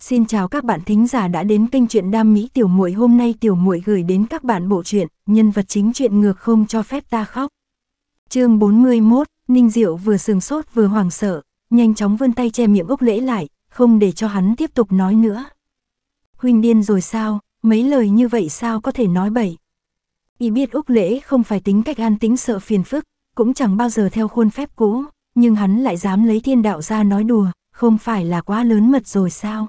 Xin chào các bạn thính giả đã đến kênh truyện đam mỹ tiểu muội hôm nay tiểu muội gửi đến các bạn bộ truyện nhân vật chính truyện ngược không cho phép ta khóc. Chương 41, Ninh Diệu vừa sừng sốt vừa hoảng sợ, nhanh chóng vươn tay che miệng Úc Lễ lại, không để cho hắn tiếp tục nói nữa. Huynh điên rồi sao, mấy lời như vậy sao có thể nói bậy. Y biết Úc Lễ không phải tính cách an tính sợ phiền phức, cũng chẳng bao giờ theo khuôn phép cũ, nhưng hắn lại dám lấy thiên đạo ra nói đùa, không phải là quá lớn mật rồi sao?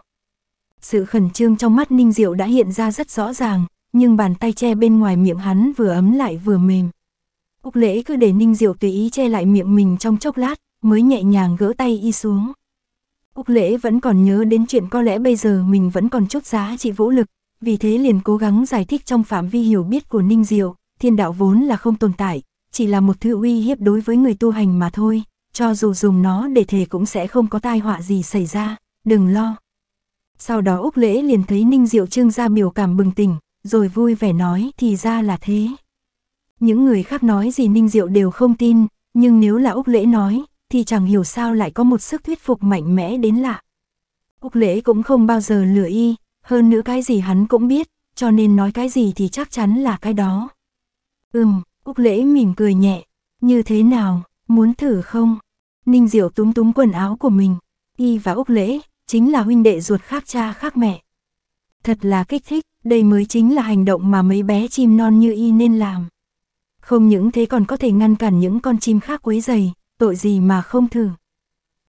Sự khẩn trương trong mắt Ninh Diệu đã hiện ra rất rõ ràng, nhưng bàn tay che bên ngoài miệng hắn vừa ấm lại vừa mềm. Úc lễ cứ để Ninh Diệu tùy ý che lại miệng mình trong chốc lát, mới nhẹ nhàng gỡ tay y xuống. Úc lễ vẫn còn nhớ đến chuyện có lẽ bây giờ mình vẫn còn chút giá trị vũ lực, vì thế liền cố gắng giải thích trong phạm vi hiểu biết của Ninh Diệu, thiên đạo vốn là không tồn tại, chỉ là một thứ uy hiếp đối với người tu hành mà thôi, cho dù dùng nó để thề cũng sẽ không có tai họa gì xảy ra, đừng lo. Sau đó Úc Lễ liền thấy Ninh Diệu Trương ra biểu cảm bừng tỉnh, rồi vui vẻ nói thì ra là thế. Những người khác nói gì Ninh Diệu đều không tin, nhưng nếu là Úc Lễ nói, thì chẳng hiểu sao lại có một sức thuyết phục mạnh mẽ đến lạ. Úc Lễ cũng không bao giờ lừa y, hơn nữa cái gì hắn cũng biết, cho nên nói cái gì thì chắc chắn là cái đó. Ừm, Úc Lễ mỉm cười nhẹ, như thế nào, muốn thử không? Ninh Diệu túm túm quần áo của mình, y và Úc Lễ, chính là huynh đệ ruột khác cha khác mẹ. Thật là kích thích, đây mới chính là hành động mà mấy bé chim non như y nên làm. Không những thế còn có thể ngăn cản những con chim khác quấy dày, tội gì mà không thử.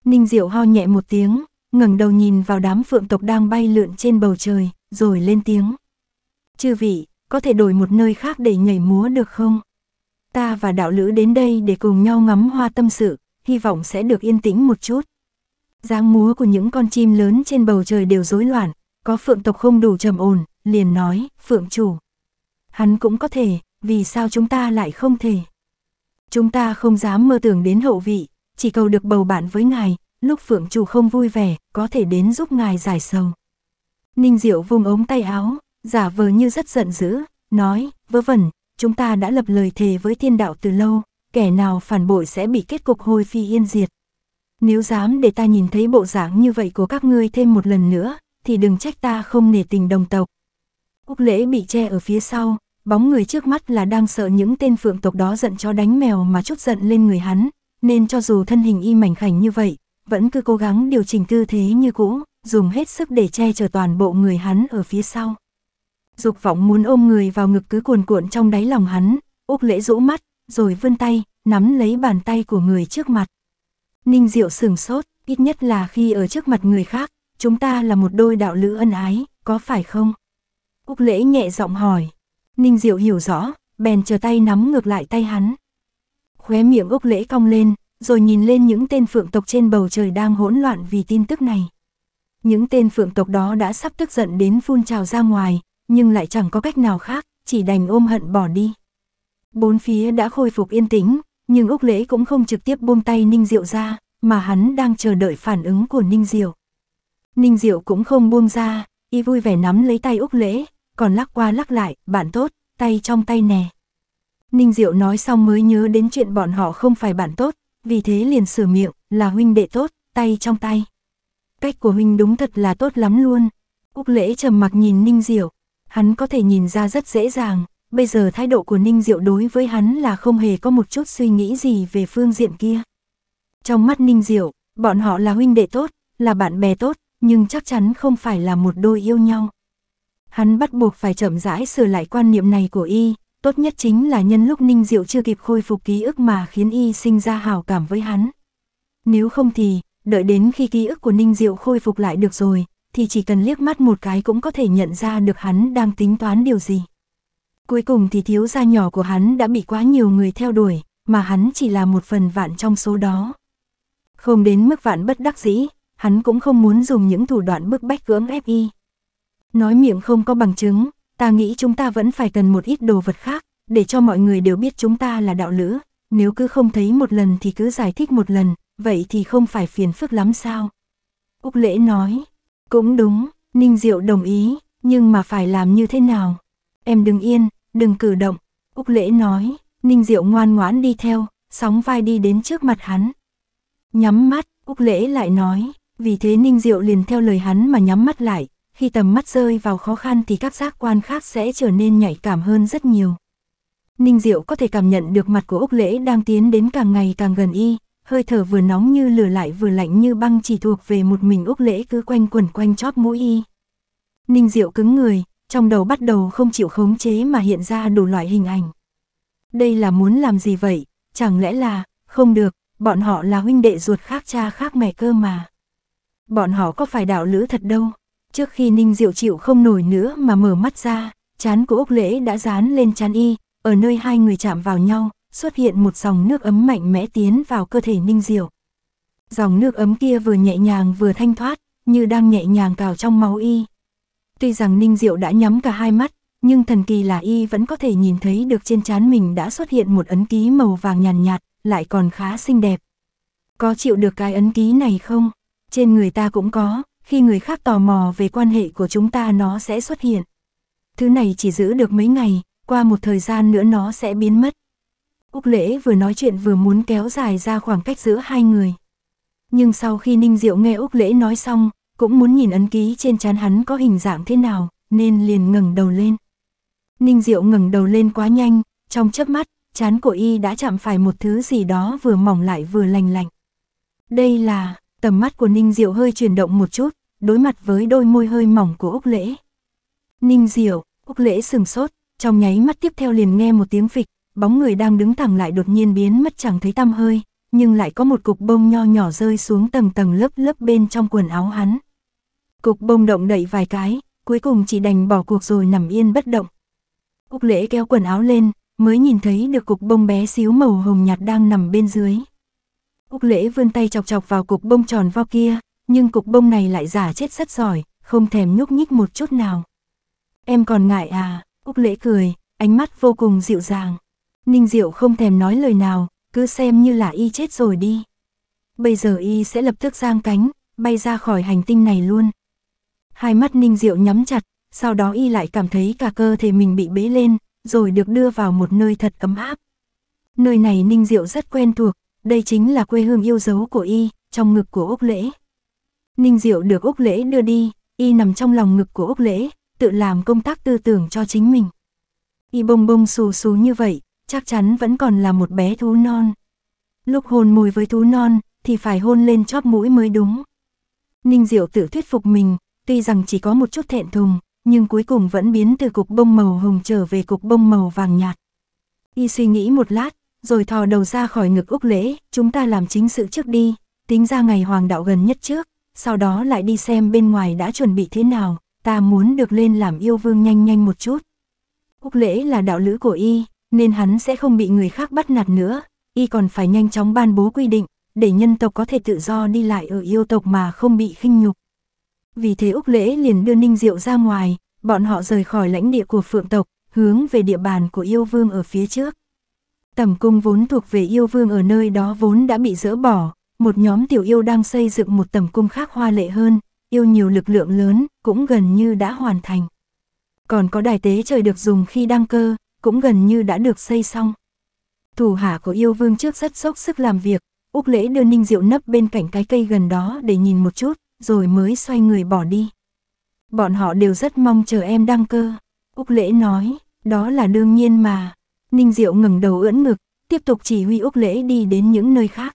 Ninh Diệu ho nhẹ một tiếng, ngẩng đầu nhìn vào đám phượng tộc đang bay lượn trên bầu trời, rồi lên tiếng. Chư vị, có thể đổi một nơi khác để nhảy múa được không? Ta và đạo lữ đến đây để cùng nhau ngắm hoa tâm sự, hy vọng sẽ được yên tĩnh một chút dáng múa của những con chim lớn trên bầu trời đều rối loạn, có phượng tộc không đủ trầm ổn, liền nói, phượng chủ. Hắn cũng có thể, vì sao chúng ta lại không thể? Chúng ta không dám mơ tưởng đến hậu vị, chỉ cầu được bầu bạn với ngài, lúc phượng chủ không vui vẻ, có thể đến giúp ngài giải sầu. Ninh Diệu vùng ống tay áo, giả vờ như rất giận dữ, nói, vớ vẩn, chúng ta đã lập lời thề với thiên đạo từ lâu, kẻ nào phản bội sẽ bị kết cục hồi phi yên diệt. Nếu dám để ta nhìn thấy bộ dạng như vậy của các ngươi thêm một lần nữa, thì đừng trách ta không nể tình đồng tộc. Úc lễ bị che ở phía sau, bóng người trước mắt là đang sợ những tên phượng tộc đó giận cho đánh mèo mà chút giận lên người hắn, nên cho dù thân hình y mảnh khảnh như vậy, vẫn cứ cố gắng điều chỉnh tư thế như cũ, dùng hết sức để che chở toàn bộ người hắn ở phía sau. Dục vọng muốn ôm người vào ngực cứ cuồn cuộn trong đáy lòng hắn, Úc lễ rũ mắt, rồi vươn tay, nắm lấy bàn tay của người trước mặt. Ninh Diệu sừng sốt, ít nhất là khi ở trước mặt người khác, chúng ta là một đôi đạo lữ ân ái, có phải không? Úc lễ nhẹ giọng hỏi. Ninh Diệu hiểu rõ, bèn chờ tay nắm ngược lại tay hắn. Khóe miệng Úc lễ cong lên, rồi nhìn lên những tên phượng tộc trên bầu trời đang hỗn loạn vì tin tức này. Những tên phượng tộc đó đã sắp tức giận đến phun trào ra ngoài, nhưng lại chẳng có cách nào khác, chỉ đành ôm hận bỏ đi. Bốn phía đã khôi phục yên tĩnh, nhưng Úc Lễ cũng không trực tiếp buông tay Ninh Diệu ra, mà hắn đang chờ đợi phản ứng của Ninh Diệu. Ninh Diệu cũng không buông ra, y vui vẻ nắm lấy tay Úc Lễ, còn lắc qua lắc lại, bạn tốt, tay trong tay nè. Ninh Diệu nói xong mới nhớ đến chuyện bọn họ không phải bạn tốt, vì thế liền sửa miệng, là huynh đệ tốt, tay trong tay. Cách của huynh đúng thật là tốt lắm luôn. Úc Lễ trầm mặc nhìn Ninh Diệu, hắn có thể nhìn ra rất dễ dàng, bây giờ thái độ của Ninh Diệu đối với hắn là không hề có một chút suy nghĩ gì về phương diện kia. Trong mắt Ninh Diệu, bọn họ là huynh đệ tốt, là bạn bè tốt, nhưng chắc chắn không phải là một đôi yêu nhau. Hắn bắt buộc phải chậm rãi sửa lại quan niệm này của y, tốt nhất chính là nhân lúc Ninh Diệu chưa kịp khôi phục ký ức mà khiến y sinh ra hào cảm với hắn. Nếu không thì, đợi đến khi ký ức của Ninh Diệu khôi phục lại được rồi, thì chỉ cần liếc mắt một cái cũng có thể nhận ra được hắn đang tính toán điều gì. Cuối cùng thì thiếu gia nhỏ của hắn đã bị quá nhiều người theo đuổi, mà hắn chỉ là một phần vạn trong số đó. Không đến mức vạn bất đắc dĩ, hắn cũng không muốn dùng những thủ đoạn bức bách cưỡng ép y. Nói miệng không có bằng chứng, ta nghĩ chúng ta vẫn phải cần một ít đồ vật khác, để cho mọi người đều biết chúng ta là đạo lữ, nếu cứ không thấy một lần thì cứ giải thích một lần, vậy thì không phải phiền phức lắm sao? Úc Lễ nói, cũng đúng, Ninh Diệu đồng ý, nhưng mà phải làm như thế nào? Em đừng yên, đừng cử động. Úc Lễ nói, Ninh Diệu ngoan ngoãn đi theo, sóng vai đi đến trước mặt hắn. Nhắm mắt, Úc Lễ lại nói, vì thế Ninh Diệu liền theo lời hắn mà nhắm mắt lại, khi tầm mắt rơi vào khó khăn thì các giác quan khác sẽ trở nên nhạy cảm hơn rất nhiều. Ninh Diệu có thể cảm nhận được mặt của Úc Lễ đang tiến đến càng ngày càng gần y, hơi thở vừa nóng như lửa lại vừa lạnh như băng chỉ thuộc về một mình Úc Lễ cứ quanh quẩn quanh chóp mũi y. Ninh Diệu cứng người, trong đầu bắt đầu không chịu khống chế mà hiện ra đủ loại hình ảnh. Đây là muốn làm gì vậy? Chẳng lẽ là, không được, bọn họ là huynh đệ ruột khác cha khác mẹ cơ mà. Bọn họ có phải đạo lữ thật đâu. Trước khi Ninh Diệu chịu không nổi nữa mà mở mắt ra, chán của Úc Lễ đã dán lên chán y, ở nơi hai người chạm vào nhau, xuất hiện một dòng nước ấm mạnh mẽ tiến vào cơ thể Ninh Diệu. Dòng nước ấm kia vừa nhẹ nhàng vừa thanh thoát, như đang nhẹ nhàng cào trong máu y. Tuy rằng Ninh Diệu đã nhắm cả hai mắt, nhưng thần kỳ là y vẫn có thể nhìn thấy được trên trán mình đã xuất hiện một ấn ký màu vàng nhàn nhạt, nhạt, lại còn khá xinh đẹp. Có chịu được cái ấn ký này không? Trên người ta cũng có, khi người khác tò mò về quan hệ của chúng ta nó sẽ xuất hiện. Thứ này chỉ giữ được mấy ngày, qua một thời gian nữa nó sẽ biến mất. Úc Lễ vừa nói chuyện vừa muốn kéo dài ra khoảng cách giữa hai người. Nhưng sau khi Ninh Diệu nghe Úc Lễ nói xong, cũng muốn nhìn ấn ký trên trán hắn có hình dạng thế nào, nên liền ngẩng đầu lên. Ninh Diệu ngẩng đầu lên quá nhanh, trong chớp mắt, chán của y đã chạm phải một thứ gì đó vừa mỏng lại vừa lành lạnh. Đây là, tầm mắt của Ninh Diệu hơi chuyển động một chút, đối mặt với đôi môi hơi mỏng của Úc Lễ. Ninh Diệu, Úc Lễ sừng sốt, trong nháy mắt tiếp theo liền nghe một tiếng phịch, bóng người đang đứng thẳng lại đột nhiên biến mất chẳng thấy tăm hơi, nhưng lại có một cục bông nho nhỏ rơi xuống tầng tầng lớp lớp bên trong quần áo hắn. Cục bông động đậy vài cái, cuối cùng chỉ đành bỏ cuộc rồi nằm yên bất động. Úc lễ kéo quần áo lên, mới nhìn thấy được cục bông bé xíu màu hồng nhạt đang nằm bên dưới. Úc lễ vươn tay chọc chọc vào cục bông tròn vo kia, nhưng cục bông này lại giả chết rất giỏi, không thèm nhúc nhích một chút nào. Em còn ngại à, Úc lễ cười, ánh mắt vô cùng dịu dàng. Ninh Diệu không thèm nói lời nào, cứ xem như là y chết rồi đi. Bây giờ y sẽ lập tức giang cánh, bay ra khỏi hành tinh này luôn hai mắt ninh diệu nhắm chặt, sau đó y lại cảm thấy cả cơ thể mình bị bế lên, rồi được đưa vào một nơi thật ấm áp. Nơi này ninh diệu rất quen thuộc, đây chính là quê hương yêu dấu của y, trong ngực của Úc Lễ. Ninh diệu được Úc Lễ đưa đi, y nằm trong lòng ngực của Úc Lễ, tự làm công tác tư tưởng cho chính mình. Y bông bông xù xù như vậy, chắc chắn vẫn còn là một bé thú non. Lúc hôn môi với thú non, thì phải hôn lên chóp mũi mới đúng. Ninh Diệu tự thuyết phục mình, tuy rằng chỉ có một chút thẹn thùng, nhưng cuối cùng vẫn biến từ cục bông màu hồng trở về cục bông màu vàng nhạt. Y suy nghĩ một lát, rồi thò đầu ra khỏi ngực Úc Lễ, chúng ta làm chính sự trước đi, tính ra ngày hoàng đạo gần nhất trước, sau đó lại đi xem bên ngoài đã chuẩn bị thế nào, ta muốn được lên làm yêu vương nhanh nhanh một chút. Úc Lễ là đạo lữ của Y, nên hắn sẽ không bị người khác bắt nạt nữa, Y còn phải nhanh chóng ban bố quy định, để nhân tộc có thể tự do đi lại ở yêu tộc mà không bị khinh nhục vì thế Úc Lễ liền đưa Ninh Diệu ra ngoài, bọn họ rời khỏi lãnh địa của phượng tộc, hướng về địa bàn của yêu vương ở phía trước. Tầm cung vốn thuộc về yêu vương ở nơi đó vốn đã bị dỡ bỏ, một nhóm tiểu yêu đang xây dựng một tầm cung khác hoa lệ hơn, yêu nhiều lực lượng lớn, cũng gần như đã hoàn thành. Còn có đài tế trời được dùng khi đăng cơ, cũng gần như đã được xây xong. Thủ hạ của yêu vương trước rất sốc sức làm việc, Úc Lễ đưa Ninh Diệu nấp bên cạnh cái cây gần đó để nhìn một chút, rồi mới xoay người bỏ đi. Bọn họ đều rất mong chờ em đăng cơ. Úc Lễ nói, đó là đương nhiên mà. Ninh Diệu ngẩng đầu ưỡn ngực, tiếp tục chỉ huy Úc Lễ đi đến những nơi khác.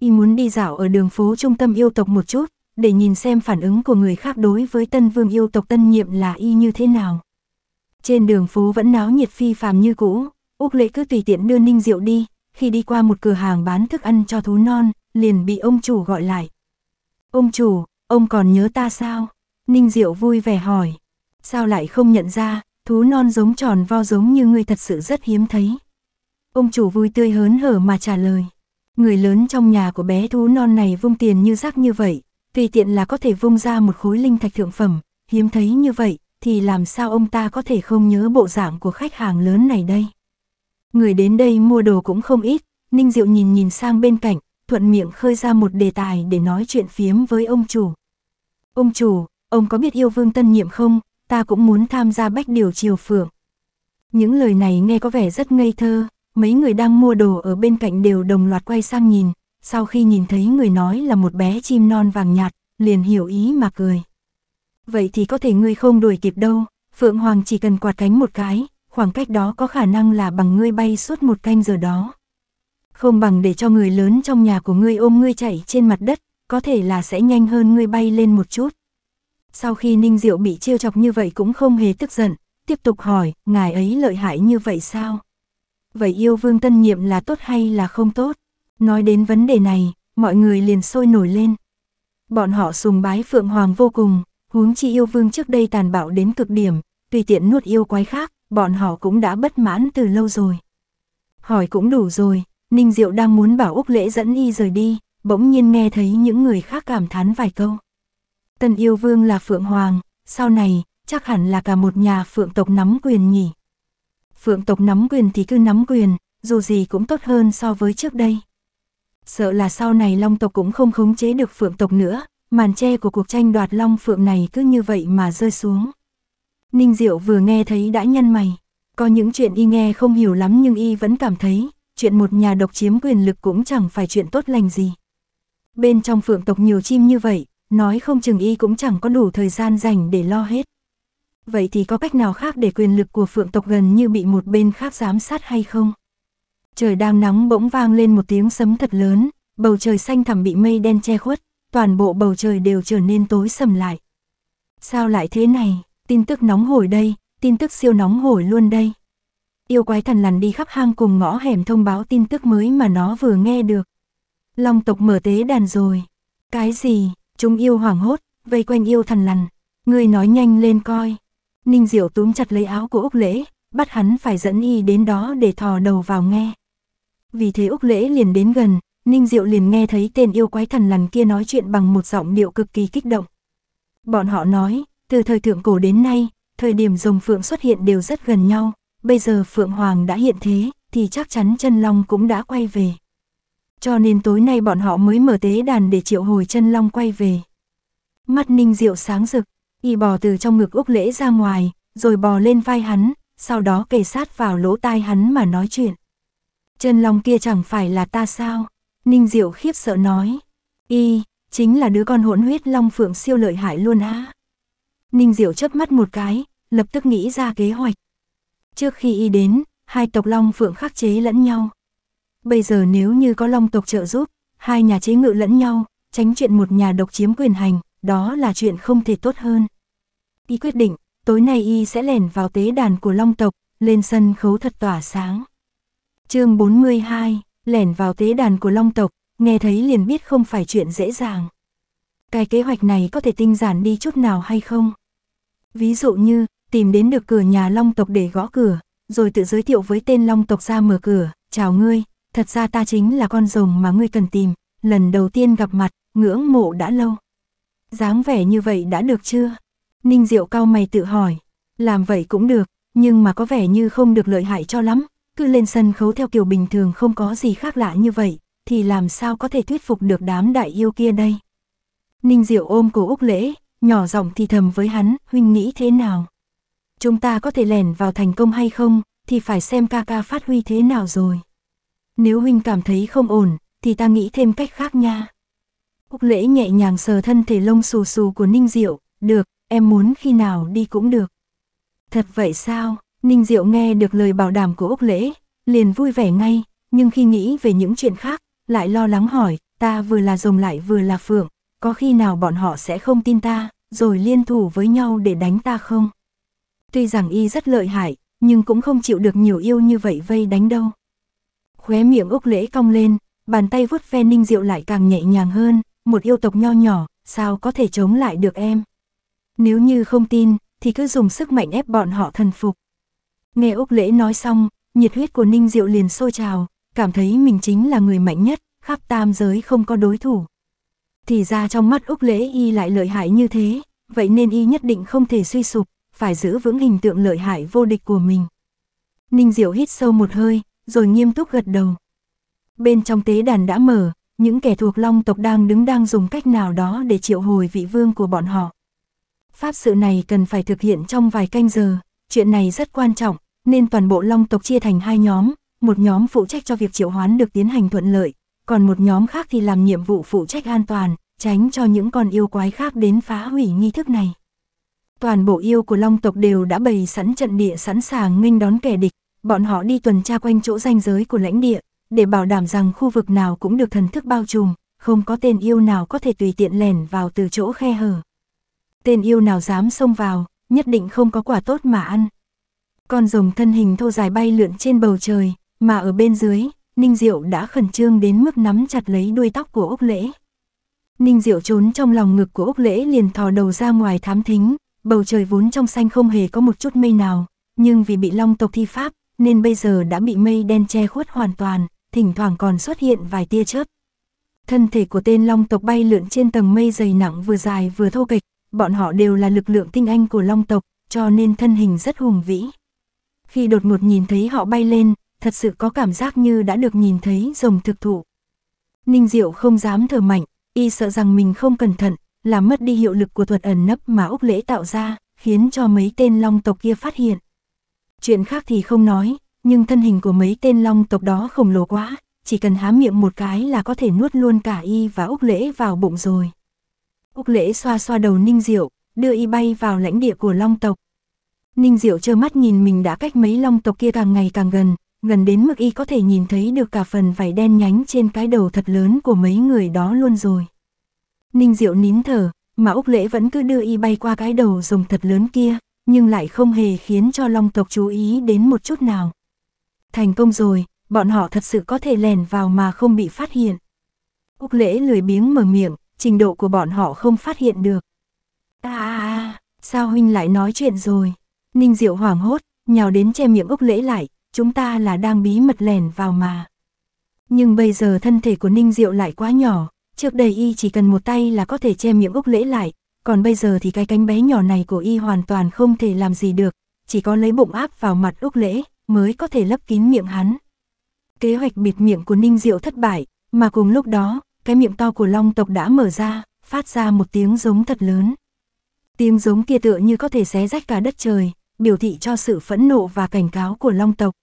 Y muốn đi dạo ở đường phố trung tâm yêu tộc một chút, để nhìn xem phản ứng của người khác đối với tân vương yêu tộc tân nhiệm là y như thế nào. Trên đường phố vẫn náo nhiệt phi phàm như cũ, Úc Lễ cứ tùy tiện đưa Ninh Diệu đi, khi đi qua một cửa hàng bán thức ăn cho thú non, liền bị ông chủ gọi lại, Ông chủ, ông còn nhớ ta sao? Ninh Diệu vui vẻ hỏi. Sao lại không nhận ra, thú non giống tròn vo giống như ngươi thật sự rất hiếm thấy. Ông chủ vui tươi hớn hở mà trả lời. Người lớn trong nhà của bé thú non này vung tiền như rác như vậy, tùy tiện là có thể vung ra một khối linh thạch thượng phẩm, hiếm thấy như vậy, thì làm sao ông ta có thể không nhớ bộ dạng của khách hàng lớn này đây. Người đến đây mua đồ cũng không ít, Ninh Diệu nhìn nhìn sang bên cạnh, thuận miệng khơi ra một đề tài để nói chuyện phiếm với ông chủ. Ông chủ, ông có biết yêu vương tân nhiệm không? Ta cũng muốn tham gia bách điều triều phượng. Những lời này nghe có vẻ rất ngây thơ, mấy người đang mua đồ ở bên cạnh đều đồng loạt quay sang nhìn, sau khi nhìn thấy người nói là một bé chim non vàng nhạt, liền hiểu ý mà cười. Vậy thì có thể ngươi không đuổi kịp đâu, Phượng Hoàng chỉ cần quạt cánh một cái, khoảng cách đó có khả năng là bằng ngươi bay suốt một canh giờ đó không bằng để cho người lớn trong nhà của ngươi ôm ngươi chạy trên mặt đất, có thể là sẽ nhanh hơn ngươi bay lên một chút. Sau khi Ninh Diệu bị trêu chọc như vậy cũng không hề tức giận, tiếp tục hỏi, ngài ấy lợi hại như vậy sao? Vậy yêu vương tân nhiệm là tốt hay là không tốt? Nói đến vấn đề này, mọi người liền sôi nổi lên. Bọn họ sùng bái Phượng Hoàng vô cùng, huống chi yêu vương trước đây tàn bạo đến cực điểm, tùy tiện nuốt yêu quái khác, bọn họ cũng đã bất mãn từ lâu rồi. Hỏi cũng đủ rồi, Ninh Diệu đang muốn bảo Úc Lễ dẫn y rời đi, bỗng nhiên nghe thấy những người khác cảm thán vài câu. Tân yêu vương là Phượng Hoàng, sau này, chắc hẳn là cả một nhà Phượng tộc nắm quyền nhỉ. Phượng tộc nắm quyền thì cứ nắm quyền, dù gì cũng tốt hơn so với trước đây. Sợ là sau này Long tộc cũng không khống chế được Phượng tộc nữa, màn tre của cuộc tranh đoạt Long Phượng này cứ như vậy mà rơi xuống. Ninh Diệu vừa nghe thấy đã nhăn mày, có những chuyện y nghe không hiểu lắm nhưng y vẫn cảm thấy chuyện một nhà độc chiếm quyền lực cũng chẳng phải chuyện tốt lành gì. Bên trong phượng tộc nhiều chim như vậy, nói không chừng y cũng chẳng có đủ thời gian dành để lo hết. Vậy thì có cách nào khác để quyền lực của phượng tộc gần như bị một bên khác giám sát hay không? Trời đang nóng bỗng vang lên một tiếng sấm thật lớn, bầu trời xanh thẳm bị mây đen che khuất, toàn bộ bầu trời đều trở nên tối sầm lại. Sao lại thế này, tin tức nóng hổi đây, tin tức siêu nóng hổi luôn đây yêu quái thần lằn đi khắp hang cùng ngõ hẻm thông báo tin tức mới mà nó vừa nghe được. Long tộc mở tế đàn rồi. Cái gì? Chúng yêu hoảng hốt, vây quanh yêu thần lằn. Ngươi nói nhanh lên coi. Ninh Diệu túm chặt lấy áo của Úc Lễ, bắt hắn phải dẫn y đến đó để thò đầu vào nghe. Vì thế Úc Lễ liền đến gần, Ninh Diệu liền nghe thấy tên yêu quái thần lằn kia nói chuyện bằng một giọng điệu cực kỳ kích động. Bọn họ nói, từ thời thượng cổ đến nay, thời điểm rồng phượng xuất hiện đều rất gần nhau, bây giờ Phượng Hoàng đã hiện thế, thì chắc chắn chân long cũng đã quay về. Cho nên tối nay bọn họ mới mở tế đàn để triệu hồi chân long quay về. Mắt ninh diệu sáng rực, y bò từ trong ngực Úc Lễ ra ngoài, rồi bò lên vai hắn, sau đó kề sát vào lỗ tai hắn mà nói chuyện. Chân long kia chẳng phải là ta sao? Ninh diệu khiếp sợ nói. Y, chính là đứa con hỗn huyết long phượng siêu lợi hại luôn á. Ninh diệu chớp mắt một cái, lập tức nghĩ ra kế hoạch. Trước khi y đến, hai tộc Long Phượng khắc chế lẫn nhau. Bây giờ nếu như có Long tộc trợ giúp, hai nhà chế ngự lẫn nhau, tránh chuyện một nhà độc chiếm quyền hành, đó là chuyện không thể tốt hơn. Y quyết định, tối nay y sẽ lẻn vào tế đàn của Long tộc, lên sân khấu thật tỏa sáng. chương 42, lẻn vào tế đàn của Long tộc, nghe thấy liền biết không phải chuyện dễ dàng. Cái kế hoạch này có thể tinh giản đi chút nào hay không? Ví dụ như, tìm đến được cửa nhà long tộc để gõ cửa, rồi tự giới thiệu với tên long tộc ra mở cửa, chào ngươi, thật ra ta chính là con rồng mà ngươi cần tìm, lần đầu tiên gặp mặt, ngưỡng mộ đã lâu. dáng vẻ như vậy đã được chưa? Ninh Diệu cao mày tự hỏi, làm vậy cũng được, nhưng mà có vẻ như không được lợi hại cho lắm, cứ lên sân khấu theo kiểu bình thường không có gì khác lạ như vậy, thì làm sao có thể thuyết phục được đám đại yêu kia đây? Ninh Diệu ôm cổ Úc Lễ, nhỏ giọng thì thầm với hắn, huynh nghĩ thế nào? Chúng ta có thể lẻn vào thành công hay không, thì phải xem ca ca phát huy thế nào rồi. Nếu huynh cảm thấy không ổn, thì ta nghĩ thêm cách khác nha. Úc lễ nhẹ nhàng sờ thân thể lông xù xù của Ninh Diệu, được, em muốn khi nào đi cũng được. Thật vậy sao, Ninh Diệu nghe được lời bảo đảm của Úc lễ, liền vui vẻ ngay, nhưng khi nghĩ về những chuyện khác, lại lo lắng hỏi, ta vừa là rồng lại vừa là phượng, có khi nào bọn họ sẽ không tin ta, rồi liên thủ với nhau để đánh ta không? tuy rằng y rất lợi hại, nhưng cũng không chịu được nhiều yêu như vậy vây đánh đâu. Khóe miệng Úc Lễ cong lên, bàn tay vuốt ve Ninh Diệu lại càng nhẹ nhàng hơn, một yêu tộc nho nhỏ, sao có thể chống lại được em. Nếu như không tin, thì cứ dùng sức mạnh ép bọn họ thần phục. Nghe Úc Lễ nói xong, nhiệt huyết của Ninh Diệu liền sôi trào, cảm thấy mình chính là người mạnh nhất, khắp tam giới không có đối thủ. Thì ra trong mắt Úc Lễ y lại lợi hại như thế, vậy nên y nhất định không thể suy sụp phải giữ vững hình tượng lợi hại vô địch của mình. Ninh Diệu hít sâu một hơi, rồi nghiêm túc gật đầu. Bên trong tế đàn đã mở, những kẻ thuộc long tộc đang đứng đang dùng cách nào đó để triệu hồi vị vương của bọn họ. Pháp sự này cần phải thực hiện trong vài canh giờ, chuyện này rất quan trọng, nên toàn bộ long tộc chia thành hai nhóm, một nhóm phụ trách cho việc triệu hoán được tiến hành thuận lợi, còn một nhóm khác thì làm nhiệm vụ phụ trách an toàn, tránh cho những con yêu quái khác đến phá hủy nghi thức này. Toàn bộ yêu của long tộc đều đã bày sẵn trận địa sẵn sàng nghênh đón kẻ địch, bọn họ đi tuần tra quanh chỗ ranh giới của lãnh địa, để bảo đảm rằng khu vực nào cũng được thần thức bao trùm, không có tên yêu nào có thể tùy tiện lẻn vào từ chỗ khe hở. Tên yêu nào dám xông vào, nhất định không có quả tốt mà ăn. Con rồng thân hình thô dài bay lượn trên bầu trời, mà ở bên dưới, Ninh Diệu đã khẩn trương đến mức nắm chặt lấy đuôi tóc của Úc Lễ. Ninh Diệu trốn trong lòng ngực của Úc Lễ liền thò đầu ra ngoài thám thính, bầu trời vốn trong xanh không hề có một chút mây nào, nhưng vì bị long tộc thi pháp, nên bây giờ đã bị mây đen che khuất hoàn toàn, thỉnh thoảng còn xuất hiện vài tia chớp. Thân thể của tên long tộc bay lượn trên tầng mây dày nặng vừa dài vừa thô kịch, bọn họ đều là lực lượng tinh anh của long tộc, cho nên thân hình rất hùng vĩ. Khi đột ngột nhìn thấy họ bay lên, thật sự có cảm giác như đã được nhìn thấy rồng thực thụ. Ninh Diệu không dám thở mạnh, y sợ rằng mình không cẩn thận, làm mất đi hiệu lực của thuật ẩn nấp mà Úc Lễ tạo ra, khiến cho mấy tên long tộc kia phát hiện. Chuyện khác thì không nói, nhưng thân hình của mấy tên long tộc đó khổng lồ quá, chỉ cần há miệng một cái là có thể nuốt luôn cả y và Úc Lễ vào bụng rồi. Úc Lễ xoa xoa đầu Ninh Diệu, đưa y bay vào lãnh địa của long tộc. Ninh Diệu trơ mắt nhìn mình đã cách mấy long tộc kia càng ngày càng gần, gần đến mức y có thể nhìn thấy được cả phần vảy đen nhánh trên cái đầu thật lớn của mấy người đó luôn rồi. Ninh Diệu nín thở, mà Úc Lễ vẫn cứ đưa y bay qua cái đầu rồng thật lớn kia, nhưng lại không hề khiến cho Long tộc chú ý đến một chút nào. Thành công rồi, bọn họ thật sự có thể lèn vào mà không bị phát hiện. Úc Lễ lười biếng mở miệng, trình độ của bọn họ không phát hiện được. À, sao huynh lại nói chuyện rồi? Ninh Diệu hoảng hốt, nhào đến che miệng Úc Lễ lại, chúng ta là đang bí mật lèn vào mà. Nhưng bây giờ thân thể của Ninh Diệu lại quá nhỏ, Trước đây y chỉ cần một tay là có thể che miệng Úc Lễ lại, còn bây giờ thì cái cánh bé nhỏ này của y hoàn toàn không thể làm gì được, chỉ có lấy bụng áp vào mặt Úc Lễ mới có thể lấp kín miệng hắn. Kế hoạch bịt miệng của Ninh Diệu thất bại, mà cùng lúc đó, cái miệng to của Long tộc đã mở ra, phát ra một tiếng giống thật lớn. Tiếng giống kia tựa như có thể xé rách cả đất trời, biểu thị cho sự phẫn nộ và cảnh cáo của Long tộc.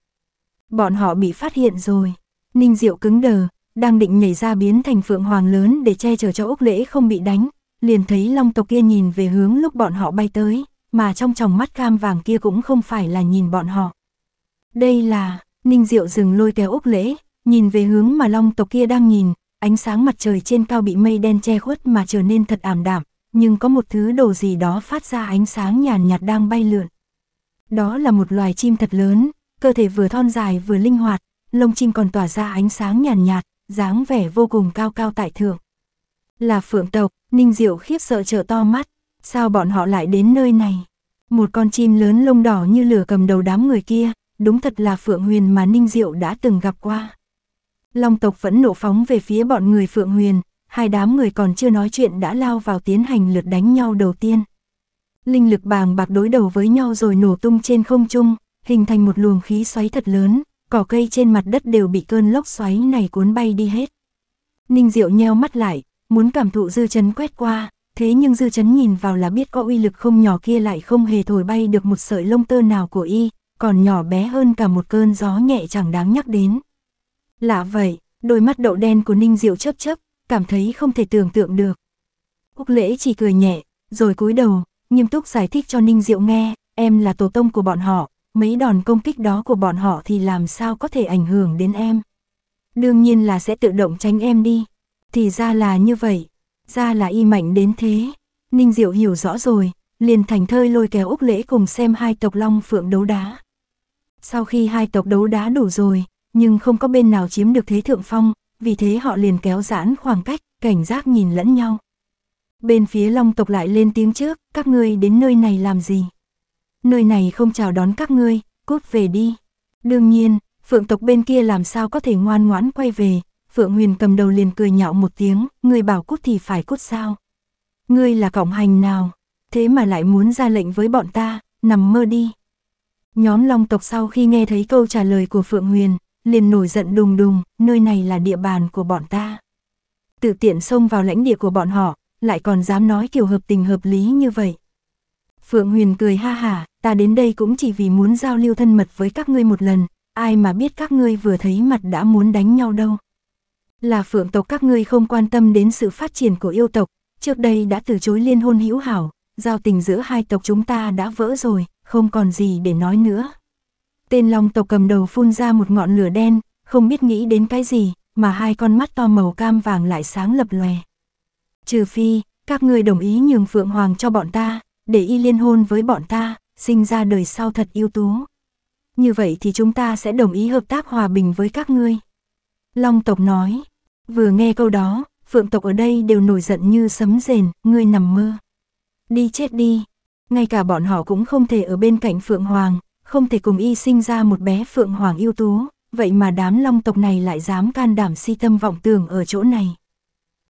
Bọn họ bị phát hiện rồi. Ninh Diệu cứng đờ, đang định nhảy ra biến thành phượng hoàng lớn để che chở cho Úc Lễ không bị đánh, liền thấy long tộc kia nhìn về hướng lúc bọn họ bay tới, mà trong tròng mắt cam vàng kia cũng không phải là nhìn bọn họ. Đây là, Ninh Diệu dừng lôi kéo Úc Lễ, nhìn về hướng mà long tộc kia đang nhìn, ánh sáng mặt trời trên cao bị mây đen che khuất mà trở nên thật ảm đạm, nhưng có một thứ đồ gì đó phát ra ánh sáng nhàn nhạt đang bay lượn. Đó là một loài chim thật lớn, cơ thể vừa thon dài vừa linh hoạt, lông chim còn tỏa ra ánh sáng nhàn nhạt, dáng vẻ vô cùng cao cao tại thượng. Là phượng tộc, Ninh Diệu khiếp sợ trở to mắt, sao bọn họ lại đến nơi này? Một con chim lớn lông đỏ như lửa cầm đầu đám người kia, đúng thật là phượng huyền mà Ninh Diệu đã từng gặp qua. Long tộc vẫn nổ phóng về phía bọn người phượng huyền, hai đám người còn chưa nói chuyện đã lao vào tiến hành lượt đánh nhau đầu tiên. Linh lực bàng bạc đối đầu với nhau rồi nổ tung trên không trung, hình thành một luồng khí xoáy thật lớn, cỏ cây trên mặt đất đều bị cơn lốc xoáy này cuốn bay đi hết. Ninh Diệu nheo mắt lại, muốn cảm thụ dư chấn quét qua, thế nhưng dư chấn nhìn vào là biết có uy lực không nhỏ kia lại không hề thổi bay được một sợi lông tơ nào của y, còn nhỏ bé hơn cả một cơn gió nhẹ chẳng đáng nhắc đến. Lạ vậy, đôi mắt đậu đen của Ninh Diệu chớp chớp, cảm thấy không thể tưởng tượng được. Úc Lễ chỉ cười nhẹ, rồi cúi đầu, nghiêm túc giải thích cho Ninh Diệu nghe, em là tổ tông của bọn họ, mấy đòn công kích đó của bọn họ thì làm sao có thể ảnh hưởng đến em. Đương nhiên là sẽ tự động tránh em đi. Thì ra là như vậy, ra là y mạnh đến thế. Ninh Diệu hiểu rõ rồi, liền thành thơi lôi kéo Úc Lễ cùng xem hai tộc Long Phượng đấu đá. Sau khi hai tộc đấu đá đủ rồi, nhưng không có bên nào chiếm được thế thượng phong, vì thế họ liền kéo giãn khoảng cách, cảnh giác nhìn lẫn nhau. Bên phía Long tộc lại lên tiếng trước, các ngươi đến nơi này làm gì? nơi này không chào đón các ngươi, cút về đi. Đương nhiên, phượng tộc bên kia làm sao có thể ngoan ngoãn quay về, phượng huyền cầm đầu liền cười nhạo một tiếng, ngươi bảo cút thì phải cút sao. Ngươi là cộng hành nào, thế mà lại muốn ra lệnh với bọn ta, nằm mơ đi. Nhóm long tộc sau khi nghe thấy câu trả lời của phượng huyền, liền nổi giận đùng đùng, nơi này là địa bàn của bọn ta. Tự tiện xông vào lãnh địa của bọn họ, lại còn dám nói kiểu hợp tình hợp lý như vậy. Phượng Huyền cười ha hả, ta đến đây cũng chỉ vì muốn giao lưu thân mật với các ngươi một lần, ai mà biết các ngươi vừa thấy mặt đã muốn đánh nhau đâu. Là phượng tộc các ngươi không quan tâm đến sự phát triển của yêu tộc, trước đây đã từ chối liên hôn hữu hảo, giao tình giữa hai tộc chúng ta đã vỡ rồi, không còn gì để nói nữa. Tên long tộc cầm đầu phun ra một ngọn lửa đen, không biết nghĩ đến cái gì, mà hai con mắt to màu cam vàng lại sáng lập lòe. Trừ phi, các ngươi đồng ý nhường phượng hoàng cho bọn ta, để y liên hôn với bọn ta, sinh ra đời sau thật ưu tú. Như vậy thì chúng ta sẽ đồng ý hợp tác hòa bình với các ngươi. Long tộc nói, vừa nghe câu đó, phượng tộc ở đây đều nổi giận như sấm rền, ngươi nằm mơ. Đi chết đi, ngay cả bọn họ cũng không thể ở bên cạnh phượng hoàng, không thể cùng y sinh ra một bé phượng hoàng ưu tú, vậy mà đám long tộc này lại dám can đảm si tâm vọng tưởng ở chỗ này.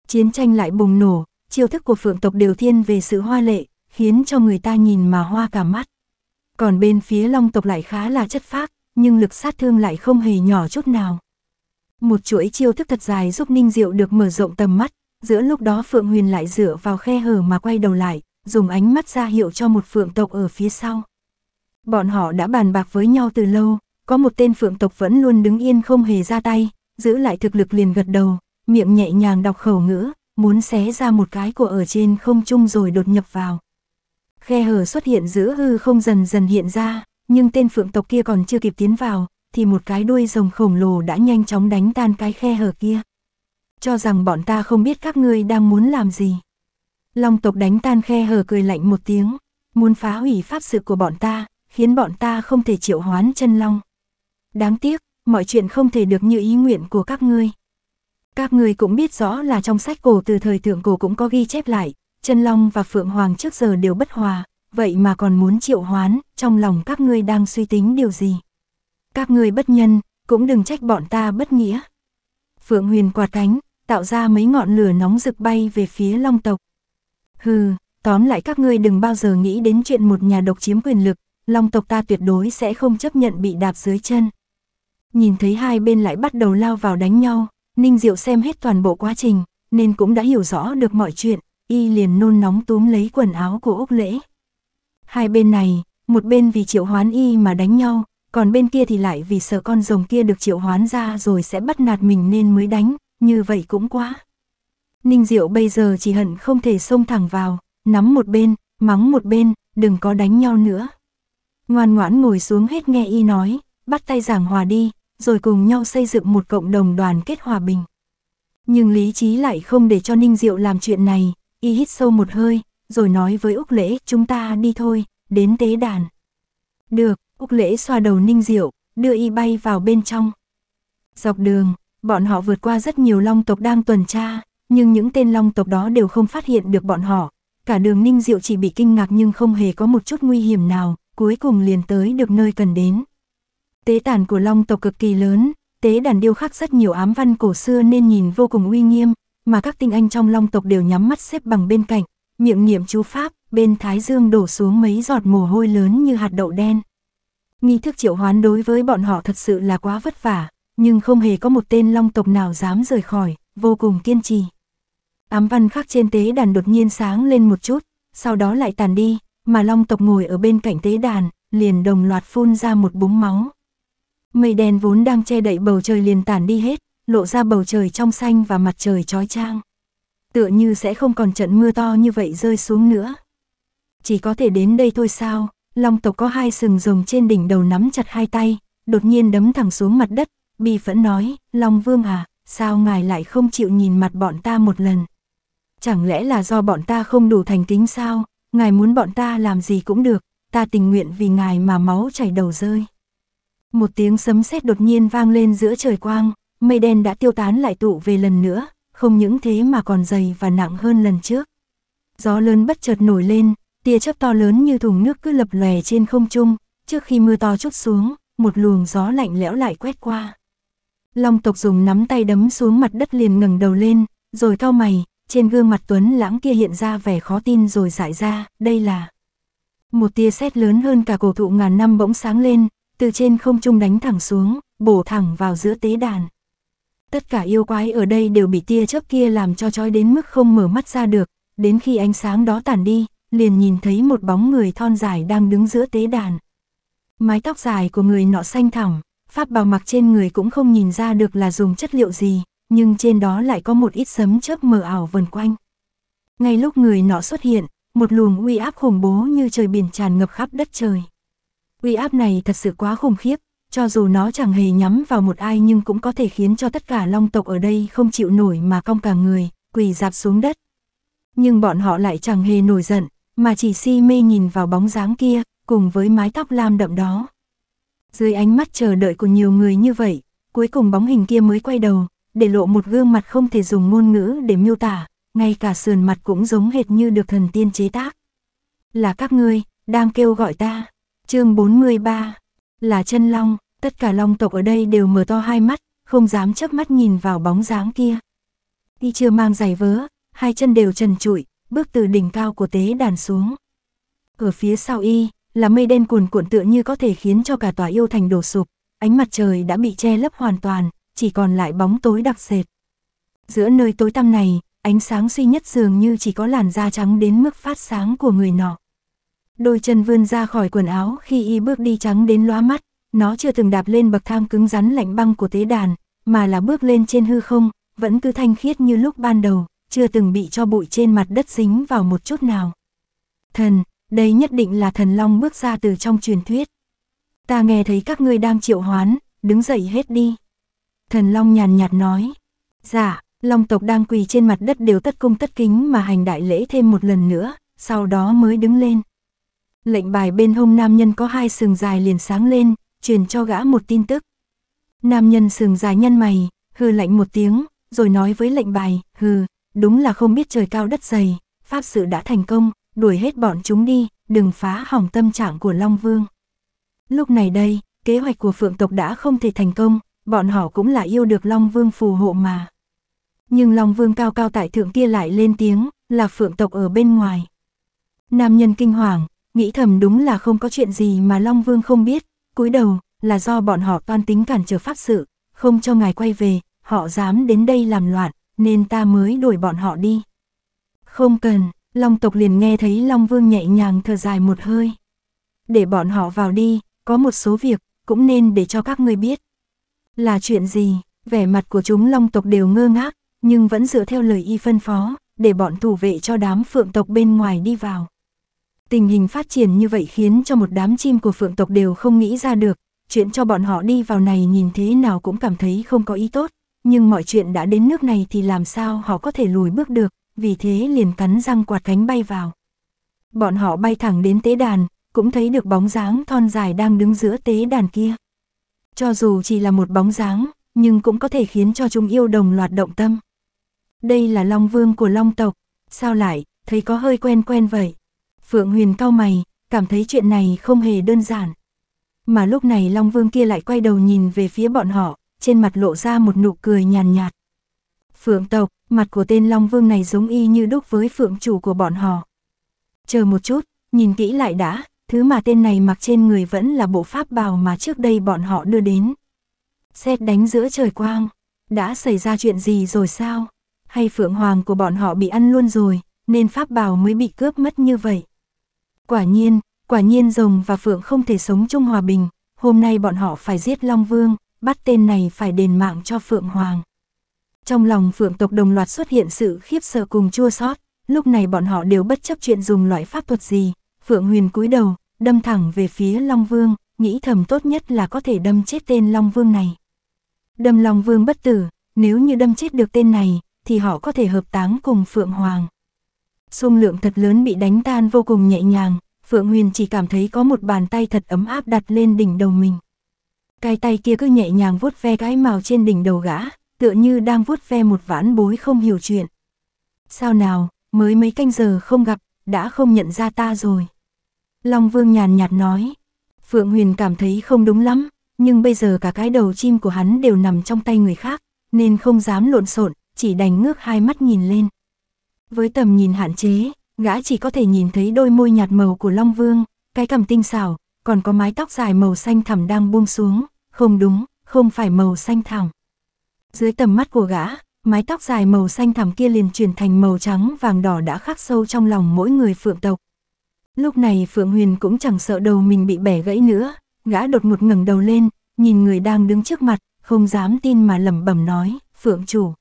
Chiến tranh lại bùng nổ, chiêu thức của phượng tộc đều thiên về sự hoa lệ, khiến cho người ta nhìn mà hoa cả mắt. Còn bên phía long tộc lại khá là chất phác, nhưng lực sát thương lại không hề nhỏ chút nào. Một chuỗi chiêu thức thật dài giúp Ninh Diệu được mở rộng tầm mắt, giữa lúc đó Phượng Huyền lại dựa vào khe hở mà quay đầu lại, dùng ánh mắt ra hiệu cho một phượng tộc ở phía sau. Bọn họ đã bàn bạc với nhau từ lâu, có một tên phượng tộc vẫn luôn đứng yên không hề ra tay, giữ lại thực lực liền gật đầu, miệng nhẹ nhàng đọc khẩu ngữ, muốn xé ra một cái của ở trên không trung rồi đột nhập vào khe hở xuất hiện giữa hư không dần dần hiện ra, nhưng tên phượng tộc kia còn chưa kịp tiến vào, thì một cái đuôi rồng khổng lồ đã nhanh chóng đánh tan cái khe hở kia. Cho rằng bọn ta không biết các ngươi đang muốn làm gì. Long tộc đánh tan khe hở cười lạnh một tiếng, muốn phá hủy pháp sự của bọn ta, khiến bọn ta không thể triệu hoán chân long. Đáng tiếc, mọi chuyện không thể được như ý nguyện của các ngươi. Các ngươi cũng biết rõ là trong sách cổ từ thời thượng cổ cũng có ghi chép lại, chân long và phượng hoàng trước giờ đều bất hòa, vậy mà còn muốn triệu hoán, trong lòng các ngươi đang suy tính điều gì? Các ngươi bất nhân, cũng đừng trách bọn ta bất nghĩa. Phượng huyền quạt cánh, tạo ra mấy ngọn lửa nóng rực bay về phía long tộc. Hừ, tóm lại các ngươi đừng bao giờ nghĩ đến chuyện một nhà độc chiếm quyền lực, long tộc ta tuyệt đối sẽ không chấp nhận bị đạp dưới chân. Nhìn thấy hai bên lại bắt đầu lao vào đánh nhau, Ninh Diệu xem hết toàn bộ quá trình, nên cũng đã hiểu rõ được mọi chuyện, y liền nôn nóng túm lấy quần áo của Úc Lễ. Hai bên này, một bên vì triệu hoán y mà đánh nhau, còn bên kia thì lại vì sợ con rồng kia được triệu hoán ra rồi sẽ bắt nạt mình nên mới đánh, như vậy cũng quá. Ninh Diệu bây giờ chỉ hận không thể xông thẳng vào, nắm một bên, mắng một bên, đừng có đánh nhau nữa. Ngoan ngoãn ngồi xuống hết nghe y nói, bắt tay giảng hòa đi, rồi cùng nhau xây dựng một cộng đồng đoàn kết hòa bình. Nhưng lý trí lại không để cho Ninh Diệu làm chuyện này, Y hít sâu một hơi, rồi nói với Úc Lễ chúng ta đi thôi, đến tế đàn. Được, Úc Lễ xoa đầu ninh diệu, đưa y bay vào bên trong. Dọc đường, bọn họ vượt qua rất nhiều long tộc đang tuần tra, nhưng những tên long tộc đó đều không phát hiện được bọn họ. Cả đường ninh diệu chỉ bị kinh ngạc nhưng không hề có một chút nguy hiểm nào, cuối cùng liền tới được nơi cần đến. Tế tàn của long tộc cực kỳ lớn, tế đàn điêu khắc rất nhiều ám văn cổ xưa nên nhìn vô cùng uy nghiêm, mà các tinh anh trong long tộc đều nhắm mắt xếp bằng bên cạnh, miệng niệm chú pháp, bên thái dương đổ xuống mấy giọt mồ hôi lớn như hạt đậu đen. Nghi thức triệu hoán đối với bọn họ thật sự là quá vất vả, nhưng không hề có một tên long tộc nào dám rời khỏi, vô cùng kiên trì. Ám văn khắc trên tế đàn đột nhiên sáng lên một chút, sau đó lại tàn đi, mà long tộc ngồi ở bên cạnh tế đàn, liền đồng loạt phun ra một búng máu. Mây đen vốn đang che đậy bầu trời liền tản đi hết, lộ ra bầu trời trong xanh và mặt trời trói trang. Tựa như sẽ không còn trận mưa to như vậy rơi xuống nữa. Chỉ có thể đến đây thôi sao, long tộc có hai sừng rồng trên đỉnh đầu nắm chặt hai tay, đột nhiên đấm thẳng xuống mặt đất, bi phẫn nói, long vương à, sao ngài lại không chịu nhìn mặt bọn ta một lần. Chẳng lẽ là do bọn ta không đủ thành kính sao, ngài muốn bọn ta làm gì cũng được, ta tình nguyện vì ngài mà máu chảy đầu rơi. Một tiếng sấm sét đột nhiên vang lên giữa trời quang, mây đen đã tiêu tán lại tụ về lần nữa, không những thế mà còn dày và nặng hơn lần trước. Gió lớn bất chợt nổi lên, tia chớp to lớn như thùng nước cứ lập lòe trên không trung, trước khi mưa to chút xuống, một luồng gió lạnh lẽo lại quét qua. Long tộc dùng nắm tay đấm xuống mặt đất liền ngẩng đầu lên, rồi cao mày, trên gương mặt Tuấn Lãng kia hiện ra vẻ khó tin rồi giải ra, đây là một tia sét lớn hơn cả cổ thụ ngàn năm bỗng sáng lên, từ trên không trung đánh thẳng xuống, bổ thẳng vào giữa tế đàn tất cả yêu quái ở đây đều bị tia chớp kia làm cho trói đến mức không mở mắt ra được, đến khi ánh sáng đó tản đi, liền nhìn thấy một bóng người thon dài đang đứng giữa tế đàn. Mái tóc dài của người nọ xanh thẳm, pháp bào mặc trên người cũng không nhìn ra được là dùng chất liệu gì, nhưng trên đó lại có một ít sấm chớp mờ ảo vần quanh. Ngay lúc người nọ xuất hiện, một luồng uy áp khủng bố như trời biển tràn ngập khắp đất trời. Uy áp này thật sự quá khủng khiếp, cho dù nó chẳng hề nhắm vào một ai nhưng cũng có thể khiến cho tất cả long tộc ở đây không chịu nổi mà cong cả người, quỳ dạp xuống đất. Nhưng bọn họ lại chẳng hề nổi giận, mà chỉ si mê nhìn vào bóng dáng kia, cùng với mái tóc lam đậm đó. Dưới ánh mắt chờ đợi của nhiều người như vậy, cuối cùng bóng hình kia mới quay đầu, để lộ một gương mặt không thể dùng ngôn ngữ để miêu tả, ngay cả sườn mặt cũng giống hệt như được thần tiên chế tác. Là các ngươi, đang kêu gọi ta. Chương 43, là chân long, tất cả long tộc ở đây đều mở to hai mắt, không dám chớp mắt nhìn vào bóng dáng kia. Y chưa mang giày vớ, hai chân đều trần trụi, bước từ đỉnh cao của tế đàn xuống. Ở phía sau y, là mây đen cuồn cuộn tựa như có thể khiến cho cả tòa yêu thành đổ sụp, ánh mặt trời đã bị che lấp hoàn toàn, chỉ còn lại bóng tối đặc sệt. Giữa nơi tối tăm này, ánh sáng duy nhất dường như chỉ có làn da trắng đến mức phát sáng của người nọ. Đôi chân vươn ra khỏi quần áo khi y bước đi trắng đến lóa mắt, nó chưa từng đạp lên bậc thang cứng rắn lạnh băng của tế đàn, mà là bước lên trên hư không, vẫn cứ thanh khiết như lúc ban đầu, chưa từng bị cho bụi trên mặt đất dính vào một chút nào. Thần, đây nhất định là thần long bước ra từ trong truyền thuyết. Ta nghe thấy các ngươi đang triệu hoán, đứng dậy hết đi. Thần long nhàn nhạt nói. Dạ, long tộc đang quỳ trên mặt đất đều tất cung tất kính mà hành đại lễ thêm một lần nữa, sau đó mới đứng lên. Lệnh bài bên hông nam nhân có hai sừng dài liền sáng lên, truyền cho gã một tin tức. Nam nhân sừng dài nhăn mày, hừ lạnh một tiếng, rồi nói với lệnh bài, hừ, đúng là không biết trời cao đất dày, pháp sự đã thành công, đuổi hết bọn chúng đi, đừng phá hỏng tâm trạng của Long Vương. Lúc này đây, kế hoạch của phượng tộc đã không thể thành công, bọn họ cũng là yêu được Long Vương phù hộ mà. Nhưng Long Vương cao cao tại thượng kia lại lên tiếng, là phượng tộc ở bên ngoài. Nam nhân kinh hoàng, nghĩ thầm đúng là không có chuyện gì mà Long Vương không biết, cúi đầu, là do bọn họ toan tính cản trở pháp sự, không cho ngài quay về, họ dám đến đây làm loạn, nên ta mới đuổi bọn họ đi. Không cần, Long tộc liền nghe thấy Long Vương nhẹ nhàng thở dài một hơi. Để bọn họ vào đi, có một số việc, cũng nên để cho các ngươi biết. Là chuyện gì, vẻ mặt của chúng Long tộc đều ngơ ngác, nhưng vẫn dựa theo lời y phân phó, để bọn thủ vệ cho đám phượng tộc bên ngoài đi vào. Tình hình phát triển như vậy khiến cho một đám chim của phượng tộc đều không nghĩ ra được, chuyện cho bọn họ đi vào này nhìn thế nào cũng cảm thấy không có ý tốt, nhưng mọi chuyện đã đến nước này thì làm sao họ có thể lùi bước được, vì thế liền cắn răng quạt cánh bay vào. Bọn họ bay thẳng đến tế đàn, cũng thấy được bóng dáng thon dài đang đứng giữa tế đàn kia. Cho dù chỉ là một bóng dáng, nhưng cũng có thể khiến cho chúng yêu đồng loạt động tâm. Đây là Long Vương của Long tộc, sao lại, thấy có hơi quen quen vậy. Phượng Huyền cao mày, cảm thấy chuyện này không hề đơn giản. Mà lúc này Long Vương kia lại quay đầu nhìn về phía bọn họ, trên mặt lộ ra một nụ cười nhàn nhạt, nhạt. Phượng tộc, mặt của tên Long Vương này giống y như đúc với phượng chủ của bọn họ. Chờ một chút, nhìn kỹ lại đã, thứ mà tên này mặc trên người vẫn là bộ pháp bào mà trước đây bọn họ đưa đến. Xét đánh giữa trời quang, đã xảy ra chuyện gì rồi sao? Hay phượng hoàng của bọn họ bị ăn luôn rồi, nên pháp bào mới bị cướp mất như vậy? Quả nhiên, quả nhiên rồng và phượng không thể sống chung hòa bình, hôm nay bọn họ phải giết Long Vương, bắt tên này phải đền mạng cho Phượng Hoàng. Trong lòng Phượng tộc đồng loạt xuất hiện sự khiếp sợ cùng chua xót, lúc này bọn họ đều bất chấp chuyện dùng loại pháp thuật gì, Phượng Huyền cúi đầu, đâm thẳng về phía Long Vương, nghĩ thầm tốt nhất là có thể đâm chết tên Long Vương này. Đâm Long Vương bất tử, nếu như đâm chết được tên này, thì họ có thể hợp táng cùng Phượng Hoàng dung lượng thật lớn bị đánh tan vô cùng nhẹ nhàng, Phượng Huyền chỉ cảm thấy có một bàn tay thật ấm áp đặt lên đỉnh đầu mình. Cái tay kia cứ nhẹ nhàng vuốt ve cái màu trên đỉnh đầu gã, tựa như đang vuốt ve một vãn bối không hiểu chuyện. Sao nào, mới mấy canh giờ không gặp, đã không nhận ra ta rồi. Long Vương nhàn nhạt nói, Phượng Huyền cảm thấy không đúng lắm, nhưng bây giờ cả cái đầu chim của hắn đều nằm trong tay người khác, nên không dám lộn xộn, chỉ đành ngước hai mắt nhìn lên. Với tầm nhìn hạn chế, gã chỉ có thể nhìn thấy đôi môi nhạt màu của Long Vương, cái cằm tinh xảo, còn có mái tóc dài màu xanh thẳm đang buông xuống, không đúng, không phải màu xanh thẳm. Dưới tầm mắt của gã, mái tóc dài màu xanh thẳm kia liền chuyển thành màu trắng vàng đỏ đã khắc sâu trong lòng mỗi người phượng tộc. Lúc này Phượng Huyền cũng chẳng sợ đầu mình bị bẻ gãy nữa, gã đột ngột ngẩng đầu lên, nhìn người đang đứng trước mặt, không dám tin mà lẩm bẩm nói, "Phượng chủ."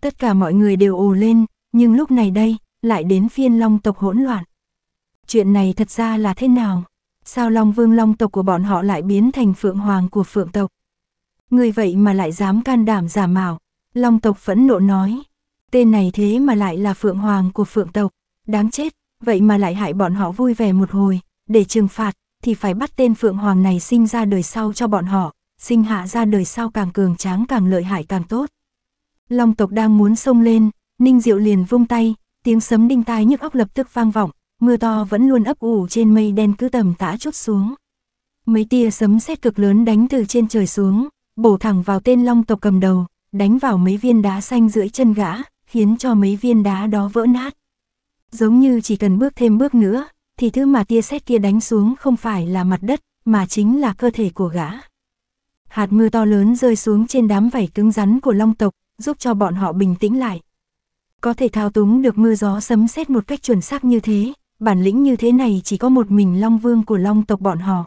Tất cả mọi người đều ồ lên, nhưng lúc này đây, lại đến phiên long tộc hỗn loạn. Chuyện này thật ra là thế nào? Sao long vương long tộc của bọn họ lại biến thành phượng hoàng của phượng tộc? Người vậy mà lại dám can đảm giả mạo. Long tộc phẫn nộ nói. Tên này thế mà lại là phượng hoàng của phượng tộc. Đáng chết, vậy mà lại hại bọn họ vui vẻ một hồi. Để trừng phạt, thì phải bắt tên phượng hoàng này sinh ra đời sau cho bọn họ. Sinh hạ ra đời sau càng cường tráng càng lợi hại càng tốt. Long tộc đang muốn xông lên, Ninh Diệu liền vung tay, tiếng sấm đinh tai nhức óc lập tức vang vọng, mưa to vẫn luôn ấp ủ trên mây đen cứ tầm tã chút xuống. Mấy tia sấm sét cực lớn đánh từ trên trời xuống, bổ thẳng vào tên long tộc cầm đầu, đánh vào mấy viên đá xanh dưới chân gã, khiến cho mấy viên đá đó vỡ nát. Giống như chỉ cần bước thêm bước nữa, thì thứ mà tia sét kia đánh xuống không phải là mặt đất, mà chính là cơ thể của gã. Hạt mưa to lớn rơi xuống trên đám vảy cứng rắn của long tộc, giúp cho bọn họ bình tĩnh lại, có thể thao túng được mưa gió sấm sét một cách chuẩn xác như thế, bản lĩnh như thế này chỉ có một mình Long Vương của Long tộc bọn họ.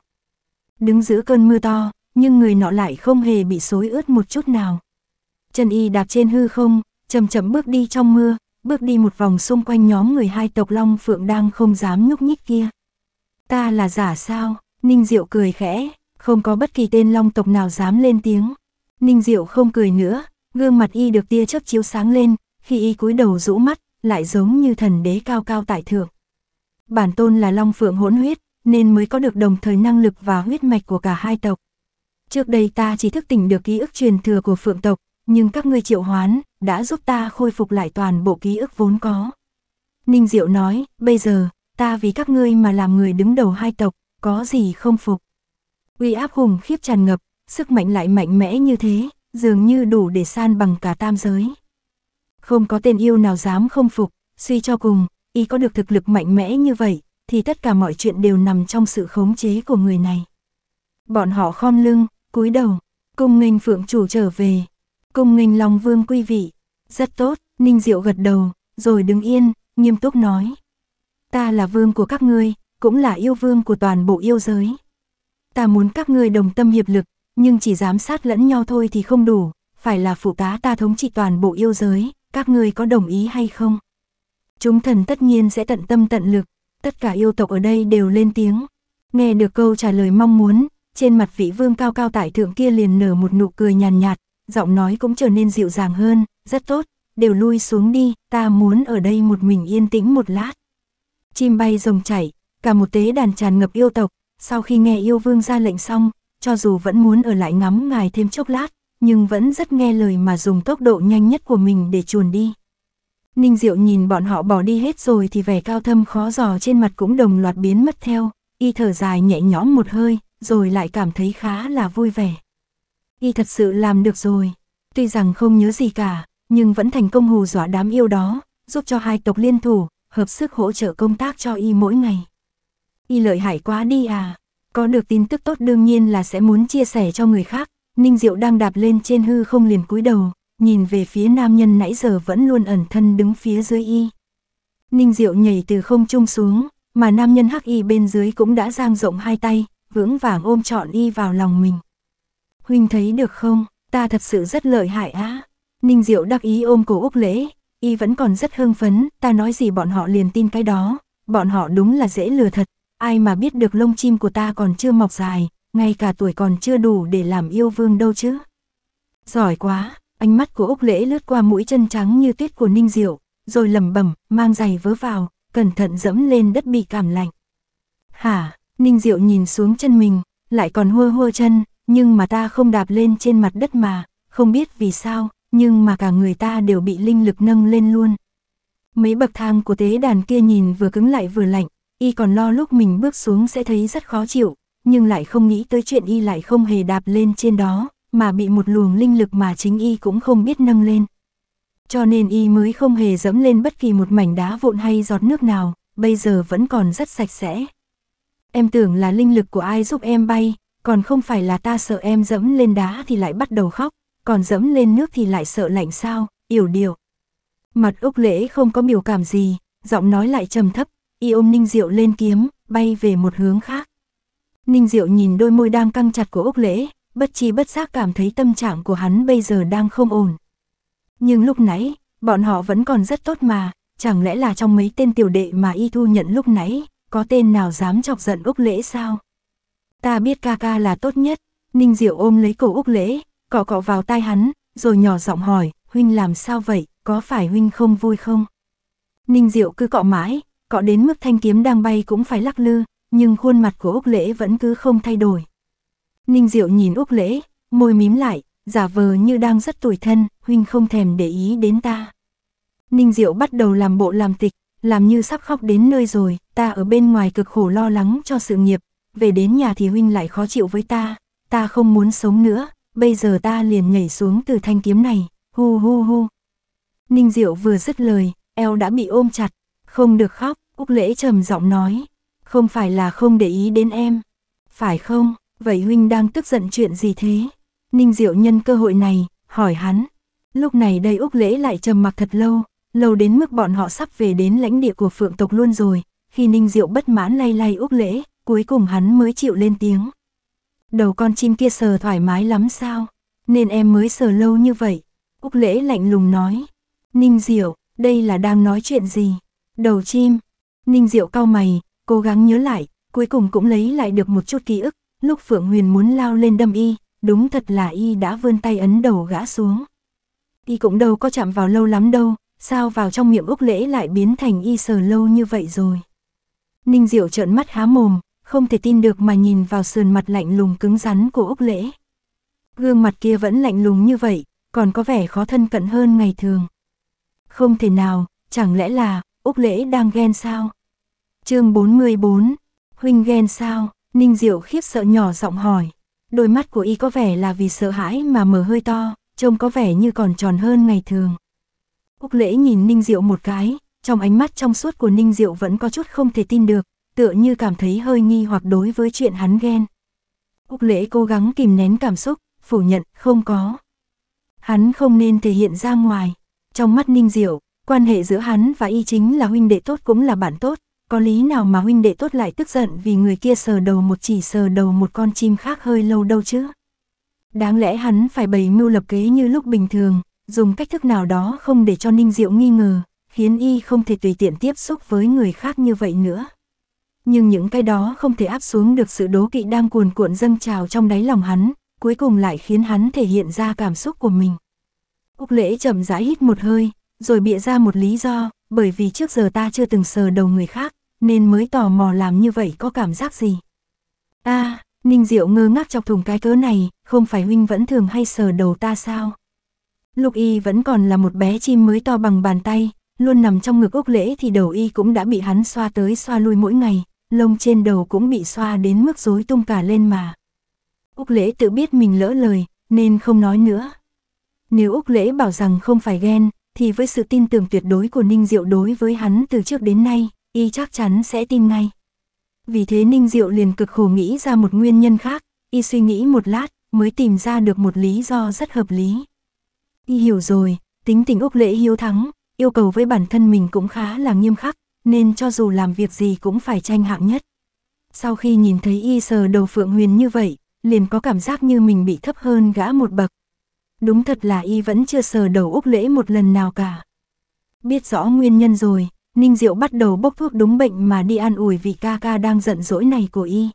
Đứng giữa cơn mưa to, nhưng người nọ lại không hề bị xối ướt một chút nào. Chân y đạp trên hư không, chậm chậm bước đi trong mưa, bước đi một vòng xung quanh nhóm người hai tộc Long Phượng đang không dám nhúc nhích kia. Ta là giả sao? Ninh Diệu cười khẽ, không có bất kỳ tên Long tộc nào dám lên tiếng. Ninh Diệu không cười nữa, gương mặt y được tia chớp chiếu sáng lên, khi y cúi đầu rũ mắt, lại giống như thần đế cao cao tại thượng. Bản tôn là Long Phượng hỗn huyết, nên mới có được đồng thời năng lực và huyết mạch của cả hai tộc. Trước đây ta chỉ thức tỉnh được ký ức truyền thừa của Phượng tộc, nhưng các ngươi triệu hoán đã giúp ta khôi phục lại toàn bộ ký ức vốn có. Ninh Diệu nói, bây giờ, ta vì các ngươi mà làm người đứng đầu hai tộc, có gì không phục. Uy áp hùng khiếp tràn ngập, sức mạnh lại mạnh mẽ như thế, dường như đủ để san bằng cả tam giới không có tên yêu nào dám không phục, suy cho cùng, y có được thực lực mạnh mẽ như vậy, thì tất cả mọi chuyện đều nằm trong sự khống chế của người này. Bọn họ khom lưng, cúi đầu, cung nghênh phượng chủ trở về, cung nghênh long vương quý vị, rất tốt, ninh diệu gật đầu, rồi đứng yên, nghiêm túc nói. Ta là vương của các ngươi, cũng là yêu vương của toàn bộ yêu giới. Ta muốn các ngươi đồng tâm hiệp lực, nhưng chỉ giám sát lẫn nhau thôi thì không đủ, phải là phụ tá ta thống trị toàn bộ yêu giới, các ngươi có đồng ý hay không? Chúng thần tất nhiên sẽ tận tâm tận lực, tất cả yêu tộc ở đây đều lên tiếng. Nghe được câu trả lời mong muốn, trên mặt vị vương cao cao tại thượng kia liền nở một nụ cười nhàn nhạt, nhạt, giọng nói cũng trở nên dịu dàng hơn, rất tốt, đều lui xuống đi, ta muốn ở đây một mình yên tĩnh một lát. Chim bay rồng chảy, cả một tế đàn tràn ngập yêu tộc, sau khi nghe yêu vương ra lệnh xong, cho dù vẫn muốn ở lại ngắm ngài thêm chốc lát, nhưng vẫn rất nghe lời mà dùng tốc độ nhanh nhất của mình để chuồn đi. Ninh Diệu nhìn bọn họ bỏ đi hết rồi thì vẻ cao thâm khó dò trên mặt cũng đồng loạt biến mất theo, y thở dài nhẹ nhõm một hơi, rồi lại cảm thấy khá là vui vẻ. Y thật sự làm được rồi, tuy rằng không nhớ gì cả, nhưng vẫn thành công hù dọa đám yêu đó, giúp cho hai tộc liên thủ, hợp sức hỗ trợ công tác cho y mỗi ngày. Y lợi hại quá đi à, có được tin tức tốt đương nhiên là sẽ muốn chia sẻ cho người khác, Ninh Diệu đang đạp lên trên hư không liền cúi đầu, nhìn về phía nam nhân nãy giờ vẫn luôn ẩn thân đứng phía dưới y. Ninh Diệu nhảy từ không trung xuống, mà nam nhân hắc y bên dưới cũng đã giang rộng hai tay, vững vàng ôm trọn y vào lòng mình. Huynh thấy được không, ta thật sự rất lợi hại á. Ninh Diệu đắc ý ôm cổ Úc Lễ, y vẫn còn rất hưng phấn, ta nói gì bọn họ liền tin cái đó, bọn họ đúng là dễ lừa thật, ai mà biết được lông chim của ta còn chưa mọc dài, ngay cả tuổi còn chưa đủ để làm yêu vương đâu chứ. Giỏi quá, ánh mắt của Úc Lễ lướt qua mũi chân trắng như tuyết của Ninh Diệu, rồi lầm bẩm mang giày vớ vào, cẩn thận dẫm lên đất bị cảm lạnh. Hả, Ninh Diệu nhìn xuống chân mình, lại còn hua hua chân, nhưng mà ta không đạp lên trên mặt đất mà, không biết vì sao, nhưng mà cả người ta đều bị linh lực nâng lên luôn. Mấy bậc thang của tế đàn kia nhìn vừa cứng lại vừa lạnh, y còn lo lúc mình bước xuống sẽ thấy rất khó chịu, nhưng lại không nghĩ tới chuyện y lại không hề đạp lên trên đó, mà bị một luồng linh lực mà chính y cũng không biết nâng lên. Cho nên y mới không hề dẫm lên bất kỳ một mảnh đá vụn hay giọt nước nào, bây giờ vẫn còn rất sạch sẽ. Em tưởng là linh lực của ai giúp em bay, còn không phải là ta sợ em dẫm lên đá thì lại bắt đầu khóc, còn dẫm lên nước thì lại sợ lạnh sao, yểu điệu. Mặt Úc Lễ không có biểu cảm gì, giọng nói lại trầm thấp, y ôm Ninh Diệu lên kiếm, bay về một hướng khác. Ninh Diệu nhìn đôi môi đang căng chặt của Úc Lễ, bất chi bất giác cảm thấy tâm trạng của hắn bây giờ đang không ổn. Nhưng lúc nãy, bọn họ vẫn còn rất tốt mà, chẳng lẽ là trong mấy tên tiểu đệ mà Y Thu nhận lúc nãy, có tên nào dám chọc giận Úc Lễ sao? Ta biết ca ca là tốt nhất, Ninh Diệu ôm lấy cổ Úc Lễ, cọ cọ vào tai hắn, rồi nhỏ giọng hỏi, huynh làm sao vậy, có phải huynh không vui không? Ninh Diệu cứ cọ mãi, cọ đến mức thanh kiếm đang bay cũng phải lắc lư, nhưng khuôn mặt của Úc Lễ vẫn cứ không thay đổi. Ninh Diệu nhìn Úc Lễ, môi mím lại, giả vờ như đang rất tủi thân, huynh không thèm để ý đến ta. Ninh Diệu bắt đầu làm bộ làm tịch, làm như sắp khóc đến nơi rồi, ta ở bên ngoài cực khổ lo lắng cho sự nghiệp, về đến nhà thì huynh lại khó chịu với ta, ta không muốn sống nữa, bây giờ ta liền nhảy xuống từ thanh kiếm này, hu hu hu. Ninh Diệu vừa dứt lời, eo đã bị ôm chặt, không được khóc, Úc Lễ trầm giọng nói, không phải là không để ý đến em. Phải không, vậy huynh đang tức giận chuyện gì thế? Ninh Diệu nhân cơ hội này, hỏi hắn. Lúc này đây Úc Lễ lại trầm mặc thật lâu, lâu đến mức bọn họ sắp về đến lãnh địa của phượng tộc luôn rồi. Khi Ninh Diệu bất mãn lay lay Úc Lễ, cuối cùng hắn mới chịu lên tiếng. Đầu con chim kia sờ thoải mái lắm sao, nên em mới sờ lâu như vậy. Úc Lễ lạnh lùng nói. Ninh Diệu, đây là đang nói chuyện gì? Đầu chim. Ninh Diệu cau mày, cố gắng nhớ lại, cuối cùng cũng lấy lại được một chút ký ức, lúc Phượng Huyền muốn lao lên đâm y, đúng thật là y đã vươn tay ấn đầu gã xuống. Y cũng đâu có chạm vào lâu lắm đâu, sao vào trong miệng Úc Lễ lại biến thành y sờ lâu như vậy rồi. Ninh Diệu trợn mắt há mồm, không thể tin được mà nhìn vào sườn mặt lạnh lùng cứng rắn của Úc Lễ. Gương mặt kia vẫn lạnh lùng như vậy, còn có vẻ khó thân cận hơn ngày thường. Không thể nào, chẳng lẽ là Úc Lễ đang ghen sao? chương 44, huynh ghen sao, Ninh Diệu khiếp sợ nhỏ giọng hỏi. Đôi mắt của y có vẻ là vì sợ hãi mà mở hơi to, trông có vẻ như còn tròn hơn ngày thường. Úc lễ nhìn Ninh Diệu một cái, trong ánh mắt trong suốt của Ninh Diệu vẫn có chút không thể tin được, tựa như cảm thấy hơi nghi hoặc đối với chuyện hắn ghen. Úc lễ cố gắng kìm nén cảm xúc, phủ nhận không có. Hắn không nên thể hiện ra ngoài. Trong mắt Ninh Diệu, quan hệ giữa hắn và y chính là huynh đệ tốt cũng là bạn tốt, có lý nào mà huynh đệ tốt lại tức giận vì người kia sờ đầu một chỉ sờ đầu một con chim khác hơi lâu đâu chứ. Đáng lẽ hắn phải bày mưu lập kế như lúc bình thường, dùng cách thức nào đó không để cho Ninh Diệu nghi ngờ, khiến y không thể tùy tiện tiếp xúc với người khác như vậy nữa. Nhưng những cái đó không thể áp xuống được sự đố kỵ đang cuồn cuộn dâng trào trong đáy lòng hắn, cuối cùng lại khiến hắn thể hiện ra cảm xúc của mình. Úc lễ chậm rãi hít một hơi, rồi bịa ra một lý do, bởi vì trước giờ ta chưa từng sờ đầu người khác, nên mới tò mò làm như vậy có cảm giác gì. a à, Ninh Diệu ngơ ngác chọc thùng cái cớ này, không phải huynh vẫn thường hay sờ đầu ta sao? Lục y vẫn còn là một bé chim mới to bằng bàn tay, luôn nằm trong ngực úc lễ thì đầu y cũng đã bị hắn xoa tới xoa lui mỗi ngày, lông trên đầu cũng bị xoa đến mức rối tung cả lên mà. Úc lễ tự biết mình lỡ lời, nên không nói nữa. Nếu Úc lễ bảo rằng không phải ghen, thì với sự tin tưởng tuyệt đối của Ninh Diệu đối với hắn từ trước đến nay, y chắc chắn sẽ tin ngay. Vì thế Ninh Diệu liền cực khổ nghĩ ra một nguyên nhân khác, y suy nghĩ một lát, mới tìm ra được một lý do rất hợp lý. Y hiểu rồi, tính tình Úc Lễ hiếu thắng, yêu cầu với bản thân mình cũng khá là nghiêm khắc, nên cho dù làm việc gì cũng phải tranh hạng nhất. Sau khi nhìn thấy y sờ đầu Phượng Huyền như vậy, liền có cảm giác như mình bị thấp hơn gã một bậc. Đúng thật là y vẫn chưa sờ đầu Úc Lễ một lần nào cả. Biết rõ nguyên nhân rồi, Ninh Diệu bắt đầu bốc thuốc đúng bệnh mà đi an ủi vì ca ca đang giận dỗi này của y.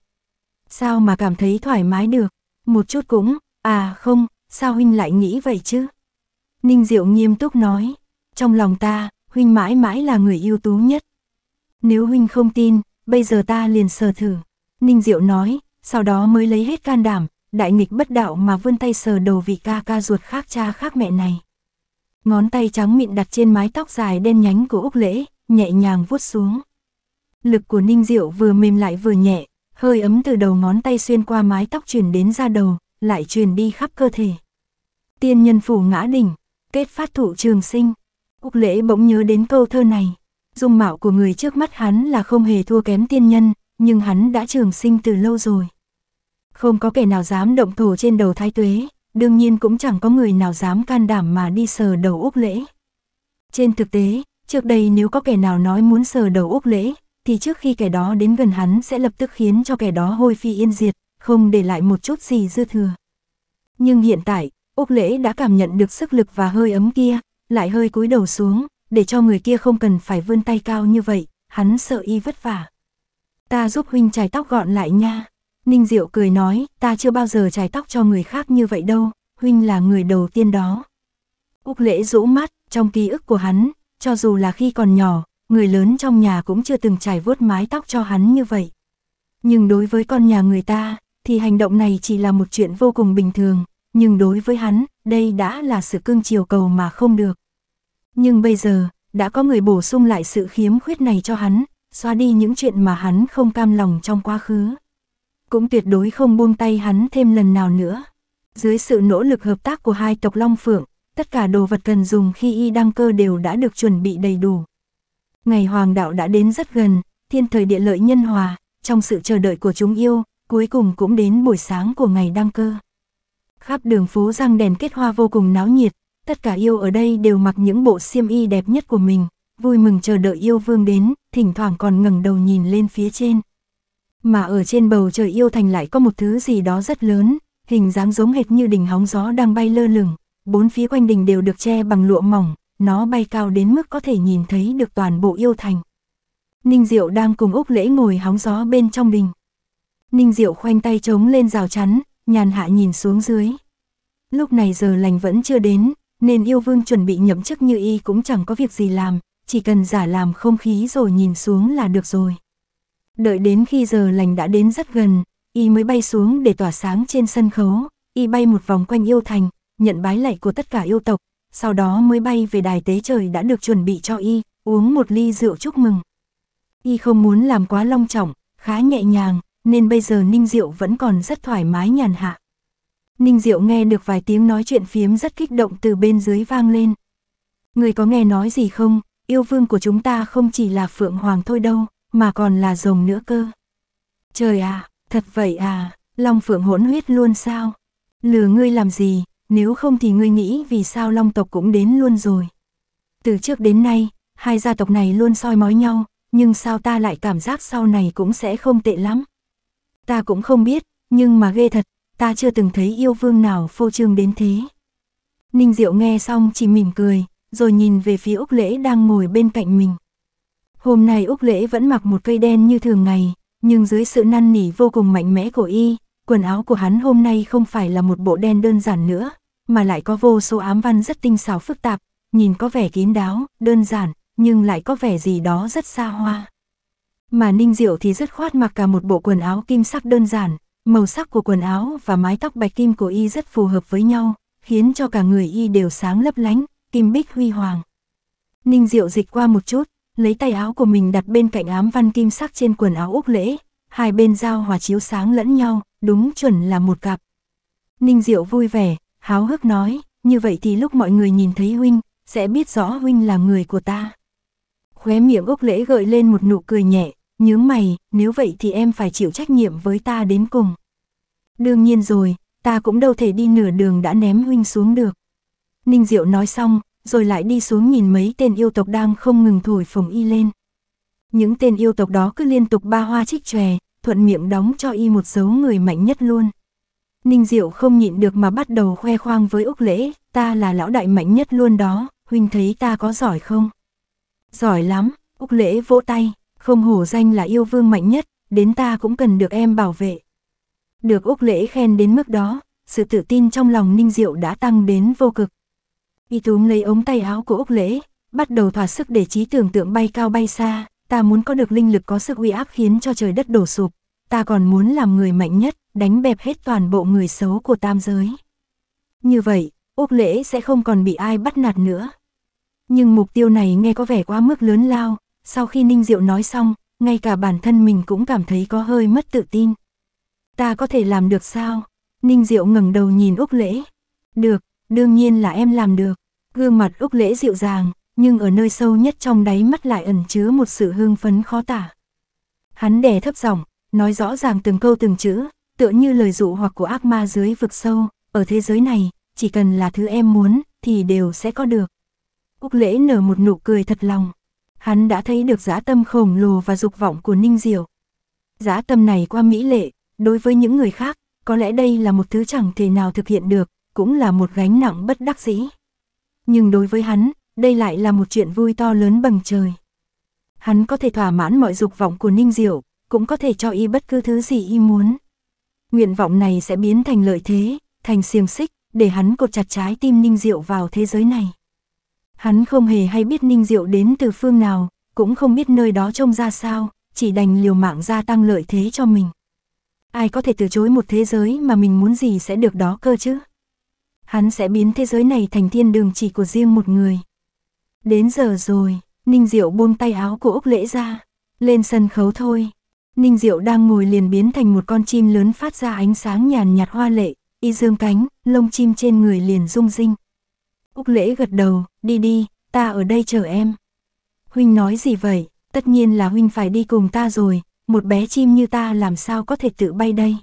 Sao mà cảm thấy thoải mái được, một chút cũng, à không, sao huynh lại nghĩ vậy chứ? Ninh Diệu nghiêm túc nói, trong lòng ta, huynh mãi mãi là người ưu tú nhất. Nếu huynh không tin, bây giờ ta liền sờ thử. Ninh Diệu nói, sau đó mới lấy hết can đảm, đại nghịch bất đạo mà vươn tay sờ đầu vị ca ca ruột khác cha khác mẹ này. Ngón tay trắng mịn đặt trên mái tóc dài đen nhánh của Úc Lễ, nhẹ nhàng vuốt xuống. Lực của Ninh Diệu vừa mềm lại vừa nhẹ, hơi ấm từ đầu ngón tay xuyên qua mái tóc truyền đến da đầu, lại truyền đi khắp cơ thể. Tiên nhân phủ ngã đỉnh, kết phát thụ trường sinh. Úc lễ bỗng nhớ đến câu thơ này. Dung mạo của người trước mắt hắn là không hề thua kém tiên nhân, nhưng hắn đã trường sinh từ lâu rồi. Không có kẻ nào dám động thổ trên đầu thái tuế, đương nhiên cũng chẳng có người nào dám can đảm mà đi sờ đầu Úc lễ. Trên thực tế, Trước đây nếu có kẻ nào nói muốn sờ đầu Úc Lễ, thì trước khi kẻ đó đến gần hắn sẽ lập tức khiến cho kẻ đó hôi phi yên diệt, không để lại một chút gì dư thừa. Nhưng hiện tại, Úc Lễ đã cảm nhận được sức lực và hơi ấm kia, lại hơi cúi đầu xuống, để cho người kia không cần phải vươn tay cao như vậy, hắn sợ y vất vả. Ta giúp huynh chải tóc gọn lại nha. Ninh Diệu cười nói, ta chưa bao giờ chải tóc cho người khác như vậy đâu, huynh là người đầu tiên đó. Úc Lễ rũ mắt, trong ký ức của hắn, cho dù là khi còn nhỏ, người lớn trong nhà cũng chưa từng trải vuốt mái tóc cho hắn như vậy. Nhưng đối với con nhà người ta, thì hành động này chỉ là một chuyện vô cùng bình thường, nhưng đối với hắn, đây đã là sự cương chiều cầu mà không được. Nhưng bây giờ, đã có người bổ sung lại sự khiếm khuyết này cho hắn, xóa đi những chuyện mà hắn không cam lòng trong quá khứ. Cũng tuyệt đối không buông tay hắn thêm lần nào nữa. Dưới sự nỗ lực hợp tác của hai tộc Long Phượng, tất cả đồ vật cần dùng khi y đăng cơ đều đã được chuẩn bị đầy đủ. Ngày hoàng đạo đã đến rất gần, thiên thời địa lợi nhân hòa, trong sự chờ đợi của chúng yêu, cuối cùng cũng đến buổi sáng của ngày đăng cơ. Khắp đường phố răng đèn kết hoa vô cùng náo nhiệt, tất cả yêu ở đây đều mặc những bộ xiêm y đẹp nhất của mình, vui mừng chờ đợi yêu vương đến, thỉnh thoảng còn ngẩng đầu nhìn lên phía trên. Mà ở trên bầu trời yêu thành lại có một thứ gì đó rất lớn, hình dáng giống hệt như đỉnh hóng gió đang bay lơ lửng, bốn phía quanh đình đều được che bằng lụa mỏng, nó bay cao đến mức có thể nhìn thấy được toàn bộ yêu thành. Ninh Diệu đang cùng Úc Lễ ngồi hóng gió bên trong đình. Ninh Diệu khoanh tay trống lên rào chắn, nhàn hạ nhìn xuống dưới. Lúc này giờ lành vẫn chưa đến, nên yêu vương chuẩn bị nhậm chức như y cũng chẳng có việc gì làm, chỉ cần giả làm không khí rồi nhìn xuống là được rồi. Đợi đến khi giờ lành đã đến rất gần, y mới bay xuống để tỏa sáng trên sân khấu, y bay một vòng quanh yêu thành, nhận bái lạy của tất cả yêu tộc, sau đó mới bay về đài tế trời đã được chuẩn bị cho y, uống một ly rượu chúc mừng. Y không muốn làm quá long trọng, khá nhẹ nhàng, nên bây giờ Ninh Diệu vẫn còn rất thoải mái nhàn hạ. Ninh Diệu nghe được vài tiếng nói chuyện phiếm rất kích động từ bên dưới vang lên. Người có nghe nói gì không, yêu vương của chúng ta không chỉ là Phượng Hoàng thôi đâu, mà còn là rồng nữa cơ. Trời à, thật vậy à, Long Phượng hỗn huyết luôn sao? Lừa ngươi làm gì, nếu không thì ngươi nghĩ vì sao long tộc cũng đến luôn rồi. Từ trước đến nay, hai gia tộc này luôn soi mói nhau, nhưng sao ta lại cảm giác sau này cũng sẽ không tệ lắm. Ta cũng không biết, nhưng mà ghê thật, ta chưa từng thấy yêu vương nào phô trương đến thế. Ninh Diệu nghe xong chỉ mỉm cười, rồi nhìn về phía Úc Lễ đang ngồi bên cạnh mình. Hôm nay Úc Lễ vẫn mặc một cây đen như thường ngày, nhưng dưới sự năn nỉ vô cùng mạnh mẽ của y, quần áo của hắn hôm nay không phải là một bộ đen đơn giản nữa, mà lại có vô số ám văn rất tinh xảo phức tạp, nhìn có vẻ kín đáo, đơn giản, nhưng lại có vẻ gì đó rất xa hoa. Mà Ninh Diệu thì rất khoát mặc cả một bộ quần áo kim sắc đơn giản, màu sắc của quần áo và mái tóc bạch kim của y rất phù hợp với nhau, khiến cho cả người y đều sáng lấp lánh, kim bích huy hoàng. Ninh Diệu dịch qua một chút, lấy tay áo của mình đặt bên cạnh ám văn kim sắc trên quần áo Úc Lễ, hai bên giao hòa chiếu sáng lẫn nhau, đúng chuẩn là một cặp. Ninh Diệu vui vẻ, háo hức nói, như vậy thì lúc mọi người nhìn thấy huynh, sẽ biết rõ huynh là người của ta. Khóe miệng Úc Lễ gợi lên một nụ cười nhẹ, Nhớ mày, nếu vậy thì em phải chịu trách nhiệm với ta đến cùng. Đương nhiên rồi, ta cũng đâu thể đi nửa đường đã ném huynh xuống được. Ninh Diệu nói xong, rồi lại đi xuống nhìn mấy tên yêu tộc đang không ngừng thổi phồng y lên. Những tên yêu tộc đó cứ liên tục ba hoa trích chòe, thuận miệng đóng cho y một dấu người mạnh nhất luôn. Ninh Diệu không nhịn được mà bắt đầu khoe khoang với Úc Lễ, ta là lão đại mạnh nhất luôn đó, huynh thấy ta có giỏi không? Giỏi lắm, Úc Lễ vỗ tay, không hổ danh là yêu vương mạnh nhất, đến ta cũng cần được em bảo vệ. Được Úc Lễ khen đến mức đó, sự tự tin trong lòng Ninh Diệu đã tăng đến vô cực. Y túm lấy ống tay áo của Úc Lễ, bắt đầu thỏa sức để trí tưởng tượng bay cao bay xa. Ta muốn có được linh lực có sức uy áp khiến cho trời đất đổ sụp. Ta còn muốn làm người mạnh nhất, đánh bẹp hết toàn bộ người xấu của tam giới. Như vậy, Úc Lễ sẽ không còn bị ai bắt nạt nữa. Nhưng mục tiêu này nghe có vẻ quá mức lớn lao, sau khi Ninh Diệu nói xong, ngay cả bản thân mình cũng cảm thấy có hơi mất tự tin. Ta có thể làm được sao? Ninh Diệu ngẩng đầu nhìn Úc Lễ. Được, đương nhiên là em làm được. Gương mặt Úc Lễ dịu dàng, nhưng ở nơi sâu nhất trong đáy mắt lại ẩn chứa một sự hương phấn khó tả. Hắn đè thấp giọng, nói rõ ràng từng câu từng chữ, tựa như lời dụ hoặc của ác ma dưới vực sâu, ở thế giới này, chỉ cần là thứ em muốn, thì đều sẽ có được. Úc lễ nở một nụ cười thật lòng. Hắn đã thấy được giá tâm khổng lồ và dục vọng của Ninh Diệu. giá tâm này qua mỹ lệ, đối với những người khác, có lẽ đây là một thứ chẳng thể nào thực hiện được, cũng là một gánh nặng bất đắc dĩ. Nhưng đối với hắn, đây lại là một chuyện vui to lớn bằng trời. Hắn có thể thỏa mãn mọi dục vọng của Ninh Diệu, cũng có thể cho y bất cứ thứ gì y muốn. Nguyện vọng này sẽ biến thành lợi thế, thành xiềng xích, để hắn cột chặt trái tim Ninh Diệu vào thế giới này. Hắn không hề hay biết Ninh Diệu đến từ phương nào, cũng không biết nơi đó trông ra sao, chỉ đành liều mạng gia tăng lợi thế cho mình. Ai có thể từ chối một thế giới mà mình muốn gì sẽ được đó cơ chứ? Hắn sẽ biến thế giới này thành thiên đường chỉ của riêng một người. Đến giờ rồi, Ninh Diệu buông tay áo của Úc Lễ ra. Lên sân khấu thôi. Ninh Diệu đang ngồi liền biến thành một con chim lớn phát ra ánh sáng nhàn nhạt hoa lệ, y dương cánh, lông chim trên người liền rung rinh. Úc Lễ gật đầu, đi đi, ta ở đây chờ em. Huynh nói gì vậy, tất nhiên là Huynh phải đi cùng ta rồi, một bé chim như ta làm sao có thể tự bay đây.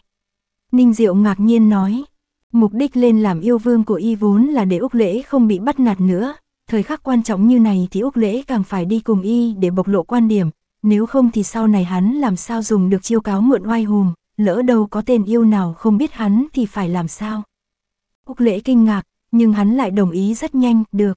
Ninh Diệu ngạc nhiên nói, mục đích lên làm yêu vương của y vốn là để Úc Lễ không bị bắt nạt nữa, thời khắc quan trọng như này thì Úc Lễ càng phải đi cùng y để bộc lộ quan điểm, nếu không thì sau này hắn làm sao dùng được chiêu cáo mượn oai hùm, lỡ đâu có tên yêu nào không biết hắn thì phải làm sao. Úc Lễ kinh ngạc, nhưng hắn lại đồng ý rất nhanh, được.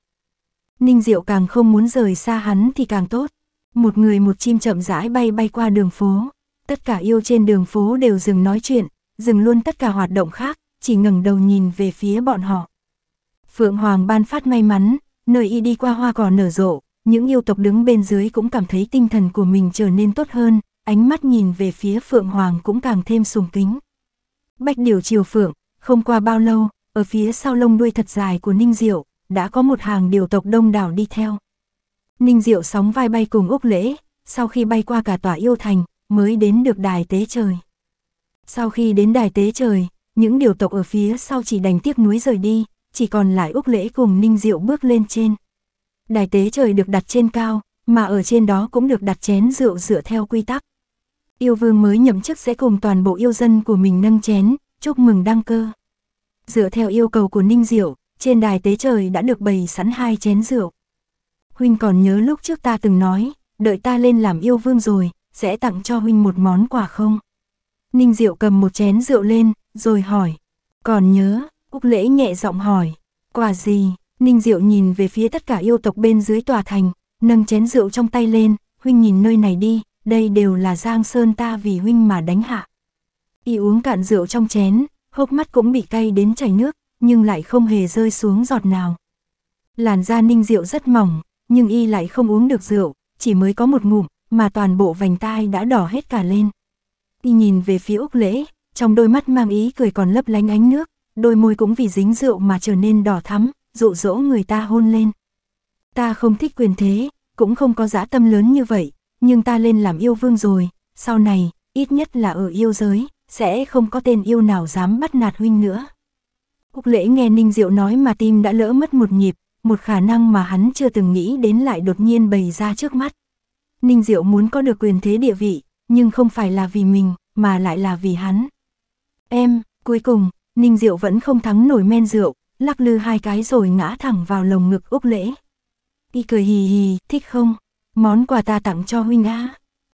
Ninh Diệu càng không muốn rời xa hắn thì càng tốt. Một người một chim chậm rãi bay bay qua đường phố. Tất cả yêu trên đường phố đều dừng nói chuyện, dừng luôn tất cả hoạt động khác, chỉ ngẩng đầu nhìn về phía bọn họ. Phượng Hoàng ban phát may mắn, Nơi y đi qua hoa cỏ nở rộ, những yêu tộc đứng bên dưới cũng cảm thấy tinh thần của mình trở nên tốt hơn, ánh mắt nhìn về phía Phượng Hoàng cũng càng thêm sùng kính. Bách điều chiều Phượng, không qua bao lâu, ở phía sau lông đuôi thật dài của Ninh Diệu, đã có một hàng điều tộc đông đảo đi theo. Ninh Diệu sóng vai bay cùng Úc Lễ, sau khi bay qua cả tòa yêu thành, mới đến được đài tế trời. Sau khi đến đài tế trời, những điều tộc ở phía sau chỉ đành tiếc nuối rời đi, chỉ còn lại Úc Lễ cùng Ninh Diệu bước lên trên. Đài tế trời được đặt trên cao, mà ở trên đó cũng được đặt chén rượu dựa theo quy tắc. Yêu vương mới nhậm chức sẽ cùng toàn bộ yêu dân của mình nâng chén, chúc mừng đăng cơ. Dựa theo yêu cầu của Ninh Diệu, trên đài tế trời đã được bày sẵn hai chén rượu. Huynh còn nhớ lúc trước ta từng nói, đợi ta lên làm yêu vương rồi, sẽ tặng cho Huynh một món quà không? Ninh Diệu cầm một chén rượu lên, rồi hỏi, còn nhớ, Úc lễ nhẹ giọng hỏi, quả gì? Ninh Diệu nhìn về phía tất cả yêu tộc bên dưới tòa thành, nâng chén rượu trong tay lên, huynh nhìn nơi này đi, đây đều là Giang Sơn ta vì huynh mà đánh hạ. Y uống cạn rượu trong chén, hốc mắt cũng bị cay đến chảy nước, nhưng lại không hề rơi xuống giọt nào. Làn da Ninh Diệu rất mỏng, nhưng y lại không uống được rượu, chỉ mới có một ngụm, mà toàn bộ vành tai đã đỏ hết cả lên. Y nhìn về phía Úc Lễ, trong đôi mắt mang ý cười còn lấp lánh ánh nước, đôi môi cũng vì dính rượu mà trở nên đỏ thắm, dụ dỗ người ta hôn lên. Ta không thích quyền thế, cũng không có dã tâm lớn như vậy, nhưng ta lên làm yêu vương rồi, sau này, ít nhất là ở yêu giới, sẽ không có tên yêu nào dám bắt nạt huynh nữa. Úc lễ nghe Ninh Diệu nói mà tim đã lỡ mất một nhịp, một khả năng mà hắn chưa từng nghĩ đến lại đột nhiên bày ra trước mắt. Ninh Diệu muốn có được quyền thế địa vị, nhưng không phải là vì mình, mà lại là vì hắn. Em, cuối cùng, Ninh Diệu vẫn không thắng nổi men rượu, lắc lư hai cái rồi ngã thẳng vào lồng ngực Úc Lễ. Y cười hì hì, thích không? Món quà ta tặng cho huynh á.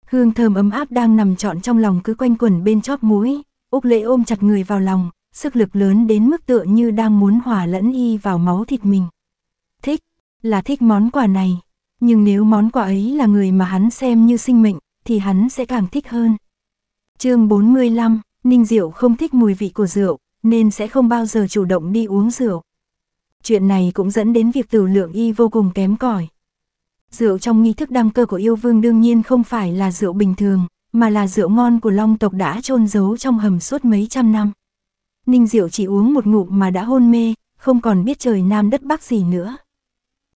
Hương thơm ấm áp đang nằm trọn trong lòng cứ quanh quẩn bên chóp mũi, Úc Lễ ôm chặt người vào lòng, sức lực lớn đến mức tựa như đang muốn hòa lẫn y vào máu thịt mình. Thích, là thích món quà này, nhưng nếu món quà ấy là người mà hắn xem như sinh mệnh, thì hắn sẽ càng thích hơn. chương 45, Ninh Diệu không thích mùi vị của rượu, nên sẽ không bao giờ chủ động đi uống rượu. Chuyện này cũng dẫn đến việc tử lượng y vô cùng kém cỏi. Rượu trong nghi thức đăng cơ của yêu vương đương nhiên không phải là rượu bình thường, mà là rượu ngon của long tộc đã chôn giấu trong hầm suốt mấy trăm năm. Ninh rượu chỉ uống một ngụm mà đã hôn mê, không còn biết trời nam đất bắc gì nữa.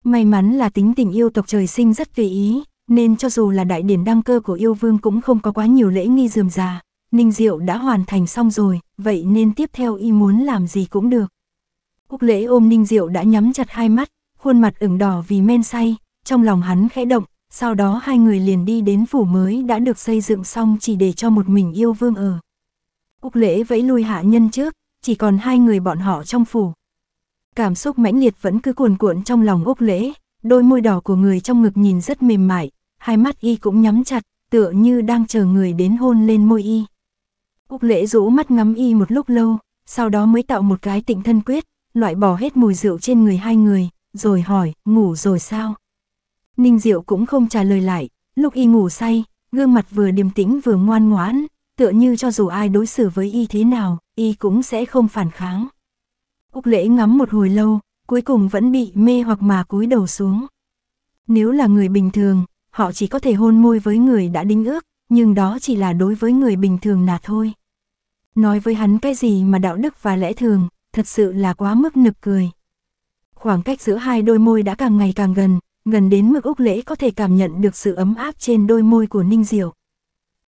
May mắn là tính tình yêu tộc trời sinh rất tùy ý, nên cho dù là đại điển đăng cơ của yêu vương cũng không có quá nhiều lễ nghi dườm già, Ninh Diệu đã hoàn thành xong rồi, vậy nên tiếp theo y muốn làm gì cũng được. Úc lễ ôm Ninh Diệu đã nhắm chặt hai mắt, khuôn mặt ửng đỏ vì men say, trong lòng hắn khẽ động, sau đó hai người liền đi đến phủ mới đã được xây dựng xong chỉ để cho một mình yêu vương ở. Úc lễ vẫy lui hạ nhân trước, chỉ còn hai người bọn họ trong phủ. Cảm xúc mãnh liệt vẫn cứ cuồn cuộn trong lòng Úc lễ, đôi môi đỏ của người trong ngực nhìn rất mềm mại, hai mắt y cũng nhắm chặt, tựa như đang chờ người đến hôn lên môi y. Úc lễ rũ mắt ngắm y một lúc lâu, sau đó mới tạo một cái tịnh thân quyết, loại bỏ hết mùi rượu trên người hai người, rồi hỏi, ngủ rồi sao? Ninh Diệu cũng không trả lời lại, lúc y ngủ say, gương mặt vừa điềm tĩnh vừa ngoan ngoãn, tựa như cho dù ai đối xử với y thế nào, y cũng sẽ không phản kháng. Úc lễ ngắm một hồi lâu, cuối cùng vẫn bị mê hoặc mà cúi đầu xuống. Nếu là người bình thường, họ chỉ có thể hôn môi với người đã đính ước, nhưng đó chỉ là đối với người bình thường là thôi. Nói với hắn cái gì mà đạo đức và lẽ thường, thật sự là quá mức nực cười. Khoảng cách giữa hai đôi môi đã càng ngày càng gần, gần đến mức Úc Lễ có thể cảm nhận được sự ấm áp trên đôi môi của Ninh Diệu.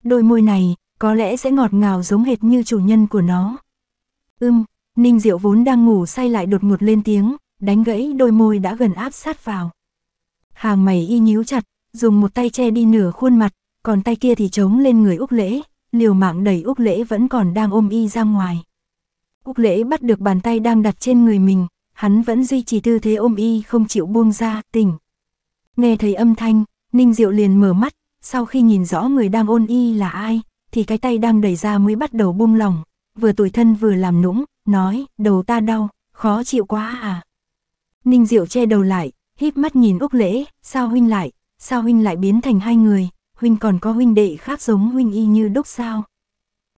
Đôi môi này, có lẽ sẽ ngọt ngào giống hệt như chủ nhân của nó. Ưm, Ninh Diệu vốn đang ngủ say lại đột ngột lên tiếng, đánh gãy đôi môi đã gần áp sát vào. Hàng mày y nhíu chặt, dùng một tay che đi nửa khuôn mặt, còn tay kia thì chống lên người Úc Lễ, liều mạng đẩy Úc Lễ vẫn còn đang ôm y ra ngoài. Úc Lễ bắt được bàn tay đang đặt trên người mình, hắn vẫn duy trì tư thế ôm y không chịu buông ra, tỉnh. Nghe thấy âm thanh, Ninh Diệu liền mở mắt, sau khi nhìn rõ người đang ôn y là ai, thì cái tay đang đẩy ra mới bắt đầu buông lỏng, vừa tủi thân vừa làm nũng, nói, đầu ta đau, khó chịu quá à. Ninh Diệu che đầu lại, híp mắt nhìn Úc Lễ, sao huynh lại, sao huynh lại biến thành hai người, huynh còn có huynh đệ khác giống huynh y như đúc sao.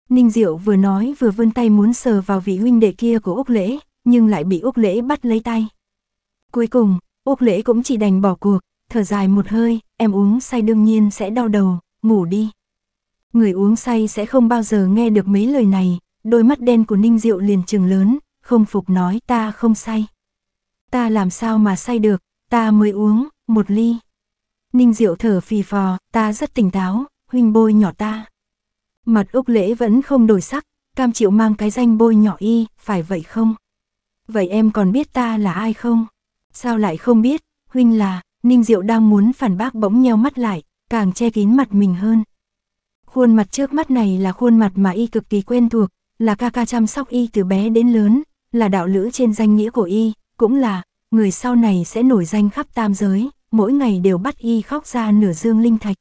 Ninh Diệu vừa nói vừa vươn tay muốn sờ vào vị huynh đệ kia của Úc Lễ, nhưng lại bị Úc Lễ bắt lấy tay. Cuối cùng, Úc Lễ cũng chỉ đành bỏ cuộc, thở dài một hơi, em uống say đương nhiên sẽ đau đầu, ngủ đi. Người uống say sẽ không bao giờ nghe được mấy lời này, đôi mắt đen của Ninh Diệu liền trừng lớn, không phục nói ta không say. Ta làm sao mà say được, ta mới uống, một ly. Ninh Diệu thở phì phò, ta rất tỉnh táo, huynh bôi nhỏ ta. Mặt Úc Lễ vẫn không đổi sắc, cam chịu mang cái danh bôi nhỏ y, phải vậy không? Vậy em còn biết ta là ai không? Sao lại không biết, huynh là, Ninh Diệu đang muốn phản bác bỗng nheo mắt lại, càng che kín mặt mình hơn. Khuôn mặt trước mắt này là khuôn mặt mà y cực kỳ quen thuộc, là ca ca chăm sóc y từ bé đến lớn, là đạo lữ trên danh nghĩa của y, cũng là người sau này sẽ nổi danh khắp tam giới mỗi ngày đều bắt y khóc ra nửa dương linh thạch.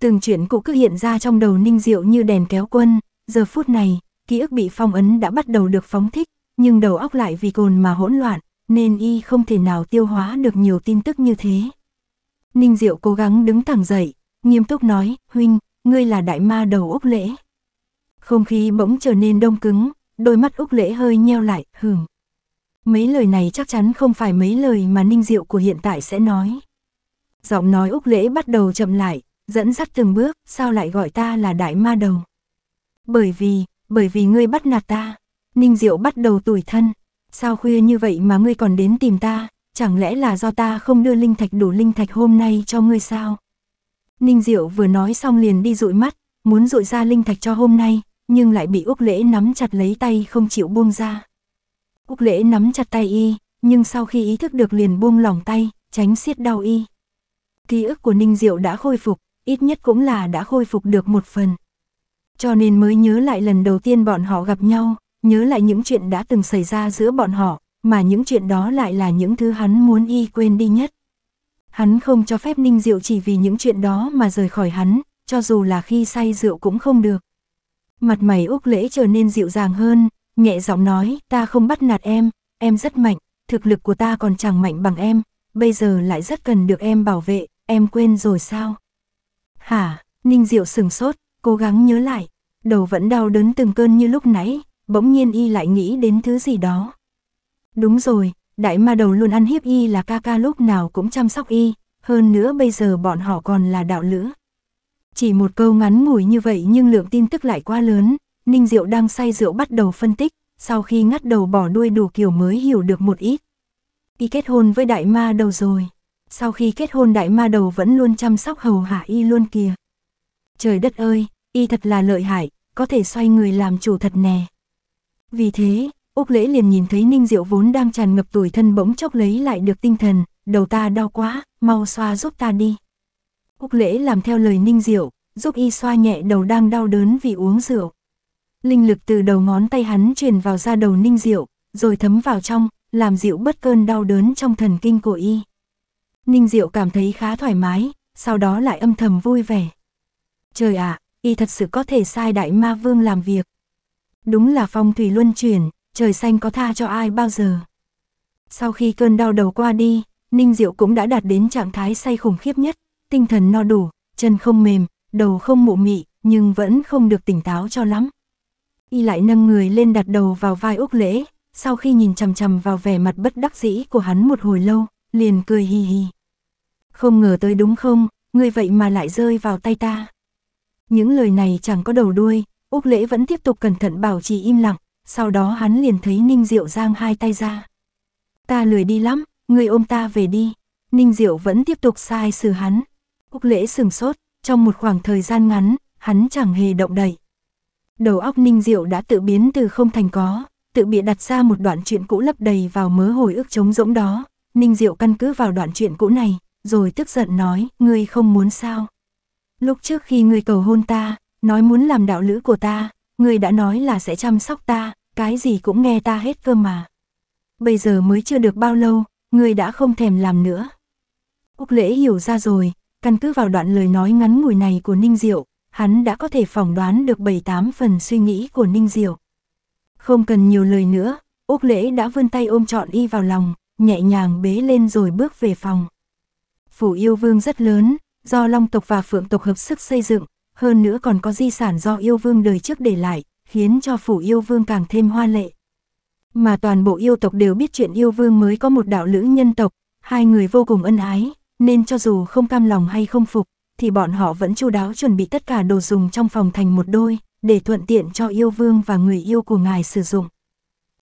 Từng chuyện cũ cứ hiện ra trong đầu Ninh Diệu như đèn kéo quân, giờ phút này, ký ức bị phong ấn đã bắt đầu được phóng thích, nhưng đầu óc lại vì cồn mà hỗn loạn, nên y không thể nào tiêu hóa được nhiều tin tức như thế. Ninh Diệu cố gắng đứng thẳng dậy, nghiêm túc nói, huynh, ngươi là đại ma đầu Úc Lễ. Không khí bỗng trở nên đông cứng, đôi mắt Úc Lễ hơi nheo lại, hửng. Mấy lời này chắc chắn không phải mấy lời mà Ninh Diệu của hiện tại sẽ nói. Giọng nói Úc Lễ bắt đầu chậm lại, dẫn dắt từng bước, sao lại gọi ta là đại ma đầu? Bởi vì, bởi vì ngươi bắt nạt ta. Ninh Diệu bắt đầu tủi thân. Sao khuya như vậy mà ngươi còn đến tìm ta, chẳng lẽ là do ta không đưa linh thạch đủ linh thạch hôm nay cho ngươi sao? Ninh Diệu vừa nói xong liền đi dụi mắt, muốn dụi ra linh thạch cho hôm nay, nhưng lại bị Úc Lễ nắm chặt lấy tay không chịu buông ra. Úc lễ nắm chặt tay y, nhưng sau khi ý thức được liền buông lỏng tay, tránh siết đau y. Ký ức của Ninh Diệu đã khôi phục, ít nhất cũng là đã khôi phục được một phần. Cho nên mới nhớ lại lần đầu tiên bọn họ gặp nhau, nhớ lại những chuyện đã từng xảy ra giữa bọn họ, mà những chuyện đó lại là những thứ hắn muốn y quên đi nhất. Hắn không cho phép Ninh Diệu chỉ vì những chuyện đó mà rời khỏi hắn, cho dù là khi say rượu cũng không được. Mặt mày Úc Lễ trở nên dịu dàng hơn, nhẹ giọng nói, ta không bắt nạt em, em rất mạnh, thực lực của ta còn chẳng mạnh bằng em, bây giờ lại rất cần được em bảo vệ, em quên rồi sao? Hả, Ninh Diệu sừng sốt, cố gắng nhớ lại, đầu vẫn đau đớn từng cơn như lúc nãy, bỗng nhiên y lại nghĩ đến thứ gì đó. Đúng rồi, đại ma đầu luôn ăn hiếp y là ca ca lúc nào cũng chăm sóc y, hơn nữa bây giờ bọn họ còn là đạo lữ. Chỉ một câu ngắn ngủi như vậy nhưng lượng tin tức lại quá lớn, Ninh Diệu đang say rượu bắt đầu phân tích, sau khi ngắt đầu bỏ đuôi đủ kiểu mới hiểu được một ít. Y kết hôn với đại ma đầu rồi. Sau khi kết hôn đại ma đầu vẫn luôn chăm sóc hầu hạ y luôn kìa. Trời đất ơi, y thật là lợi hại, có thể xoay người làm chủ thật nè. Vì thế, Úc Lễ liền nhìn thấy Ninh Diệu vốn đang tràn ngập tuổi thân bỗng chốc lấy lại được tinh thần, đầu ta đau quá, mau xoa giúp ta đi. Úc Lễ làm theo lời Ninh Diệu, giúp y xoa nhẹ đầu đang đau đớn vì uống rượu linh lực từ đầu ngón tay hắn truyền vào ra đầu ninh diệu, rồi thấm vào trong, làm dịu bất cơn đau đớn trong thần kinh của y. Ninh diệu cảm thấy khá thoải mái, sau đó lại âm thầm vui vẻ. Trời ạ, à, y thật sự có thể sai đại ma vương làm việc. Đúng là phong thủy luân chuyển, trời xanh có tha cho ai bao giờ. Sau khi cơn đau đầu qua đi, Ninh Diệu cũng đã đạt đến trạng thái say khủng khiếp nhất, tinh thần no đủ, chân không mềm, đầu không mụ mị, nhưng vẫn không được tỉnh táo cho lắm. Y lại nâng người lên đặt đầu vào vai Úc Lễ, sau khi nhìn chằm chằm vào vẻ mặt bất đắc dĩ của hắn một hồi lâu, liền cười hì hì. Không ngờ tới đúng không, ngươi vậy mà lại rơi vào tay ta. Những lời này chẳng có đầu đuôi, Úc Lễ vẫn tiếp tục cẩn thận bảo trì im lặng, sau đó hắn liền thấy Ninh Diệu giang hai tay ra. Ta lười đi lắm, ngươi ôm ta về đi. Ninh Diệu vẫn tiếp tục sai xử hắn. Úc Lễ sừng sốt, trong một khoảng thời gian ngắn, hắn chẳng hề động đậy. Đầu óc Ninh Diệu đã tự biến từ không thành có, tự bịa đặt ra một đoạn chuyện cũ lấp đầy vào mớ hồi ức trống rỗng đó. Ninh Diệu căn cứ vào đoạn chuyện cũ này, rồi tức giận nói, ngươi không muốn sao. Lúc trước khi ngươi cầu hôn ta, nói muốn làm đạo lữ của ta, ngươi đã nói là sẽ chăm sóc ta, cái gì cũng nghe ta hết cơ mà. Bây giờ mới chưa được bao lâu, ngươi đã không thèm làm nữa. Úc Lễ hiểu ra rồi, căn cứ vào đoạn lời nói ngắn ngủi này của Ninh Diệu, hắn đã có thể phỏng đoán được 7-8 phần suy nghĩ của Ninh Diệu. Không cần nhiều lời nữa, Úc Lễ đã vươn tay ôm trọn y vào lòng, nhẹ nhàng bế lên rồi bước về phòng. Phủ yêu vương rất lớn, do Long tộc và Phượng tộc hợp sức xây dựng, hơn nữa còn có di sản do yêu vương đời trước để lại, khiến cho phủ yêu vương càng thêm hoa lệ. Mà toàn bộ yêu tộc đều biết chuyện yêu vương mới có một đạo lữ nhân tộc, hai người vô cùng ân ái, nên cho dù không cam lòng hay không phục, thì bọn họ vẫn chu đáo chuẩn bị tất cả đồ dùng trong phòng thành một đôi, để thuận tiện cho yêu vương và người yêu của ngài sử dụng.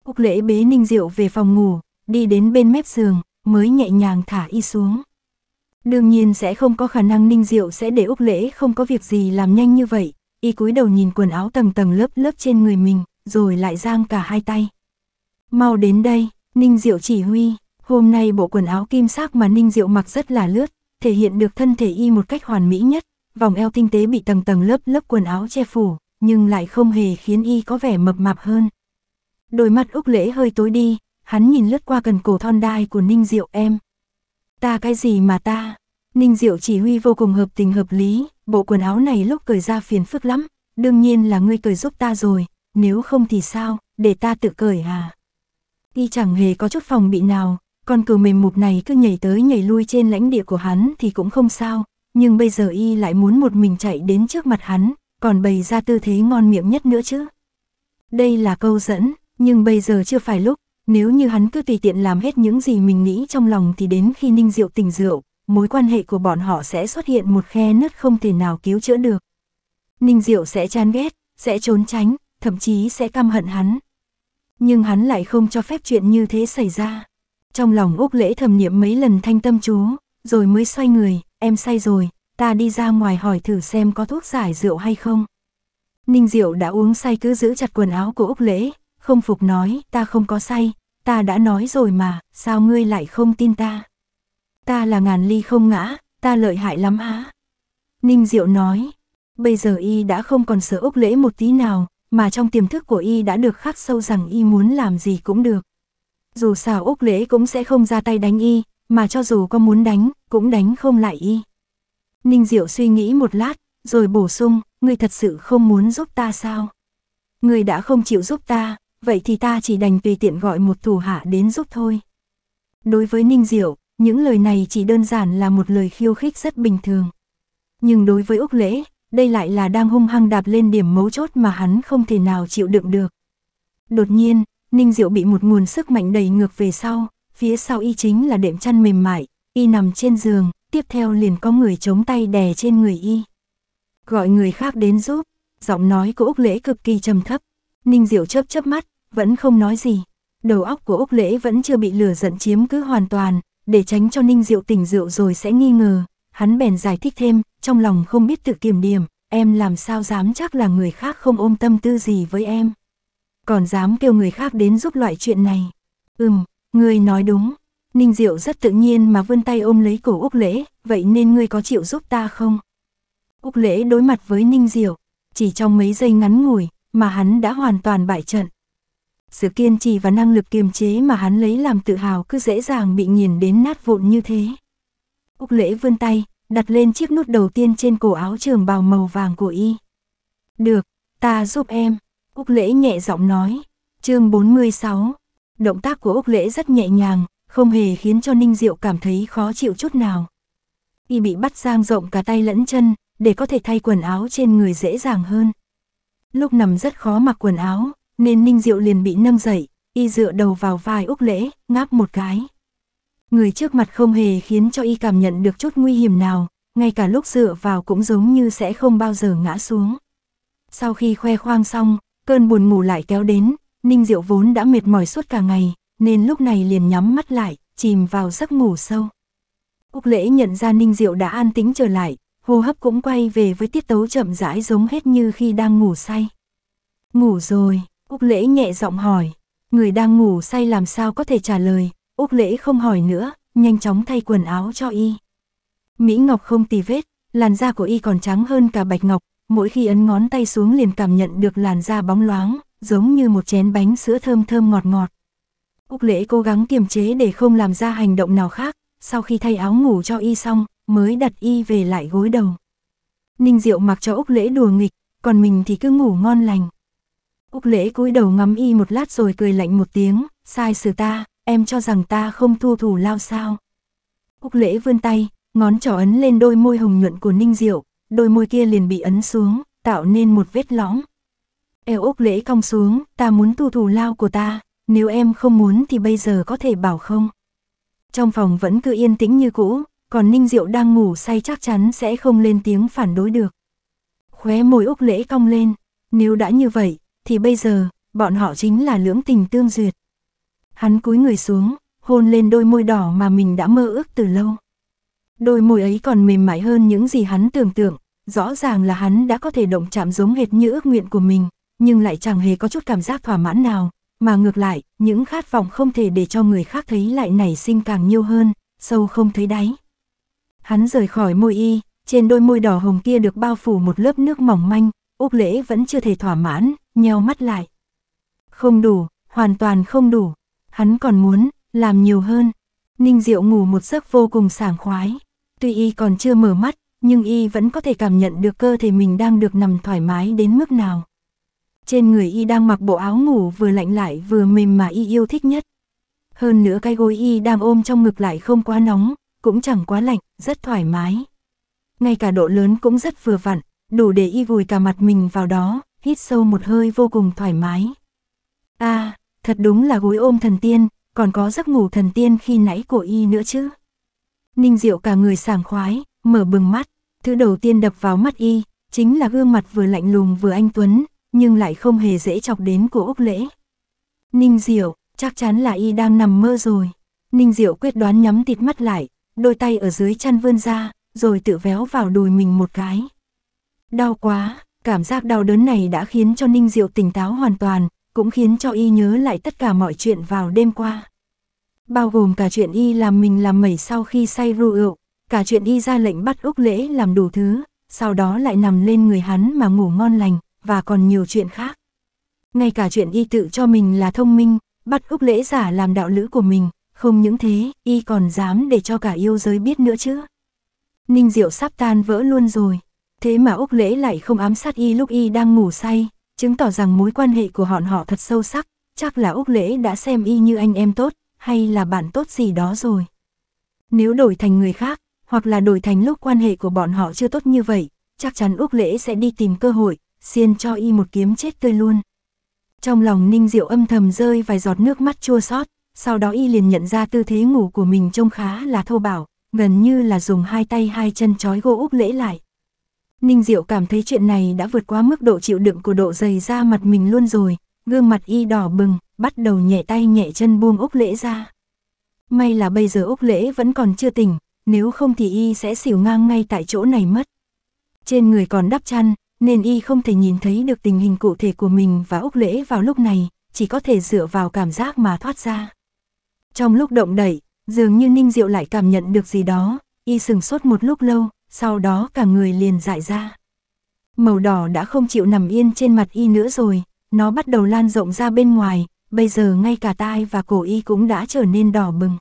Úc lễ bế ninh diệu về phòng ngủ, đi đến bên mép giường, mới nhẹ nhàng thả y xuống. Đương nhiên sẽ không có khả năng ninh diệu sẽ để Úc lễ không có việc gì làm nhanh như vậy, y cúi đầu nhìn quần áo tầng tầng lớp lớp trên người mình, rồi lại giang cả hai tay. Mau đến đây, ninh diệu chỉ huy, hôm nay bộ quần áo kim sắc mà ninh diệu mặc rất là lướt, thể hiện được thân thể y một cách hoàn mỹ nhất, vòng eo tinh tế bị tầng tầng lớp lớp quần áo che phủ, nhưng lại không hề khiến y có vẻ mập mạp hơn. Đôi mắt Úc Lễ hơi tối đi, hắn nhìn lướt qua cần cổ thon đai của Ninh Diệu em. Ta cái gì mà ta? Ninh Diệu chỉ huy vô cùng hợp tình hợp lý, bộ quần áo này lúc cởi ra phiền phức lắm, đương nhiên là ngươi cởi giúp ta rồi, nếu không thì sao, để ta tự cởi à? Y chẳng hề có chút phòng bị nào, con cừu mềm mụp này cứ nhảy tới nhảy lui trên lãnh địa của hắn thì cũng không sao, nhưng bây giờ y lại muốn một mình chạy đến trước mặt hắn, còn bày ra tư thế ngon miệng nhất nữa chứ. Đây là câu dẫn, nhưng bây giờ chưa phải lúc, nếu như hắn cứ tùy tiện làm hết những gì mình nghĩ trong lòng thì đến khi ninh rượu tình rượu, mối quan hệ của bọn họ sẽ xuất hiện một khe nứt không thể nào cứu chữa được. Ninh Diệu sẽ chán ghét, sẽ trốn tránh, thậm chí sẽ căm hận hắn. Nhưng hắn lại không cho phép chuyện như thế xảy ra. Trong lòng Úc Lễ thầm niệm mấy lần thanh tâm chú, rồi mới xoay người, em say rồi, ta đi ra ngoài hỏi thử xem có thuốc giải rượu hay không. Ninh Diệu đã uống say cứ giữ chặt quần áo của Úc Lễ, không phục nói, ta không có say, ta đã nói rồi mà, sao ngươi lại không tin ta? Ta là ngàn ly không ngã, ta lợi hại lắm á Ninh Diệu nói, bây giờ y đã không còn sợ Úc Lễ một tí nào, mà trong tiềm thức của y đã được khắc sâu rằng y muốn làm gì cũng được dù sao Úc Lễ cũng sẽ không ra tay đánh y, mà cho dù có muốn đánh, cũng đánh không lại y. Ninh Diệu suy nghĩ một lát, rồi bổ sung, ngươi thật sự không muốn giúp ta sao? Ngươi đã không chịu giúp ta, vậy thì ta chỉ đành tùy tiện gọi một thủ hạ đến giúp thôi. Đối với Ninh Diệu, những lời này chỉ đơn giản là một lời khiêu khích rất bình thường. Nhưng đối với Úc Lễ, đây lại là đang hung hăng đạp lên điểm mấu chốt mà hắn không thể nào chịu đựng được. Đột nhiên, Ninh Diệu bị một nguồn sức mạnh đầy ngược về sau, phía sau y chính là đệm chăn mềm mại, y nằm trên giường, tiếp theo liền có người chống tay đè trên người y. Gọi người khác đến giúp, giọng nói của Úc Lễ cực kỳ trầm thấp. Ninh Diệu chớp chớp mắt, vẫn không nói gì. Đầu óc của Úc Lễ vẫn chưa bị lửa giận chiếm cứ hoàn toàn, để tránh cho Ninh Diệu tỉnh rượu rồi sẽ nghi ngờ. Hắn bèn giải thích thêm, trong lòng không biết tự kiềm điểm, em làm sao dám chắc là người khác không ôm tâm tư gì với em còn dám kêu người khác đến giúp loại chuyện này. Ừm, ngươi nói đúng. Ninh Diệu rất tự nhiên mà vươn tay ôm lấy cổ Úc Lễ, vậy nên ngươi có chịu giúp ta không? Úc Lễ đối mặt với Ninh Diệu, chỉ trong mấy giây ngắn ngủi mà hắn đã hoàn toàn bại trận. Sự kiên trì và năng lực kiềm chế mà hắn lấy làm tự hào cứ dễ dàng bị nghiền đến nát vụn như thế. Úc Lễ vươn tay, đặt lên chiếc nút đầu tiên trên cổ áo trường bào màu vàng của y. Được, ta giúp em. Úc Lễ nhẹ giọng nói, chương 46. Động tác của Úc Lễ rất nhẹ nhàng, không hề khiến cho Ninh Diệu cảm thấy khó chịu chút nào. Y bị bắt giang rộng cả tay lẫn chân, để có thể thay quần áo trên người dễ dàng hơn. Lúc nằm rất khó mặc quần áo, nên Ninh Diệu liền bị nâng dậy, y dựa đầu vào vai Úc Lễ, ngáp một cái. Người trước mặt không hề khiến cho y cảm nhận được chút nguy hiểm nào, ngay cả lúc dựa vào cũng giống như sẽ không bao giờ ngã xuống. Sau khi khoe khoang xong, Cơn buồn ngủ lại kéo đến, Ninh Diệu vốn đã mệt mỏi suốt cả ngày, nên lúc này liền nhắm mắt lại, chìm vào giấc ngủ sâu. Úc lễ nhận ra Ninh Diệu đã an tĩnh trở lại, hô hấp cũng quay về với tiết tấu chậm rãi giống hết như khi đang ngủ say. Ngủ rồi, Úc lễ nhẹ giọng hỏi, người đang ngủ say làm sao có thể trả lời, Úc lễ không hỏi nữa, nhanh chóng thay quần áo cho y. Mỹ Ngọc không tì vết, làn da của y còn trắng hơn cả bạch ngọc, mỗi khi ấn ngón tay xuống liền cảm nhận được làn da bóng loáng, giống như một chén bánh sữa thơm thơm ngọt ngọt. Úc Lễ cố gắng kiềm chế để không làm ra hành động nào khác, sau khi thay áo ngủ cho y xong, mới đặt y về lại gối đầu. Ninh Diệu mặc cho Úc Lễ đùa nghịch, còn mình thì cứ ngủ ngon lành. Úc Lễ cúi đầu ngắm y một lát rồi cười lạnh một tiếng, sai sử ta, em cho rằng ta không thu thủ lao sao. Úc Lễ vươn tay, ngón trỏ ấn lên đôi môi hồng nhuận của Ninh Diệu, đôi môi kia liền bị ấn xuống, tạo nên một vết lõng. Eo ốc lễ cong xuống, ta muốn tu thù lao của ta, nếu em không muốn thì bây giờ có thể bảo không. Trong phòng vẫn cứ yên tĩnh như cũ, còn Ninh Diệu đang ngủ say chắc chắn sẽ không lên tiếng phản đối được. Khóe môi úc lễ cong lên, nếu đã như vậy, thì bây giờ, bọn họ chính là lưỡng tình tương duyệt. Hắn cúi người xuống, hôn lên đôi môi đỏ mà mình đã mơ ước từ lâu. Đôi môi ấy còn mềm mại hơn những gì hắn tưởng tượng, rõ ràng là hắn đã có thể động chạm giống hệt như ước nguyện của mình, nhưng lại chẳng hề có chút cảm giác thỏa mãn nào, mà ngược lại, những khát vọng không thể để cho người khác thấy lại nảy sinh càng nhiều hơn, sâu không thấy đáy. Hắn rời khỏi môi y, trên đôi môi đỏ hồng kia được bao phủ một lớp nước mỏng manh, Úc Lễ vẫn chưa thể thỏa mãn, nheo mắt lại. Không đủ, hoàn toàn không đủ, hắn còn muốn làm nhiều hơn. Ninh Diệu ngủ một giấc vô cùng sảng khoái. Tuy y còn chưa mở mắt, nhưng y vẫn có thể cảm nhận được cơ thể mình đang được nằm thoải mái đến mức nào. Trên người y đang mặc bộ áo ngủ vừa lạnh lại vừa mềm mà y yêu thích nhất. Hơn nữa cái gối y đang ôm trong ngực lại không quá nóng, cũng chẳng quá lạnh, rất thoải mái. Ngay cả độ lớn cũng rất vừa vặn, đủ để y vùi cả mặt mình vào đó, hít sâu một hơi vô cùng thoải mái. a à, thật đúng là gối ôm thần tiên, còn có giấc ngủ thần tiên khi nãy của y nữa chứ. Ninh Diệu cả người sảng khoái, mở bừng mắt, thứ đầu tiên đập vào mắt y, chính là gương mặt vừa lạnh lùng vừa anh Tuấn, nhưng lại không hề dễ chọc đến của Úc Lễ. Ninh Diệu, chắc chắn là y đang nằm mơ rồi. Ninh Diệu quyết đoán nhắm tịt mắt lại, đôi tay ở dưới chăn vươn ra, rồi tự véo vào đùi mình một cái. Đau quá, cảm giác đau đớn này đã khiến cho Ninh Diệu tỉnh táo hoàn toàn, cũng khiến cho y nhớ lại tất cả mọi chuyện vào đêm qua bao gồm cả chuyện y làm mình làm mẩy sau khi say rượu cả chuyện y ra lệnh bắt Úc Lễ làm đủ thứ, sau đó lại nằm lên người hắn mà ngủ ngon lành, và còn nhiều chuyện khác. Ngay cả chuyện y tự cho mình là thông minh, bắt Úc Lễ giả làm đạo lữ của mình, không những thế, y còn dám để cho cả yêu giới biết nữa chứ. Ninh Diệu sắp tan vỡ luôn rồi, thế mà Úc Lễ lại không ám sát y lúc y đang ngủ say, chứng tỏ rằng mối quan hệ của bọn họ thật sâu sắc, chắc là Úc Lễ đã xem y như anh em tốt, hay là bạn tốt gì đó rồi. Nếu đổi thành người khác, hoặc là đổi thành lúc quan hệ của bọn họ chưa tốt như vậy, chắc chắn Úc Lễ sẽ đi tìm cơ hội, xiên cho y một kiếm chết tươi luôn. Trong lòng Ninh Diệu âm thầm rơi vài giọt nước mắt chua xót, sau đó y liền nhận ra tư thế ngủ của mình trông khá là thô bảo, gần như là dùng hai tay hai chân trói gỗ Úc Lễ lại. Ninh Diệu cảm thấy chuyện này đã vượt qua mức độ chịu đựng của độ dày da mặt mình luôn rồi, gương mặt y đỏ bừng, bắt đầu nhẹ tay nhẹ chân buông Úc Lễ ra. May là bây giờ Úc Lễ vẫn còn chưa tỉnh, nếu không thì y sẽ xỉu ngang ngay tại chỗ này mất. Trên người còn đắp chăn, nên y không thể nhìn thấy được tình hình cụ thể của mình và Úc Lễ vào lúc này, chỉ có thể dựa vào cảm giác mà thoát ra. Trong lúc động đẩy, dường như Ninh Diệu lại cảm nhận được gì đó, y sừng sốt một lúc lâu, sau đó cả người liền dại ra. Màu đỏ đã không chịu nằm yên trên mặt y nữa rồi, nó bắt đầu lan rộng ra bên ngoài, bây giờ ngay cả tai và cổ y cũng đã trở nên đỏ bừng.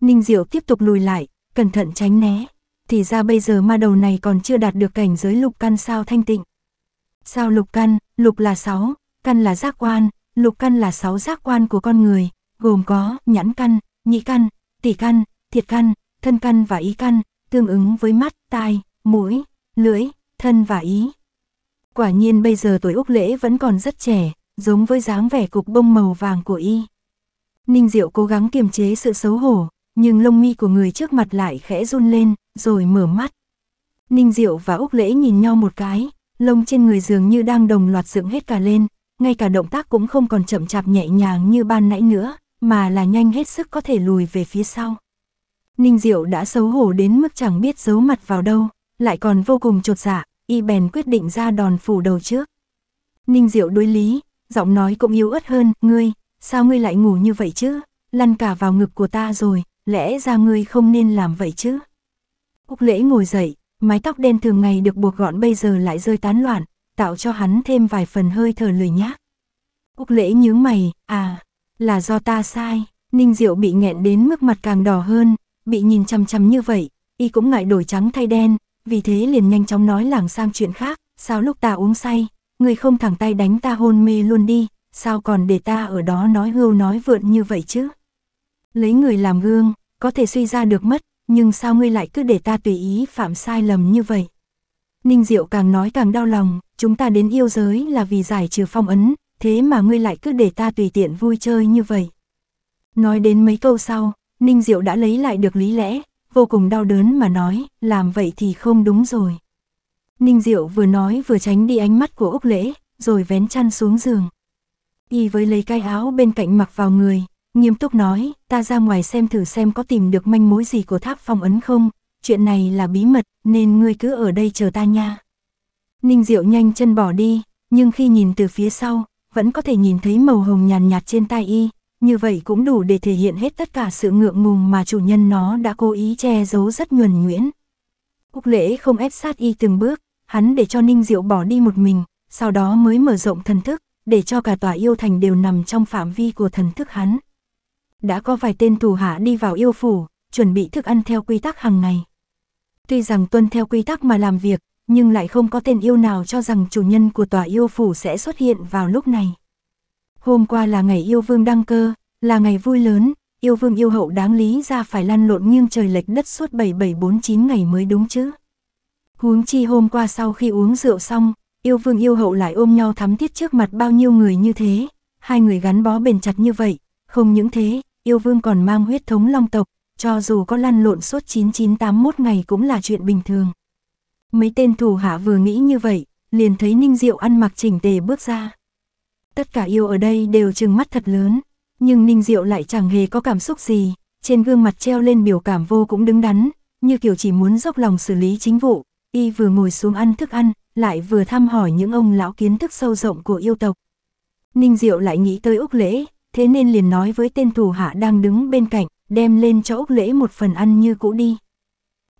Ninh Diệu tiếp tục lùi lại, cẩn thận tránh né. Thì ra bây giờ ma đầu này còn chưa đạt được cảnh giới lục căn sao thanh tịnh. Sao lục căn, lục là sáu, căn là giác quan, lục căn là sáu giác quan của con người, gồm có nhãn căn, nhị căn, tỷ căn, thiệt căn, thân căn và ý căn, tương ứng với mắt, tai, mũi, lưỡi, thân và ý. Quả nhiên bây giờ tuổi Úc Lễ vẫn còn rất trẻ, giống với dáng vẻ cục bông màu vàng của y. Ninh Diệu cố gắng kiềm chế sự xấu hổ, nhưng lông mi của người trước mặt lại khẽ run lên, rồi mở mắt. Ninh Diệu và Úc Lễ nhìn nhau một cái, lông trên người dường như đang đồng loạt dựng hết cả lên, ngay cả động tác cũng không còn chậm chạp nhẹ nhàng như ban nãy nữa, mà là nhanh hết sức có thể lùi về phía sau. Ninh Diệu đã xấu hổ đến mức chẳng biết giấu mặt vào đâu, lại còn vô cùng trột dạ, y bèn quyết định ra đòn phủ đầu trước. Ninh Diệu đối lý, giọng nói cũng yếu ớt hơn, ngươi, sao ngươi lại ngủ như vậy chứ, lăn cả vào ngực của ta rồi, lẽ ra ngươi không nên làm vậy chứ. Úc lễ ngồi dậy, mái tóc đen thường ngày được buộc gọn bây giờ lại rơi tán loạn, tạo cho hắn thêm vài phần hơi thở lười nhác. Úc lễ nhướng mày, à, là do ta sai, Ninh Diệu bị nghẹn đến mức mặt càng đỏ hơn, bị nhìn chằm chằm như vậy, y cũng ngại đổi trắng thay đen, vì thế liền nhanh chóng nói lảng sang chuyện khác, sao lúc ta uống say, người không thẳng tay đánh ta hôn mê luôn đi, sao còn để ta ở đó nói hưu nói vượn như vậy chứ? Lấy người làm gương, có thể suy ra được mất, nhưng sao ngươi lại cứ để ta tùy ý phạm sai lầm như vậy? Ninh Diệu càng nói càng đau lòng, chúng ta đến yêu giới là vì giải trừ phong ấn, thế mà ngươi lại cứ để ta tùy tiện vui chơi như vậy. Nói đến mấy câu sau, Ninh Diệu đã lấy lại được lý lẽ, vô cùng đau đớn mà nói, làm vậy thì không đúng rồi. Ninh Diệu vừa nói vừa tránh đi ánh mắt của Úc Lễ, rồi vén chăn xuống giường. Y với lấy cái áo bên cạnh mặc vào người, nghiêm túc nói, ta ra ngoài xem thử xem có tìm được manh mối gì của tháp phong ấn không, chuyện này là bí mật, nên ngươi cứ ở đây chờ ta nha. Ninh Diệu nhanh chân bỏ đi, nhưng khi nhìn từ phía sau, vẫn có thể nhìn thấy màu hồng nhàn nhạt trên tai y, như vậy cũng đủ để thể hiện hết tất cả sự ngượng ngùng mà chủ nhân nó đã cố ý che giấu rất nhuần nhuyễn. Úc lễ không ép sát y từng bước, hắn để cho Ninh Diệu bỏ đi một mình, sau đó mới mở rộng thần thức, để cho cả tòa yêu thành đều nằm trong phạm vi của thần thức hắn. Đã có vài tên thủ hạ đi vào yêu phủ, chuẩn bị thức ăn theo quy tắc hàng ngày. Tuy rằng tuân theo quy tắc mà làm việc, nhưng lại không có tên yêu nào cho rằng chủ nhân của tòa yêu phủ sẽ xuất hiện vào lúc này. Hôm qua là ngày yêu vương đăng cơ, là ngày vui lớn, yêu vương yêu hậu đáng lý ra phải lăn lộn nghiêng trời lệch đất suốt 7749 ngày mới đúng chứ. Huống chi hôm qua sau khi uống rượu xong, yêu vương yêu hậu lại ôm nhau thắm thiết trước mặt bao nhiêu người như thế, hai người gắn bó bền chặt như vậy, không những thế, yêu vương còn mang huyết thống long tộc, cho dù có lăn lộn suốt 9981 ngày cũng là chuyện bình thường. Mấy tên thủ hạ vừa nghĩ như vậy, liền thấy Ninh Diệu ăn mặc chỉnh tề bước ra. Tất cả yêu ở đây đều trừng mắt thật lớn, nhưng Ninh Diệu lại chẳng hề có cảm xúc gì, trên gương mặt treo lên biểu cảm vô cũng đứng đắn, như kiểu chỉ muốn dốc lòng xử lý chính vụ, y vừa ngồi xuống ăn thức ăn, lại vừa thăm hỏi những ông lão kiến thức sâu rộng của yêu tộc. Ninh Diệu lại nghĩ tới Úc Lễ, thế nên liền nói với tên thủ hạ đang đứng bên cạnh, đem lên cho Úc Lễ một phần ăn như cũ đi.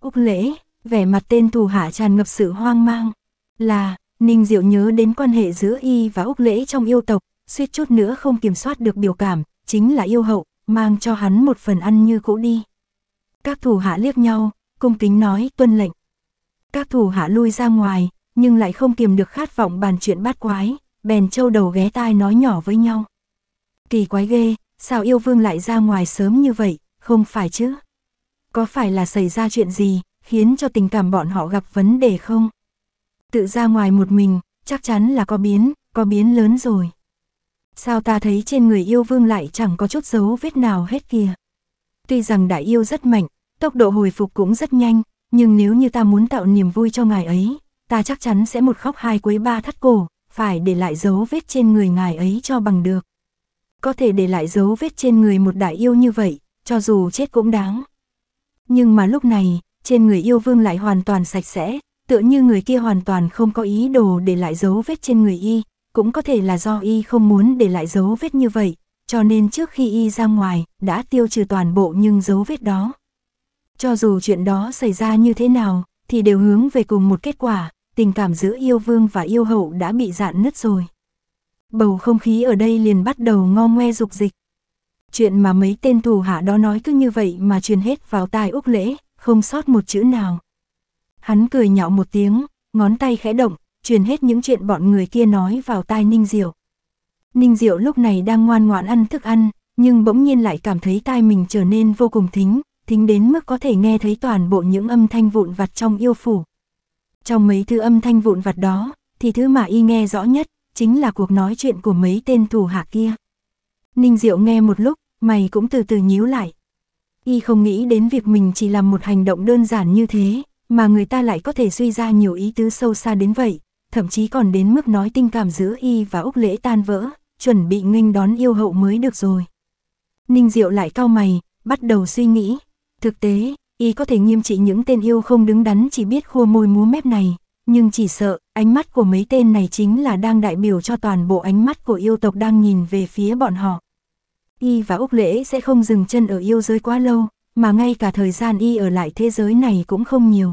Úc Lễ, vẻ mặt tên thủ hạ tràn ngập sự hoang mang, là, Ninh Diệu nhớ đến quan hệ giữa y và Úc Lễ trong yêu tộc, suýt chút nữa không kiểm soát được biểu cảm, chính là yêu hậu, mang cho hắn một phần ăn như cũ đi. Các thủ hạ liếc nhau, cung kính nói tuân lệnh các thủ hạ lui ra ngoài, nhưng lại không kiềm được khát vọng bàn chuyện bát quái, bèn châu đầu ghé tai nói nhỏ với nhau. Kỳ quái ghê, sao yêu vương lại ra ngoài sớm như vậy, không phải chứ? Có phải là xảy ra chuyện gì, khiến cho tình cảm bọn họ gặp vấn đề không? Tự ra ngoài một mình, chắc chắn là có biến, có biến lớn rồi. Sao ta thấy trên người yêu vương lại chẳng có chút dấu vết nào hết kìa? Tuy rằng đại yêu rất mạnh, tốc độ hồi phục cũng rất nhanh, nhưng nếu như ta muốn tạo niềm vui cho ngài ấy, ta chắc chắn sẽ một khóc hai quấy ba thắt cổ, phải để lại dấu vết trên người ngài ấy cho bằng được. Có thể để lại dấu vết trên người một đại yêu như vậy, cho dù chết cũng đáng. Nhưng mà lúc này, trên người yêu vương lại hoàn toàn sạch sẽ, tựa như người kia hoàn toàn không có ý đồ để lại dấu vết trên người y, cũng có thể là do y không muốn để lại dấu vết như vậy, cho nên trước khi y ra ngoài, đã tiêu trừ toàn bộ những dấu vết đó. Cho dù chuyện đó xảy ra như thế nào, thì đều hướng về cùng một kết quả, tình cảm giữa yêu vương và yêu hậu đã bị dạn nứt rồi. Bầu không khí ở đây liền bắt đầu ngo ngoe dục dịch. Chuyện mà mấy tên thù hạ đó nói cứ như vậy mà truyền hết vào tai Úc Lễ, không sót một chữ nào. Hắn cười nhạo một tiếng, ngón tay khẽ động, truyền hết những chuyện bọn người kia nói vào tai Ninh Diệu. Ninh Diệu lúc này đang ngoan ngoãn ăn thức ăn, nhưng bỗng nhiên lại cảm thấy tai mình trở nên vô cùng thính, thính đến mức có thể nghe thấy toàn bộ những âm thanh vụn vặt trong yêu phủ. Trong mấy thứ âm thanh vụn vặt đó, thì thứ mà y nghe rõ nhất, chính là cuộc nói chuyện của mấy tên thủ hạ kia. Ninh Diệu nghe một lúc, mày cũng từ từ nhíu lại. Y không nghĩ đến việc mình chỉ làm một hành động đơn giản như thế, mà người ta lại có thể suy ra nhiều ý tứ sâu xa đến vậy, thậm chí còn đến mức nói tình cảm giữa Y và Úc Lễ tan vỡ, chuẩn bị nghênh đón yêu hậu mới được rồi. Ninh Diệu lại cau mày, bắt đầu suy nghĩ, Thực tế, y có thể nghiêm trị những tên yêu không đứng đắn chỉ biết khua môi múa mép này, nhưng chỉ sợ, ánh mắt của mấy tên này chính là đang đại biểu cho toàn bộ ánh mắt của yêu tộc đang nhìn về phía bọn họ. Y và Úc Lễ sẽ không dừng chân ở yêu giới quá lâu, mà ngay cả thời gian Y ở lại thế giới này cũng không nhiều.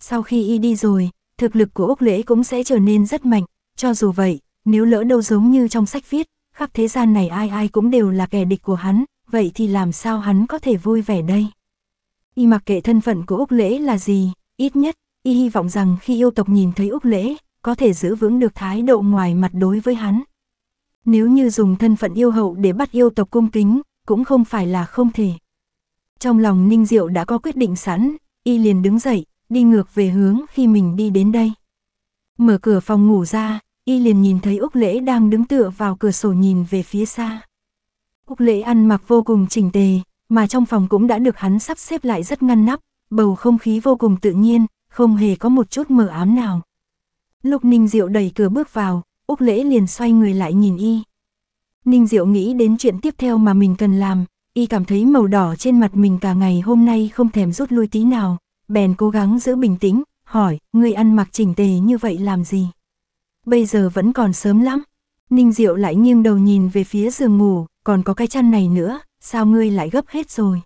Sau khi Y đi rồi, thực lực của Úc Lễ cũng sẽ trở nên rất mạnh, cho dù vậy, nếu lỡ đâu giống như trong sách viết, khắp thế gian này ai ai cũng đều là kẻ địch của hắn, vậy thì làm sao hắn có thể vui vẻ đây? Y mặc kệ thân phận của Úc Lễ là gì, ít nhất, Y hy vọng rằng khi yêu tộc nhìn thấy Úc Lễ, có thể giữ vững được thái độ ngoài mặt đối với hắn. Nếu như dùng thân phận yêu hậu để bắt yêu tộc cung kính, cũng không phải là không thể. Trong lòng Ninh Diệu đã có quyết định sẵn, Y liền đứng dậy, đi ngược về hướng khi mình đi đến đây. Mở cửa phòng ngủ ra, Y liền nhìn thấy Úc Lễ đang đứng tựa vào cửa sổ nhìn về phía xa. Úc Lễ ăn mặc vô cùng chỉnh tề, mà trong phòng cũng đã được hắn sắp xếp lại rất ngăn nắp, bầu không khí vô cùng tự nhiên, không hề có một chút mờ ám nào. Lúc Ninh Diệu đẩy cửa bước vào, Úc Lễ liền xoay người lại nhìn y. Ninh Diệu nghĩ đến chuyện tiếp theo mà mình cần làm, y cảm thấy màu đỏ trên mặt mình cả ngày hôm nay không thèm rút lui tí nào, bèn cố gắng giữ bình tĩnh, hỏi, người ăn mặc chỉnh tề như vậy làm gì? Bây giờ vẫn còn sớm lắm. Ninh Diệu lại nghiêng đầu nhìn về phía giường ngủ, còn có cái chăn này nữa, sao ngươi lại gấp hết rồi?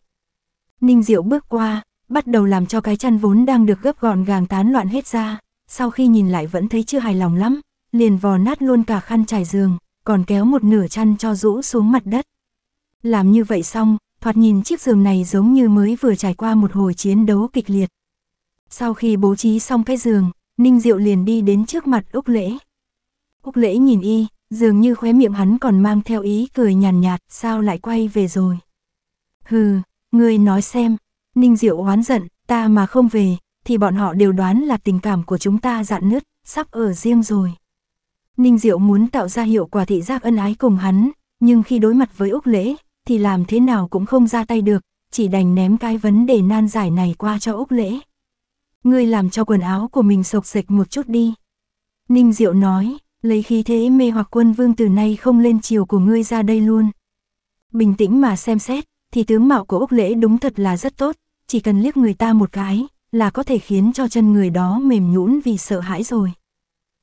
Ninh Diệu bước qua, bắt đầu làm cho cái chăn vốn đang được gấp gọn gàng tán loạn hết ra, sau khi nhìn lại vẫn thấy chưa hài lòng lắm, liền vò nát luôn cả khăn trải giường, còn kéo một nửa chăn cho rũ xuống mặt đất. Làm như vậy xong, thoạt nhìn chiếc giường này giống như mới vừa trải qua một hồi chiến đấu kịch liệt. Sau khi bố trí xong cái giường, Ninh Diệu liền đi đến trước mặt Úc Lễ. Úc Lễ nhìn y, dường như khóe miệng hắn còn mang theo ý cười nhàn nhạt, sao lại quay về rồi. Hừ, ngươi nói xem, Ninh Diệu oán giận, ta mà không về, thì bọn họ đều đoán là tình cảm của chúng ta dạn nứt, sắp ở riêng rồi. Ninh Diệu muốn tạo ra hiệu quả thị giác ân ái cùng hắn, nhưng khi đối mặt với Úc Lễ, thì làm thế nào cũng không ra tay được, chỉ đành ném cái vấn đề nan giải này qua cho Úc Lễ. Ngươi làm cho quần áo của mình sộc sạch một chút đi. Ninh Diệu nói, lấy khí thế mê hoặc quân vương từ nay không lên chiều của ngươi ra đây luôn. Bình tĩnh mà xem xét, thì tướng mạo của Úc Lễ đúng thật là rất tốt, chỉ cần liếc người ta một cái, là có thể khiến cho chân người đó mềm nhũn vì sợ hãi rồi.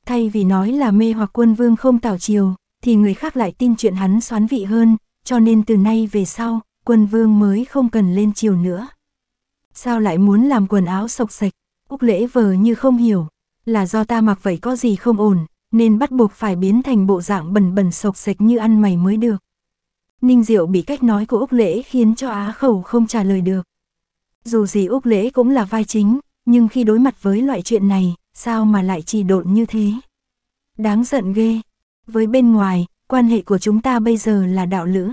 Thay vì nói là mê hoặc quân vương không tảo chiều, thì người khác lại tin chuyện hắn xoán vị hơn, cho nên từ nay về sau, quân vương mới không cần lên chiều nữa. Sao lại muốn làm quần áo sộc sạch? Úc lễ vờ như không hiểu, là do ta mặc vậy có gì không ổn, nên bắt buộc phải biến thành bộ dạng bẩn bẩn sộc sạch như ăn mày mới được. Ninh Diệu bị cách nói của Úc Lễ khiến cho á khẩu không trả lời được. Dù gì Úc Lễ cũng là vai chính, nhưng khi đối mặt với loại chuyện này, sao mà lại chỉ độn như thế? Đáng giận ghê. Với bên ngoài, quan hệ của chúng ta bây giờ là đạo lữ.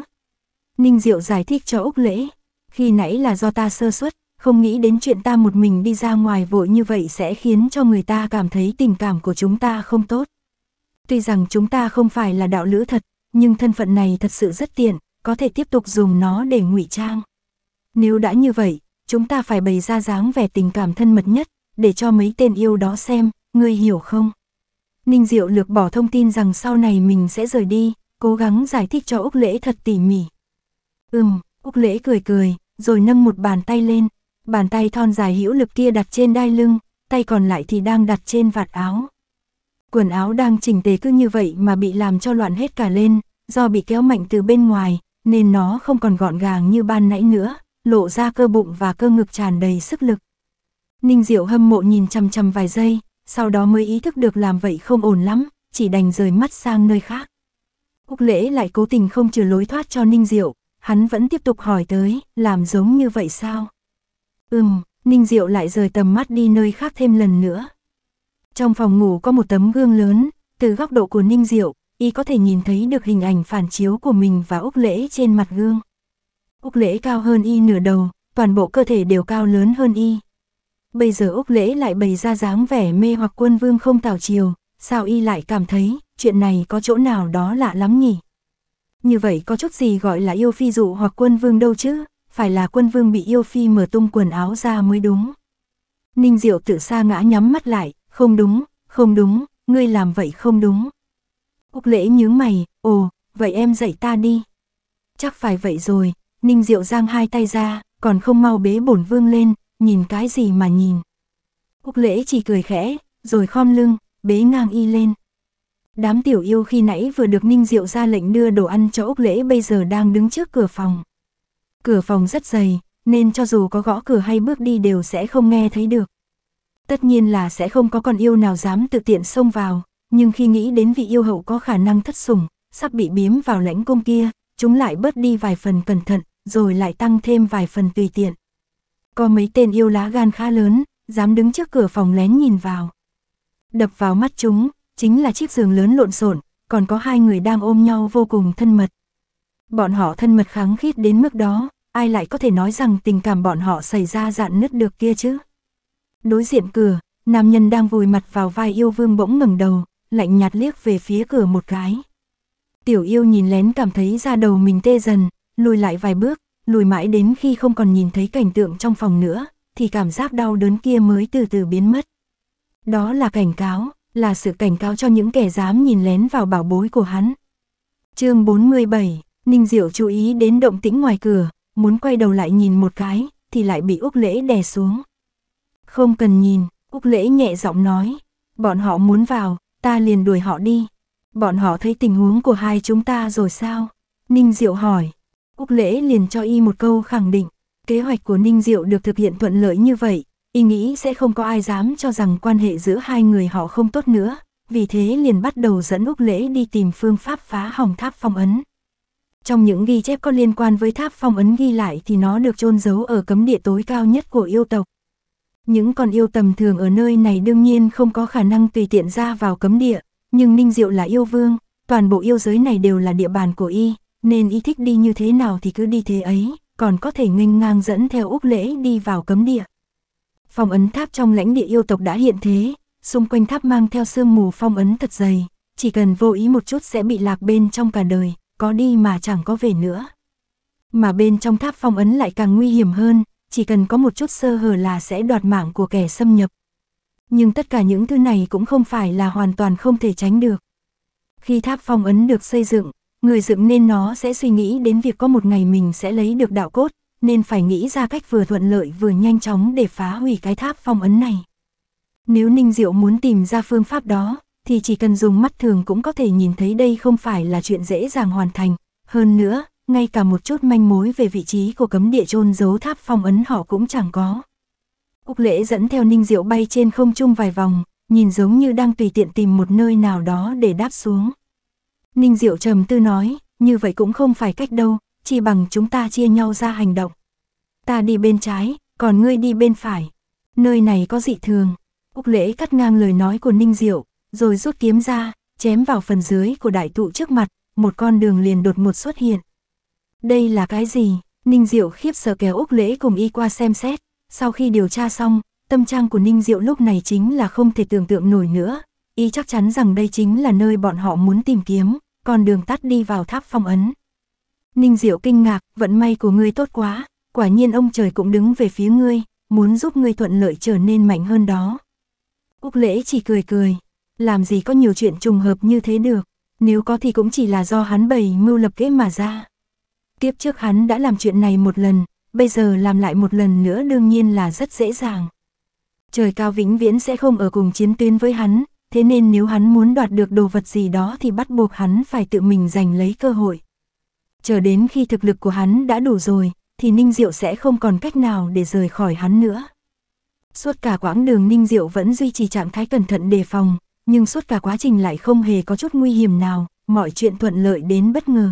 Ninh Diệu giải thích cho Úc Lễ, khi nãy là do ta sơ suất, không nghĩ đến chuyện ta một mình đi ra ngoài vội như vậy sẽ khiến cho người ta cảm thấy tình cảm của chúng ta không tốt. Tuy rằng chúng ta không phải là đạo lữ thật, nhưng thân phận này thật sự rất tiện, có thể tiếp tục dùng nó để ngụy trang. Nếu đã như vậy, chúng ta phải bày ra dáng vẻ tình cảm thân mật nhất, để cho mấy tên yêu đó xem, ngươi hiểu không? Ninh Diệu lược bỏ thông tin rằng sau này mình sẽ rời đi, cố gắng giải thích cho Úc Lễ thật tỉ mỉ. Ừm, Úc Lễ cười cười, rồi nâng một bàn tay lên, bàn tay thon dài hữu lực kia đặt trên đai lưng, tay còn lại thì đang đặt trên vạt áo. Quần áo đang chỉnh tề cứ như vậy mà bị làm cho loạn hết cả lên, do bị kéo mạnh từ bên ngoài, nên nó không còn gọn gàng như ban nãy nữa, lộ ra cơ bụng và cơ ngực tràn đầy sức lực. Ninh Diệu hâm mộ nhìn chằm chằm vài giây, sau đó mới ý thức được làm vậy không ổn lắm, chỉ đành rời mắt sang nơi khác. Úc Lễ lại cố tình không trừ lối thoát cho Ninh Diệu, hắn vẫn tiếp tục hỏi tới, làm giống như vậy sao? Ừm, Ninh Diệu lại rời tầm mắt đi nơi khác thêm lần nữa. Trong phòng ngủ có một tấm gương lớn, từ góc độ của Ninh Diệu, y có thể nhìn thấy được hình ảnh phản chiếu của mình và Úc Lễ trên mặt gương. Úc Lễ cao hơn y nửa đầu, toàn bộ cơ thể đều cao lớn hơn y. Bây giờ Úc Lễ lại bày ra dáng vẻ mê hoặc quân vương không tảo chiều, sao y lại cảm thấy chuyện này có chỗ nào đó lạ lắm nhỉ? Như vậy có chút gì gọi là yêu phi dụ hoặc quân vương đâu chứ, phải là quân vương bị yêu phi mở tung quần áo ra mới đúng. Ninh Diệu tự xa ngã nhắm mắt lại, không đúng, không đúng, ngươi làm vậy không đúng. Úc lễ nhướng mày, ồ, vậy em dạy ta đi. Chắc phải vậy rồi, Ninh Diệu giang hai tay ra, còn không mau bế bổn vương lên, nhìn cái gì mà nhìn. Úc lễ chỉ cười khẽ, rồi khom lưng, bế ngang y lên. Đám tiểu yêu khi nãy vừa được Ninh Diệu ra lệnh đưa đồ ăn cho Úc lễ bây giờ đang đứng trước cửa phòng. Cửa phòng rất dày, nên cho dù có gõ cửa hay bước đi đều sẽ không nghe thấy được. Tất nhiên là sẽ không có con yêu nào dám tự tiện xông vào, nhưng khi nghĩ đến vị yêu hậu có khả năng thất sủng, sắp bị biếm vào lãnh cung kia, chúng lại bớt đi vài phần cẩn thận, rồi lại tăng thêm vài phần tùy tiện. Có mấy tên yêu lá gan khá lớn, dám đứng trước cửa phòng lén nhìn vào. Đập vào mắt chúng, chính là chiếc giường lớn lộn xộn, còn có hai người đang ôm nhau vô cùng thân mật. Bọn họ thân mật kháng khít đến mức đó, ai lại có thể nói rằng tình cảm bọn họ xảy ra dạn nứt được kia chứ? Đối diện cửa, nam nhân đang vùi mặt vào vai yêu vương bỗng ngẩng đầu, lạnh nhạt liếc về phía cửa một cái. Tiểu yêu nhìn lén cảm thấy da đầu mình tê dần, lùi lại vài bước, lùi mãi đến khi không còn nhìn thấy cảnh tượng trong phòng nữa, thì cảm giác đau đớn kia mới từ từ biến mất. Đó là cảnh cáo, là sự cảnh cáo cho những kẻ dám nhìn lén vào bảo bối của hắn. chương 47, Ninh Diệu chú ý đến động tĩnh ngoài cửa, muốn quay đầu lại nhìn một cái, thì lại bị Úc Lễ đè xuống. Không cần nhìn, Úc Lễ nhẹ giọng nói, bọn họ muốn vào, ta liền đuổi họ đi. Bọn họ thấy tình huống của hai chúng ta rồi sao? Ninh Diệu hỏi. Úc Lễ liền cho y một câu khẳng định, kế hoạch của Ninh Diệu được thực hiện thuận lợi như vậy, y nghĩ sẽ không có ai dám cho rằng quan hệ giữa hai người họ không tốt nữa, vì thế liền bắt đầu dẫn Úc Lễ đi tìm phương pháp phá hỏng tháp phong ấn. Trong những ghi chép có liên quan với tháp phong ấn ghi lại thì nó được chôn giấu ở cấm địa tối cao nhất của yêu tộc, những con yêu tầm thường ở nơi này đương nhiên không có khả năng tùy tiện ra vào cấm địa, nhưng Ninh Diệu là yêu vương, toàn bộ yêu giới này đều là địa bàn của y, nên y thích đi như thế nào thì cứ đi thế ấy, còn có thể nghênh ngang dẫn theo Úc Lễ đi vào cấm địa. Phong ấn tháp trong lãnh địa yêu tộc đã hiện thế, xung quanh tháp mang theo sương mù phong ấn thật dày, chỉ cần vô ý một chút sẽ bị lạc bên trong cả đời, có đi mà chẳng có về nữa. Mà bên trong tháp phong ấn lại càng nguy hiểm hơn, chỉ cần có một chút sơ hở là sẽ đoạt mạng của kẻ xâm nhập. Nhưng tất cả những thứ này cũng không phải là hoàn toàn không thể tránh được. Khi tháp phong ấn được xây dựng, người dựng nên nó sẽ suy nghĩ đến việc có một ngày mình sẽ lấy được đạo cốt, nên phải nghĩ ra cách vừa thuận lợi vừa nhanh chóng để phá hủy cái tháp phong ấn này. Nếu Ninh Diệu muốn tìm ra phương pháp đó, thì chỉ cần dùng mắt thường cũng có thể nhìn thấy đây không phải là chuyện dễ dàng hoàn thành. Hơn nữa, ngay cả một chút manh mối về vị trí của cấm địa chôn giấu tháp phong ấn họ cũng chẳng có. Úc lễ dẫn theo ninh diệu bay trên không trung vài vòng, nhìn giống như đang tùy tiện tìm một nơi nào đó để đáp xuống. Ninh diệu trầm tư nói, như vậy cũng không phải cách đâu, chỉ bằng chúng ta chia nhau ra hành động. Ta đi bên trái, còn ngươi đi bên phải. Nơi này có dị thường. Úc lễ cắt ngang lời nói của Ninh Diệu, rồi rút kiếm ra, chém vào phần dưới của đại tụ trước mặt, một con đường liền đột một xuất hiện. Đây là cái gì? Ninh Diệu khiếp sợ kéo Úc Lễ cùng y qua xem xét. Sau khi điều tra xong, tâm trạng của Ninh Diệu lúc này chính là không thể tưởng tượng nổi nữa. Y chắc chắn rằng đây chính là nơi bọn họ muốn tìm kiếm, còn đường tắt đi vào tháp phong ấn. Ninh Diệu kinh ngạc, vận may của ngươi tốt quá, quả nhiên ông trời cũng đứng về phía ngươi, muốn giúp ngươi thuận lợi trở nên mạnh hơn đó. Úc Lễ chỉ cười cười, làm gì có nhiều chuyện trùng hợp như thế được, nếu có thì cũng chỉ là do hắn bày mưu lập kế mà ra. Kiếp trước hắn đã làm chuyện này một lần, bây giờ làm lại một lần nữa đương nhiên là rất dễ dàng. Trời cao vĩnh viễn sẽ không ở cùng chiến tuyến với hắn, thế nên nếu hắn muốn đoạt được đồ vật gì đó thì bắt buộc hắn phải tự mình giành lấy cơ hội. Chờ đến khi thực lực của hắn đã đủ rồi, thì Ninh Diệu sẽ không còn cách nào để rời khỏi hắn nữa. Suốt cả quãng đường Ninh Diệu vẫn duy trì trạng thái cẩn thận đề phòng, nhưng suốt cả quá trình lại không hề có chút nguy hiểm nào, mọi chuyện thuận lợi đến bất ngờ.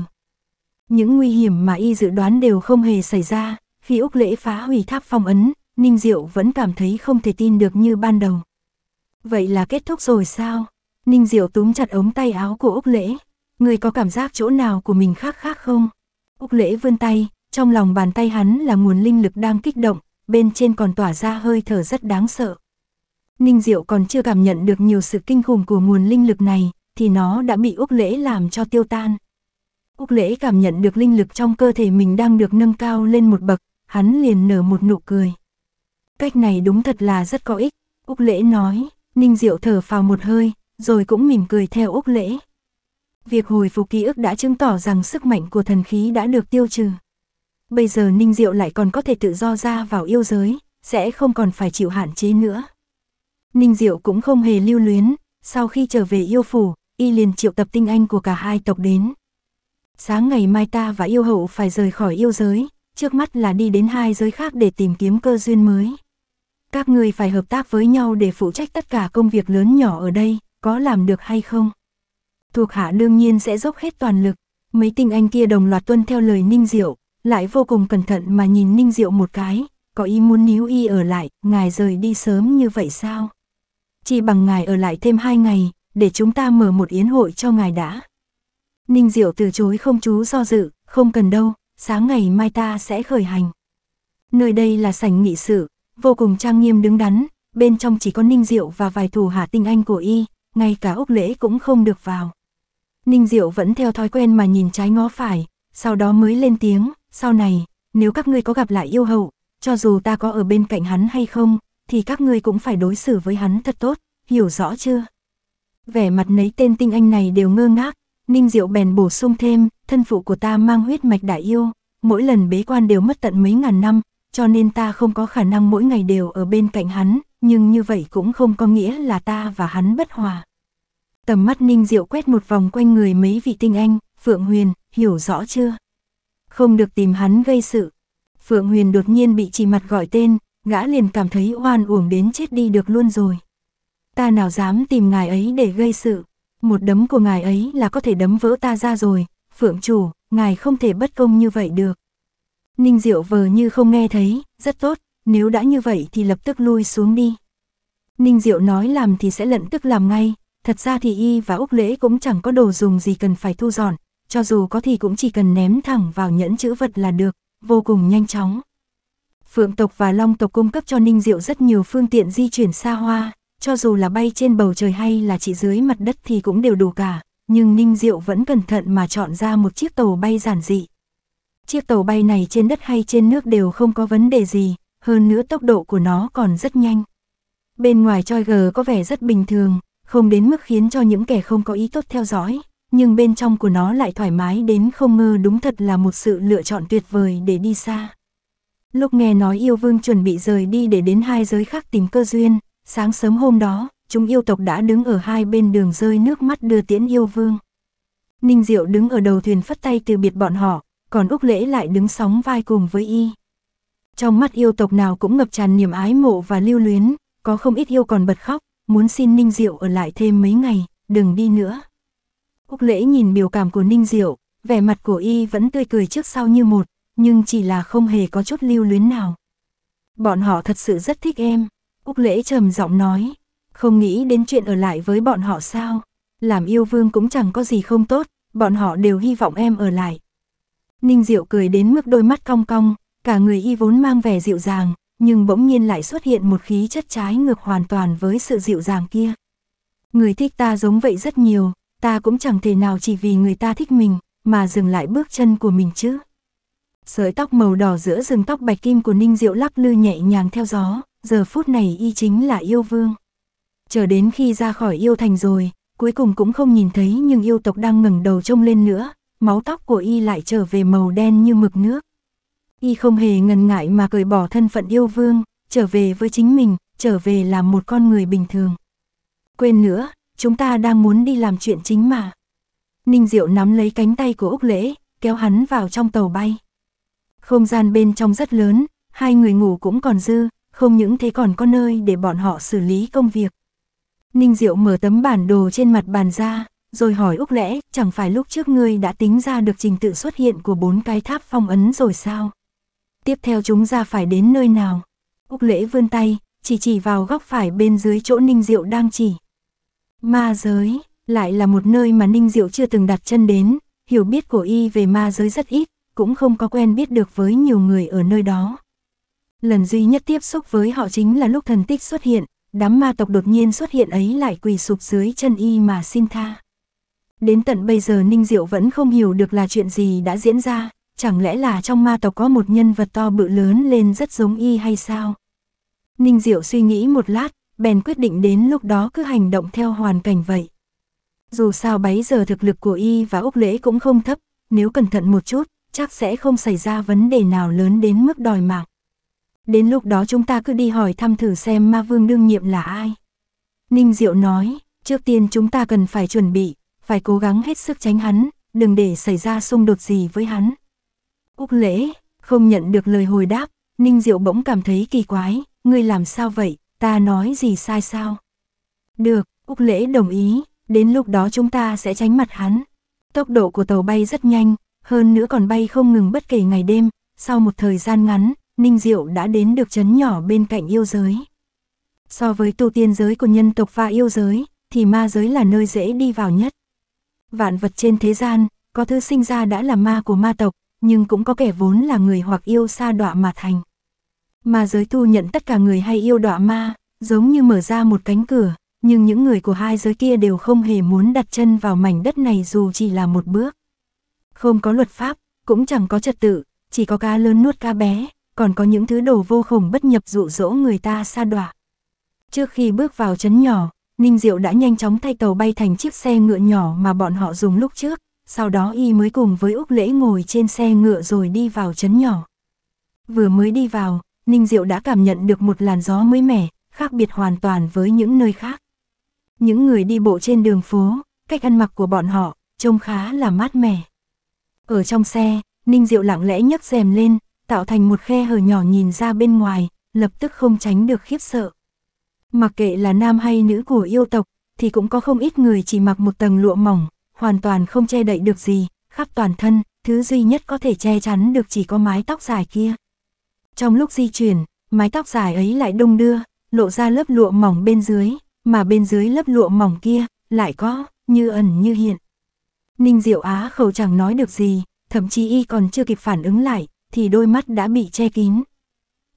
Những nguy hiểm mà y dự đoán đều không hề xảy ra, khi Úc Lễ phá hủy tháp phong ấn, Ninh Diệu vẫn cảm thấy không thể tin được như ban đầu. Vậy là kết thúc rồi sao? Ninh Diệu túm chặt ống tay áo của Úc Lễ. Người có cảm giác chỗ nào của mình khác khác không? Úc Lễ vươn tay, trong lòng bàn tay hắn là nguồn linh lực đang kích động, bên trên còn tỏa ra hơi thở rất đáng sợ. Ninh Diệu còn chưa cảm nhận được nhiều sự kinh khủng của nguồn linh lực này, thì nó đã bị Úc Lễ làm cho tiêu tan. Úc lễ cảm nhận được linh lực trong cơ thể mình đang được nâng cao lên một bậc, hắn liền nở một nụ cười. Cách này đúng thật là rất có ích, Úc lễ nói, Ninh Diệu thở phào một hơi, rồi cũng mỉm cười theo Úc lễ. Việc hồi phục ký ức đã chứng tỏ rằng sức mạnh của thần khí đã được tiêu trừ. Bây giờ Ninh Diệu lại còn có thể tự do ra vào yêu giới, sẽ không còn phải chịu hạn chế nữa. Ninh Diệu cũng không hề lưu luyến, sau khi trở về yêu phủ, y liền triệu tập tinh anh của cả hai tộc đến sáng ngày mai ta và yêu hậu phải rời khỏi yêu giới, trước mắt là đi đến hai giới khác để tìm kiếm cơ duyên mới. Các người phải hợp tác với nhau để phụ trách tất cả công việc lớn nhỏ ở đây, có làm được hay không? Thuộc hạ đương nhiên sẽ dốc hết toàn lực, mấy tinh anh kia đồng loạt tuân theo lời Ninh Diệu, lại vô cùng cẩn thận mà nhìn Ninh Diệu một cái, có ý muốn níu y ở lại, ngài rời đi sớm như vậy sao? Chỉ bằng ngài ở lại thêm hai ngày, để chúng ta mở một yến hội cho ngài đã. Ninh Diệu từ chối không chú do dự, không cần đâu, sáng ngày mai ta sẽ khởi hành. Nơi đây là sảnh nghị sự, vô cùng trang nghiêm đứng đắn, bên trong chỉ có Ninh Diệu và vài thủ hạ tinh anh của y, ngay cả Úc Lễ cũng không được vào. Ninh Diệu vẫn theo thói quen mà nhìn trái ngó phải, sau đó mới lên tiếng, sau này, nếu các ngươi có gặp lại yêu hậu, cho dù ta có ở bên cạnh hắn hay không, thì các ngươi cũng phải đối xử với hắn thật tốt, hiểu rõ chưa? Vẻ mặt nấy tên tinh anh này đều ngơ ngác, Ninh Diệu bèn bổ sung thêm, thân phụ của ta mang huyết mạch đại yêu, mỗi lần bế quan đều mất tận mấy ngàn năm, cho nên ta không có khả năng mỗi ngày đều ở bên cạnh hắn, nhưng như vậy cũng không có nghĩa là ta và hắn bất hòa. Tầm mắt Ninh Diệu quét một vòng quanh người mấy vị tinh anh, Phượng Huyền, hiểu rõ chưa? Không được tìm hắn gây sự. Phượng Huyền đột nhiên bị chỉ mặt gọi tên, gã liền cảm thấy oan uổng đến chết đi được luôn rồi. Ta nào dám tìm ngài ấy để gây sự. Một đấm của ngài ấy là có thể đấm vỡ ta ra rồi, phượng chủ, ngài không thể bất công như vậy được. Ninh Diệu vờ như không nghe thấy, rất tốt, nếu đã như vậy thì lập tức lui xuống đi. Ninh Diệu nói làm thì sẽ lận tức làm ngay, thật ra thì y và Úc Lễ cũng chẳng có đồ dùng gì cần phải thu dọn, cho dù có thì cũng chỉ cần ném thẳng vào nhẫn chữ vật là được, vô cùng nhanh chóng. Phượng tộc và Long tộc cung cấp cho Ninh Diệu rất nhiều phương tiện di chuyển xa hoa, cho dù là bay trên bầu trời hay là chỉ dưới mặt đất thì cũng đều đủ cả, nhưng Ninh Diệu vẫn cẩn thận mà chọn ra một chiếc tàu bay giản dị. Chiếc tàu bay này trên đất hay trên nước đều không có vấn đề gì, hơn nữa tốc độ của nó còn rất nhanh. Bên ngoài choi gờ có vẻ rất bình thường, không đến mức khiến cho những kẻ không có ý tốt theo dõi, nhưng bên trong của nó lại thoải mái đến không ngờ đúng thật là một sự lựa chọn tuyệt vời để đi xa. Lúc nghe nói yêu vương chuẩn bị rời đi để đến hai giới khác tìm cơ duyên, Sáng sớm hôm đó, chúng yêu tộc đã đứng ở hai bên đường rơi nước mắt đưa tiễn yêu vương. Ninh Diệu đứng ở đầu thuyền phất tay từ biệt bọn họ, còn Úc Lễ lại đứng sóng vai cùng với y. Trong mắt yêu tộc nào cũng ngập tràn niềm ái mộ và lưu luyến, có không ít yêu còn bật khóc, muốn xin Ninh Diệu ở lại thêm mấy ngày, đừng đi nữa. Úc Lễ nhìn biểu cảm của Ninh Diệu, vẻ mặt của y vẫn tươi cười trước sau như một, nhưng chỉ là không hề có chút lưu luyến nào. Bọn họ thật sự rất thích em. Úc Lễ trầm giọng nói, không nghĩ đến chuyện ở lại với bọn họ sao, làm yêu vương cũng chẳng có gì không tốt, bọn họ đều hy vọng em ở lại. Ninh Diệu cười đến mức đôi mắt cong cong, cả người y vốn mang vẻ dịu dàng, nhưng bỗng nhiên lại xuất hiện một khí chất trái ngược hoàn toàn với sự dịu dàng kia. Người thích ta giống vậy rất nhiều, ta cũng chẳng thể nào chỉ vì người ta thích mình, mà dừng lại bước chân của mình chứ. Sợi tóc màu đỏ giữa rừng tóc bạch kim của Ninh Diệu lắc lư nhẹ nhàng theo gió, giờ phút này y chính là yêu vương. Chờ đến khi ra khỏi yêu thành rồi, cuối cùng cũng không nhìn thấy nhưng yêu tộc đang ngẩng đầu trông lên nữa, máu tóc của y lại trở về màu đen như mực nước. Y không hề ngần ngại mà cởi bỏ thân phận yêu vương, trở về với chính mình, trở về làm một con người bình thường. Quên nữa, chúng ta đang muốn đi làm chuyện chính mà. Ninh Diệu nắm lấy cánh tay của Úc Lễ, kéo hắn vào trong tàu bay. Không gian bên trong rất lớn, hai người ngủ cũng còn dư, không những thế còn có nơi để bọn họ xử lý công việc. Ninh Diệu mở tấm bản đồ trên mặt bàn ra, rồi hỏi Úc Lẽ, chẳng phải lúc trước ngươi đã tính ra được trình tự xuất hiện của bốn cái tháp phong ấn rồi sao? Tiếp theo chúng ra phải đến nơi nào? Úc Lễ vươn tay, chỉ chỉ vào góc phải bên dưới chỗ Ninh Diệu đang chỉ. Ma giới, lại là một nơi mà Ninh Diệu chưa từng đặt chân đến, hiểu biết của y về ma giới rất ít, cũng không có quen biết được với nhiều người ở nơi đó. Lần duy nhất tiếp xúc với họ chính là lúc thần tích xuất hiện, đám ma tộc đột nhiên xuất hiện ấy lại quỳ sụp dưới chân y mà xin tha. Đến tận bây giờ Ninh Diệu vẫn không hiểu được là chuyện gì đã diễn ra, chẳng lẽ là trong ma tộc có một nhân vật to bự lớn lên rất giống y hay sao? Ninh Diệu suy nghĩ một lát, bèn quyết định đến lúc đó cứ hành động theo hoàn cảnh vậy. Dù sao bấy giờ thực lực của y và Úc Lễ cũng không thấp, nếu cẩn thận một chút, chắc sẽ không xảy ra vấn đề nào lớn đến mức đòi mạng đến lúc đó chúng ta cứ đi hỏi thăm thử xem ma vương đương nhiệm là ai. Ninh Diệu nói, trước tiên chúng ta cần phải chuẩn bị, phải cố gắng hết sức tránh hắn, đừng để xảy ra xung đột gì với hắn. Úc lễ, không nhận được lời hồi đáp, Ninh Diệu bỗng cảm thấy kỳ quái, ngươi làm sao vậy, ta nói gì sai sao? Được, Úc lễ đồng ý, đến lúc đó chúng ta sẽ tránh mặt hắn. Tốc độ của tàu bay rất nhanh, hơn nữa còn bay không ngừng bất kể ngày đêm, sau một thời gian ngắn, Ninh Diệu đã đến được chấn nhỏ bên cạnh yêu giới. So với tu tiên giới của nhân tộc và yêu giới, thì ma giới là nơi dễ đi vào nhất. Vạn vật trên thế gian, có thứ sinh ra đã là ma của ma tộc, nhưng cũng có kẻ vốn là người hoặc yêu xa đọa mà thành. Ma giới thu nhận tất cả người hay yêu đọa ma, giống như mở ra một cánh cửa, nhưng những người của hai giới kia đều không hề muốn đặt chân vào mảnh đất này dù chỉ là một bước. Không có luật pháp, cũng chẳng có trật tự, chỉ có cá lớn nuốt cá bé, còn có những thứ đồ vô khổng bất nhập dụ dỗ người ta xa đọa. Trước khi bước vào chấn nhỏ, Ninh Diệu đã nhanh chóng thay tàu bay thành chiếc xe ngựa nhỏ mà bọn họ dùng lúc trước, sau đó y mới cùng với Úc Lễ ngồi trên xe ngựa rồi đi vào chấn nhỏ. Vừa mới đi vào, Ninh Diệu đã cảm nhận được một làn gió mới mẻ, khác biệt hoàn toàn với những nơi khác. Những người đi bộ trên đường phố, cách ăn mặc của bọn họ, trông khá là mát mẻ. Ở trong xe, Ninh Diệu lặng lẽ nhấc rèm lên, tạo thành một khe hở nhỏ nhìn ra bên ngoài, lập tức không tránh được khiếp sợ. Mặc kệ là nam hay nữ của yêu tộc, thì cũng có không ít người chỉ mặc một tầng lụa mỏng, hoàn toàn không che đậy được gì, khắp toàn thân, thứ duy nhất có thể che chắn được chỉ có mái tóc dài kia. Trong lúc di chuyển, mái tóc dài ấy lại đông đưa, lộ ra lớp lụa mỏng bên dưới, mà bên dưới lớp lụa mỏng kia, lại có, như ẩn như hiện. Ninh Diệu Á khẩu chẳng nói được gì, thậm chí y còn chưa kịp phản ứng lại, thì đôi mắt đã bị che kín.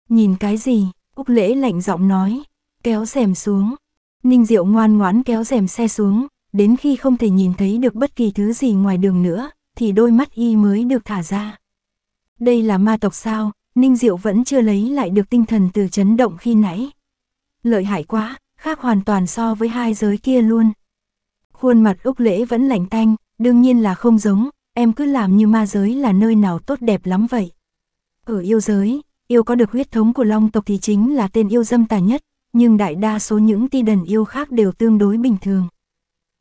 Nhìn cái gì? Úc lễ lạnh giọng nói, kéo rèm xuống. Ninh Diệu ngoan ngoãn kéo rèm xe xuống, đến khi không thể nhìn thấy được bất kỳ thứ gì ngoài đường nữa, thì đôi mắt y mới được thả ra. Đây là ma tộc sao, Ninh Diệu vẫn chưa lấy lại được tinh thần từ chấn động khi nãy. Lợi hại quá, khác hoàn toàn so với hai giới kia luôn. Khuôn mặt Úc Lễ vẫn lạnh tanh, đương nhiên là không giống, em cứ làm như ma giới là nơi nào tốt đẹp lắm vậy. Ở yêu giới, yêu có được huyết thống của long tộc thì chính là tên yêu dâm tà nhất, nhưng đại đa số những ti đần yêu khác đều tương đối bình thường.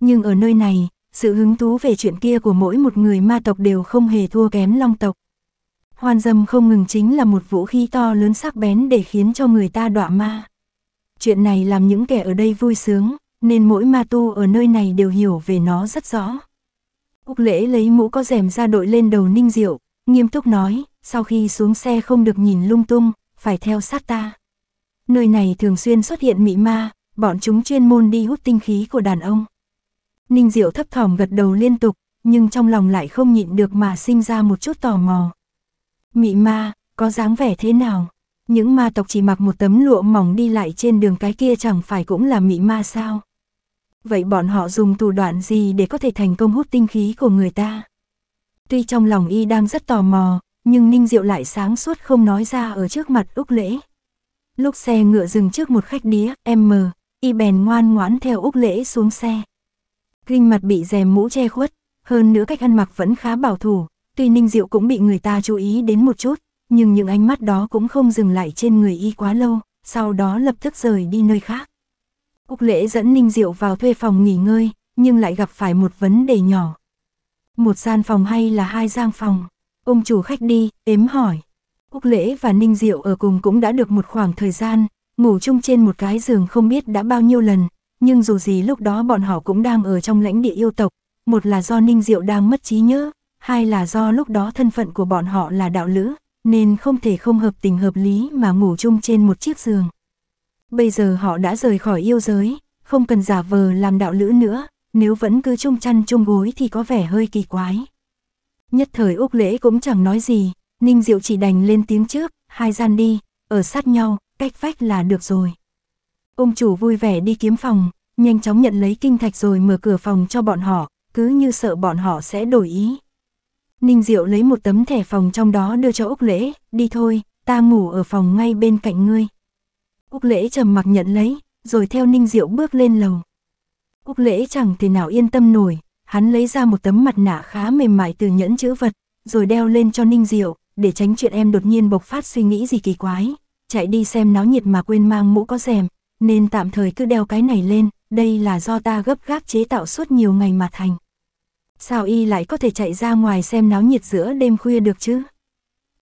Nhưng ở nơi này, sự hứng thú về chuyện kia của mỗi một người ma tộc đều không hề thua kém long tộc. Hoan dâm không ngừng chính là một vũ khí to lớn sắc bén để khiến cho người ta đọa ma. Chuyện này làm những kẻ ở đây vui sướng, nên mỗi ma tu ở nơi này đều hiểu về nó rất rõ. Úc lễ lấy mũ có rèm ra đội lên đầu ninh diệu, nghiêm túc nói, sau khi xuống xe không được nhìn lung tung, phải theo sát ta. Nơi này thường xuyên xuất hiện mị ma, bọn chúng chuyên môn đi hút tinh khí của đàn ông. Ninh Diệu thấp thỏm gật đầu liên tục, nhưng trong lòng lại không nhịn được mà sinh ra một chút tò mò. Mị ma, có dáng vẻ thế nào? Những ma tộc chỉ mặc một tấm lụa mỏng đi lại trên đường cái kia chẳng phải cũng là mị ma sao? Vậy bọn họ dùng thủ đoạn gì để có thể thành công hút tinh khí của người ta? Tuy trong lòng y đang rất tò mò, nhưng Ninh Diệu lại sáng suốt không nói ra ở trước mặt Úc Lễ. Lúc xe ngựa dừng trước một khách đĩa, em mờ, y bèn ngoan ngoãn theo Úc Lễ xuống xe. Kinh mặt bị rèm mũ che khuất, hơn nữa cách ăn mặc vẫn khá bảo thủ, tuy Ninh Diệu cũng bị người ta chú ý đến một chút, nhưng những ánh mắt đó cũng không dừng lại trên người y quá lâu, sau đó lập tức rời đi nơi khác. Úc Lễ dẫn Ninh Diệu vào thuê phòng nghỉ ngơi, nhưng lại gặp phải một vấn đề nhỏ. Một gian phòng hay là hai gian phòng? Ông chủ khách đi, ếm hỏi. Úc Lễ và Ninh Diệu ở cùng cũng đã được một khoảng thời gian, ngủ chung trên một cái giường không biết đã bao nhiêu lần, nhưng dù gì lúc đó bọn họ cũng đang ở trong lãnh địa yêu tộc, một là do Ninh Diệu đang mất trí nhớ, hai là do lúc đó thân phận của bọn họ là đạo lữ, nên không thể không hợp tình hợp lý mà ngủ chung trên một chiếc giường. Bây giờ họ đã rời khỏi yêu giới, không cần giả vờ làm đạo lữ nữa, nếu vẫn cứ chung chăn chung gối thì có vẻ hơi kỳ quái. Nhất thời Úc Lễ cũng chẳng nói gì, Ninh Diệu chỉ đành lên tiếng trước, hai gian đi, ở sát nhau, cách vách là được rồi. Ông chủ vui vẻ đi kiếm phòng, nhanh chóng nhận lấy kinh thạch rồi mở cửa phòng cho bọn họ, cứ như sợ bọn họ sẽ đổi ý. Ninh Diệu lấy một tấm thẻ phòng trong đó đưa cho Úc Lễ, đi thôi, ta ngủ ở phòng ngay bên cạnh ngươi. Úc Lễ trầm mặc nhận lấy, rồi theo Ninh Diệu bước lên lầu. Úc Lễ chẳng thể nào yên tâm nổi, hắn lấy ra một tấm mặt nạ khá mềm mại từ nhẫn chữ vật, rồi đeo lên cho Ninh Diệu, để tránh chuyện em đột nhiên bộc phát suy nghĩ gì kỳ quái, chạy đi xem náo nhiệt mà quên mang mũ có rèm, nên tạm thời cứ đeo cái này lên, đây là do ta gấp gáp chế tạo suốt nhiều ngày mà thành. Sao y lại có thể chạy ra ngoài xem náo nhiệt giữa đêm khuya được chứ?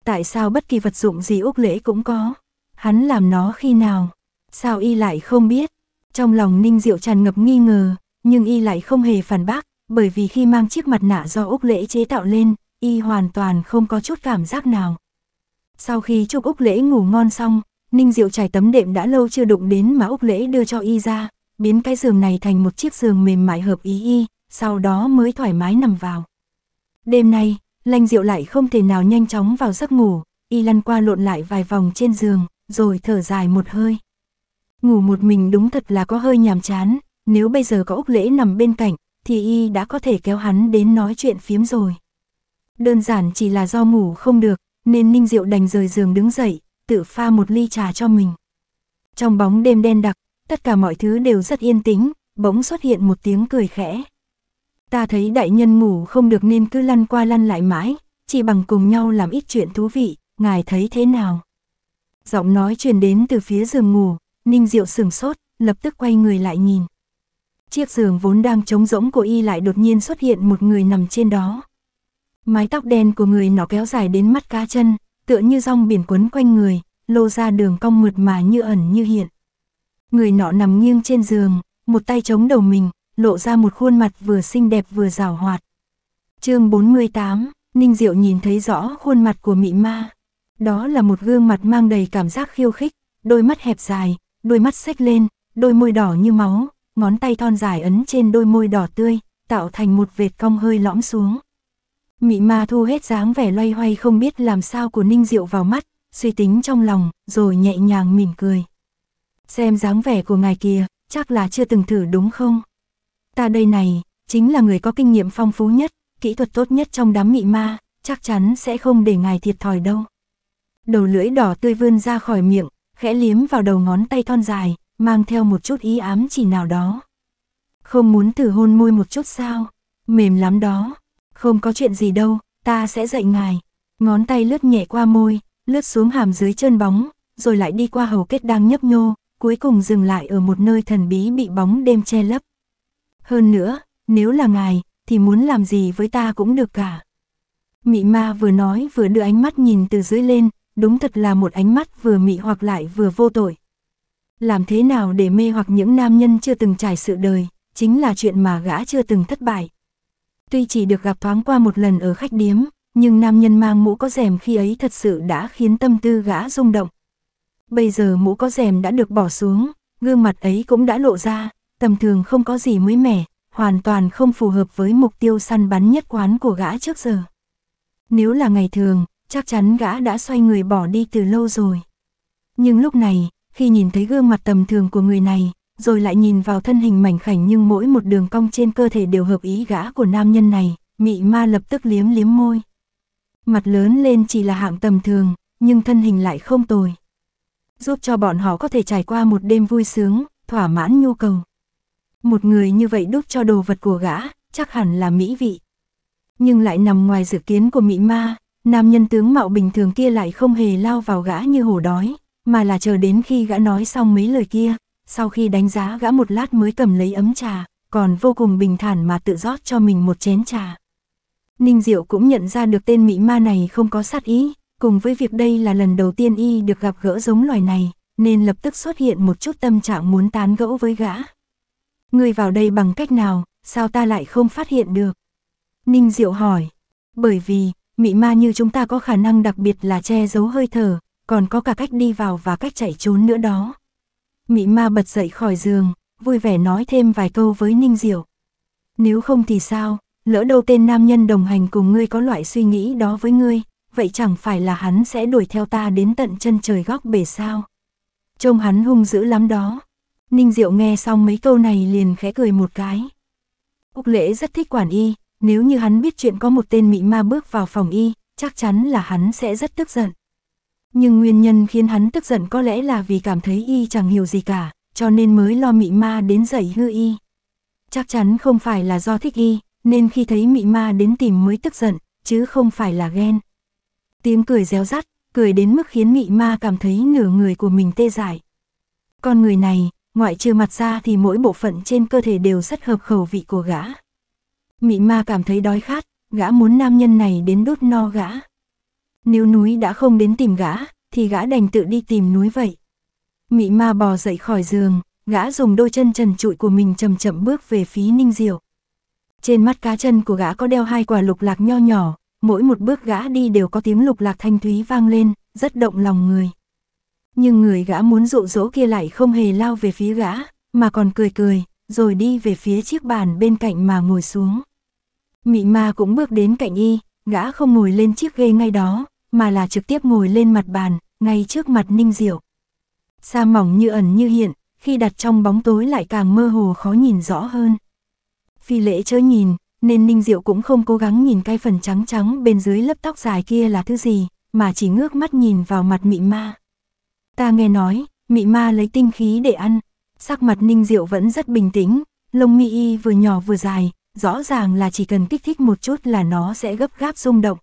Tại sao bất kỳ vật dụng gì Úc Lễ cũng có? Hắn làm nó khi nào? Sao y lại không biết? Trong lòng Ninh Diệu tràn ngập nghi ngờ, nhưng y lại không hề phản bác, bởi vì khi mang chiếc mặt nạ do Úc Lễ chế tạo lên, y hoàn toàn không có chút cảm giác nào. Sau khi chúc Úc Lễ ngủ ngon xong, Ninh Diệu trải tấm đệm đã lâu chưa đụng đến mà Úc Lễ đưa cho y ra, biến cái giường này thành một chiếc giường mềm mại hợp ý y, sau đó mới thoải mái nằm vào. Đêm nay, Lanh Diệu lại không thể nào nhanh chóng vào giấc ngủ, y lăn qua lộn lại vài vòng trên giường, rồi thở dài một hơi. Ngủ một mình đúng thật là có hơi nhàm chán, nếu bây giờ có Úc Lễ nằm bên cạnh, thì y đã có thể kéo hắn đến nói chuyện phiếm rồi. Đơn giản chỉ là do ngủ không được, nên Ninh Diệu đành rời giường đứng dậy, tự pha một ly trà cho mình. Trong bóng đêm đen đặc, tất cả mọi thứ đều rất yên tĩnh, bỗng xuất hiện một tiếng cười khẽ. Ta thấy đại nhân ngủ không được nên cứ lăn qua lăn lại mãi, chỉ bằng cùng nhau làm ít chuyện thú vị, ngài thấy thế nào? Giọng nói truyền đến từ phía giường ngủ, Ninh Diệu sừng sốt, lập tức quay người lại nhìn chiếc giường vốn đang trống rỗng của y lại đột nhiên xuất hiện một người nằm trên đó. Mái tóc đen của người nó kéo dài đến mắt cá chân, tựa như rong biển quấn quanh người, lô ra đường cong mượt mà như ẩn như hiện. Người nọ nằm nghiêng trên giường, một tay chống đầu mình, lộ ra một khuôn mặt vừa xinh đẹp vừa rào hoạt. chương 48, Ninh Diệu nhìn thấy rõ khuôn mặt của mị ma. Đó là một gương mặt mang đầy cảm giác khiêu khích, đôi mắt hẹp dài, đôi mắt xếch lên, đôi môi đỏ như máu, ngón tay thon dài ấn trên đôi môi đỏ tươi, tạo thành một vệt cong hơi lõm xuống. Mị ma thu hết dáng vẻ loay hoay không biết làm sao của Ninh Diệu vào mắt, suy tính trong lòng, rồi nhẹ nhàng mỉm cười. Xem dáng vẻ của ngài kia, chắc là chưa từng thử đúng không? Ta đây này, chính là người có kinh nghiệm phong phú nhất, kỹ thuật tốt nhất trong đám mị ma, chắc chắn sẽ không để ngài thiệt thòi đâu. Đầu lưỡi đỏ tươi vươn ra khỏi miệng, khẽ liếm vào đầu ngón tay thon dài, mang theo một chút ý ám chỉ nào đó. Không muốn thử hôn môi một chút sao, mềm lắm đó, không có chuyện gì đâu, ta sẽ dạy ngài. Ngón tay lướt nhẹ qua môi, lướt xuống hàm dưới chân bóng, rồi lại đi qua hầu kết đang nhấp nhô, cuối cùng dừng lại ở một nơi thần bí bị bóng đêm che lấp. Hơn nữa, nếu là ngài, thì muốn làm gì với ta cũng được cả. Mị ma vừa nói vừa đưa ánh mắt nhìn từ dưới lên, đúng thật là một ánh mắt vừa mị hoặc lại vừa vô tội, làm thế nào để mê hoặc những nam nhân chưa từng trải sự đời, chính là chuyện mà gã chưa từng thất bại. Tuy chỉ được gặp thoáng qua một lần ở khách điếm, nhưng nam nhân mang mũ có rèm khi ấy thật sự đã khiến tâm tư gã rung động. Bây giờ mũ có rèm đã được bỏ xuống, gương mặt ấy cũng đã lộ ra, tầm thường không có gì mới mẻ, hoàn toàn không phù hợp với mục tiêu săn bắn nhất quán của gã trước giờ. Nếu là ngày thường, chắc chắn gã đã xoay người bỏ đi từ lâu rồi. Nhưng lúc này, khi nhìn thấy gương mặt tầm thường của người này, rồi lại nhìn vào thân hình mảnh khảnh nhưng mỗi một đường cong trên cơ thể đều hợp ý gã của nam nhân này, mị ma lập tức liếm liếm môi. Mặt lớn lên chỉ là hạng tầm thường, nhưng thân hình lại không tồi. Giúp cho bọn họ có thể trải qua một đêm vui sướng, thỏa mãn nhu cầu. Một người như vậy đúc cho đồ vật của gã, chắc hẳn là mỹ vị. Nhưng lại nằm ngoài dự kiến của mị ma, nam nhân tướng mạo bình thường kia lại không hề lao vào gã như hổ đói, mà là chờ đến khi gã nói xong mấy lời kia, sau khi đánh giá gã một lát mới cầm lấy ấm trà, còn vô cùng bình thản mà tự rót cho mình một chén trà. Ninh Diệu cũng nhận ra được tên mỹ ma này không có sát ý, cùng với việc đây là lần đầu tiên y được gặp gỡ giống loài này, nên lập tức xuất hiện một chút tâm trạng muốn tán gẫu với gã. Người vào đây bằng cách nào, sao ta lại không phát hiện được? Ninh Diệu hỏi, bởi vì, mỹ ma như chúng ta có khả năng đặc biệt là che giấu hơi thở, còn có cả cách đi vào và cách chạy trốn nữa đó. Mị ma bật dậy khỏi giường, vui vẻ nói thêm vài câu với Ninh Diệu. Nếu không thì sao, lỡ đâu tên nam nhân đồng hành cùng ngươi có loại suy nghĩ đó với ngươi, vậy chẳng phải là hắn sẽ đuổi theo ta đến tận chân trời góc bể sao. Trông hắn hung dữ lắm đó. Ninh Diệu nghe xong mấy câu này liền khẽ cười một cái. Úc Lễ rất thích quản y, nếu như hắn biết chuyện có một tên mị ma bước vào phòng y, chắc chắn là hắn sẽ rất tức giận. Nhưng nguyên nhân khiến hắn tức giận có lẽ là vì cảm thấy y chẳng hiểu gì cả, cho nên mới lo mị ma đến dậy hư y. Chắc chắn không phải là do thích y, nên khi thấy mị ma đến tìm mới tức giận, chứ không phải là ghen. Tiếng cười réo rắt, cười đến mức khiến mị ma cảm thấy nửa người của mình tê dại. Con người này, ngoại trừ mặt ra thì mỗi bộ phận trên cơ thể đều rất hợp khẩu vị của gã. Mị ma cảm thấy đói khát, gã muốn nam nhân này đến đút no gã. Nếu núi đã không đến tìm gã, thì gã đành tự đi tìm núi vậy. Mị ma bò dậy khỏi giường, gã dùng đôi chân trần trụi của mình chậm chậm bước về phía ninh diệu. Trên mắt cá chân của gã có đeo hai quả lục lạc nho nhỏ, mỗi một bước gã đi đều có tiếng lục lạc thanh thúy vang lên, rất động lòng người. Nhưng người gã muốn dụ dỗ kia lại không hề lao về phía gã, mà còn cười cười, rồi đi về phía chiếc bàn bên cạnh mà ngồi xuống. Mị ma cũng bước đến cạnh y, gã không ngồi lên chiếc ghê ngay đó, mà là trực tiếp ngồi lên mặt bàn, ngay trước mặt Ninh Diệu. Sa mỏng như ẩn như hiện, khi đặt trong bóng tối lại càng mơ hồ khó nhìn rõ hơn. Phi lễ chớ nhìn, nên Ninh Diệu cũng không cố gắng nhìn cái phần trắng trắng bên dưới lớp tóc dài kia là thứ gì, mà chỉ ngước mắt nhìn vào mặt mị ma. Ta nghe nói, mị ma lấy tinh khí để ăn, sắc mặt Ninh Diệu vẫn rất bình tĩnh, lông mi y vừa nhỏ vừa dài, rõ ràng là chỉ cần kích thích một chút là nó sẽ gấp gáp rung động,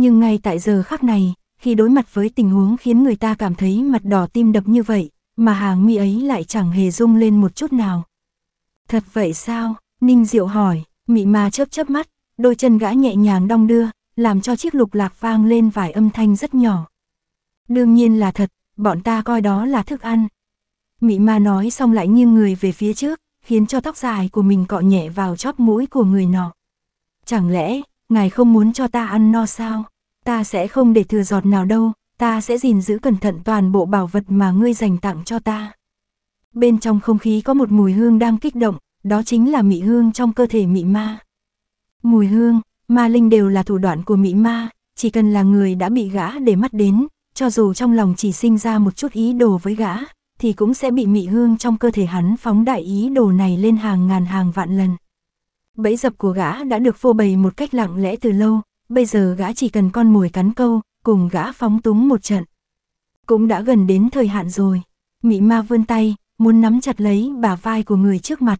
nhưng ngay tại giờ khắc này, khi đối mặt với tình huống khiến người ta cảm thấy mặt đỏ tim đập như vậy, mà hàng mi ấy lại chẳng hề rung lên một chút nào. Thật vậy sao? Ninh Diệu hỏi, mị ma chớp chớp mắt, đôi chân gã nhẹ nhàng đong đưa, làm cho chiếc lục lạc vang lên vài âm thanh rất nhỏ. Đương nhiên là thật, bọn ta coi đó là thức ăn. Mị ma nói xong lại nghiêng người về phía trước, khiến cho tóc dài của mình cọ nhẹ vào chóp mũi của người nọ. Chẳng lẽ, ngài không muốn cho ta ăn no sao, ta sẽ không để thừa giọt nào đâu, ta sẽ gìn giữ cẩn thận toàn bộ bảo vật mà ngươi dành tặng cho ta. Bên trong không khí có một mùi hương đang kích động, đó chính là mị hương trong cơ thể mị ma. Mùi hương, ma linh đều là thủ đoạn của mị ma, chỉ cần là người đã bị gã để mắt đến, cho dù trong lòng chỉ sinh ra một chút ý đồ với gã, thì cũng sẽ bị mị hương trong cơ thể hắn phóng đại ý đồ này lên hàng ngàn hàng vạn lần bẫy dập của gã đã được phô bày một cách lặng lẽ từ lâu, bây giờ gã chỉ cần con mồi cắn câu, cùng gã phóng túng một trận. Cũng đã gần đến thời hạn rồi, mị ma vươn tay, muốn nắm chặt lấy bà vai của người trước mặt.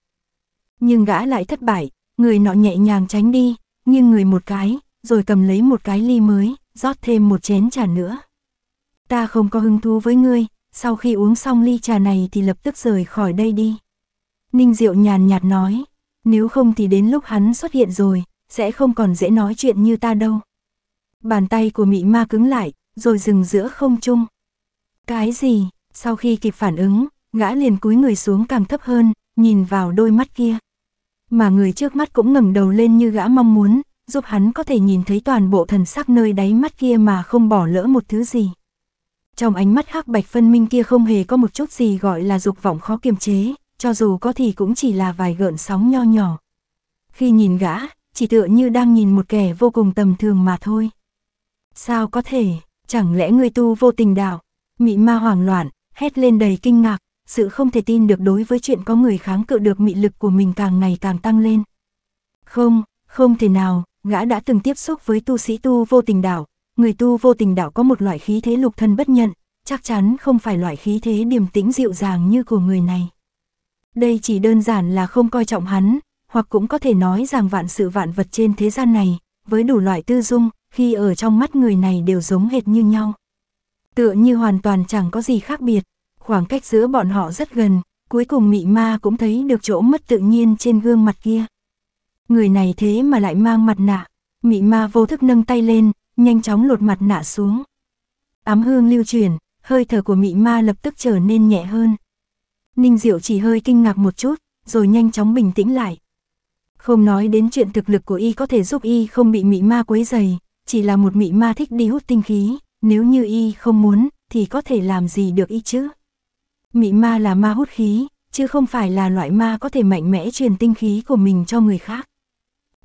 Nhưng gã lại thất bại, người nọ nhẹ nhàng tránh đi, nghiêng người một cái, rồi cầm lấy một cái ly mới, rót thêm một chén trà nữa. Ta không có hứng thú với ngươi, sau khi uống xong ly trà này thì lập tức rời khỏi đây đi. Ninh Diệu nhàn nhạt nói, nếu không thì đến lúc hắn xuất hiện rồi, sẽ không còn dễ nói chuyện như ta đâu. Bàn tay của mị ma cứng lại, rồi dừng giữa không trung. Cái gì? Sau khi kịp phản ứng, gã liền cúi người xuống càng thấp hơn, nhìn vào đôi mắt kia. Mà người trước mắt cũng ngẩng đầu lên như gã mong muốn, giúp hắn có thể nhìn thấy toàn bộ thần sắc nơi đáy mắt kia mà không bỏ lỡ một thứ gì. Trong ánh mắt hắc bạch phân minh kia không hề có một chút gì gọi là dục vọng khó kiềm chế, cho dù có thì cũng chỉ là vài gợn sóng nho nhỏ. Khi nhìn gã, chỉ tựa như đang nhìn một kẻ vô cùng tầm thường mà thôi. Sao có thể, chẳng lẽ người tu vô tình đạo? Mị ma hoảng loạn, hét lên đầy kinh ngạc, sự không thể tin được đối với chuyện có người kháng cự được mị lực của mình càng ngày càng tăng lên. Không, không thể nào, gã đã từng tiếp xúc với tu sĩ tu vô tình đạo, người tu vô tình đạo có một loại khí thế lục thân bất nhận, chắc chắn không phải loại khí thế điềm tĩnh dịu dàng như của người này. Đây chỉ đơn giản là không coi trọng hắn, hoặc cũng có thể nói rằng vạn sự vạn vật trên thế gian này, với đủ loại tư dung, khi ở trong mắt người này đều giống hệt như nhau. Tựa như hoàn toàn chẳng có gì khác biệt, khoảng cách giữa bọn họ rất gần, cuối cùng mị ma cũng thấy được chỗ mất tự nhiên trên gương mặt kia. Người này thế mà lại mang mặt nạ, mị ma vô thức nâng tay lên, nhanh chóng lột mặt nạ xuống. Ám hương lưu chuyển, hơi thở của mị ma lập tức trở nên nhẹ hơn. Ninh Diệu chỉ hơi kinh ngạc một chút, rồi nhanh chóng bình tĩnh lại. Không nói đến chuyện thực lực của y có thể giúp y không bị mị ma quấy dày, chỉ là một mị ma thích đi hút tinh khí, nếu như y không muốn, thì có thể làm gì được y chứ? Mị ma là ma hút khí, chứ không phải là loại ma có thể mạnh mẽ truyền tinh khí của mình cho người khác.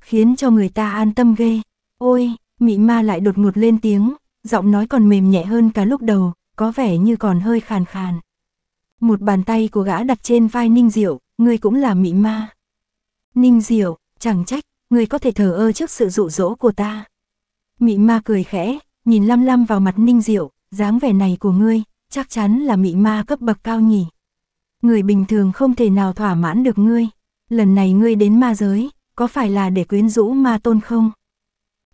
Khiến cho người ta an tâm ghê. Ôi, mị ma lại đột ngột lên tiếng, giọng nói còn mềm nhẹ hơn cả lúc đầu, có vẻ như còn hơi khàn khàn. Một bàn tay của gã đặt trên vai Ninh Diệu, ngươi cũng là mỹ ma. Ninh Diệu, chẳng trách, ngươi có thể thờ ơ trước sự dụ dỗ của ta. Mỹ ma cười khẽ, nhìn lăm lăm vào mặt Ninh Diệu, dáng vẻ này của ngươi, chắc chắn là mỹ ma cấp bậc cao nhỉ. Người bình thường không thể nào thỏa mãn được ngươi. Lần này ngươi đến ma giới, có phải là để quyến rũ ma tôn không?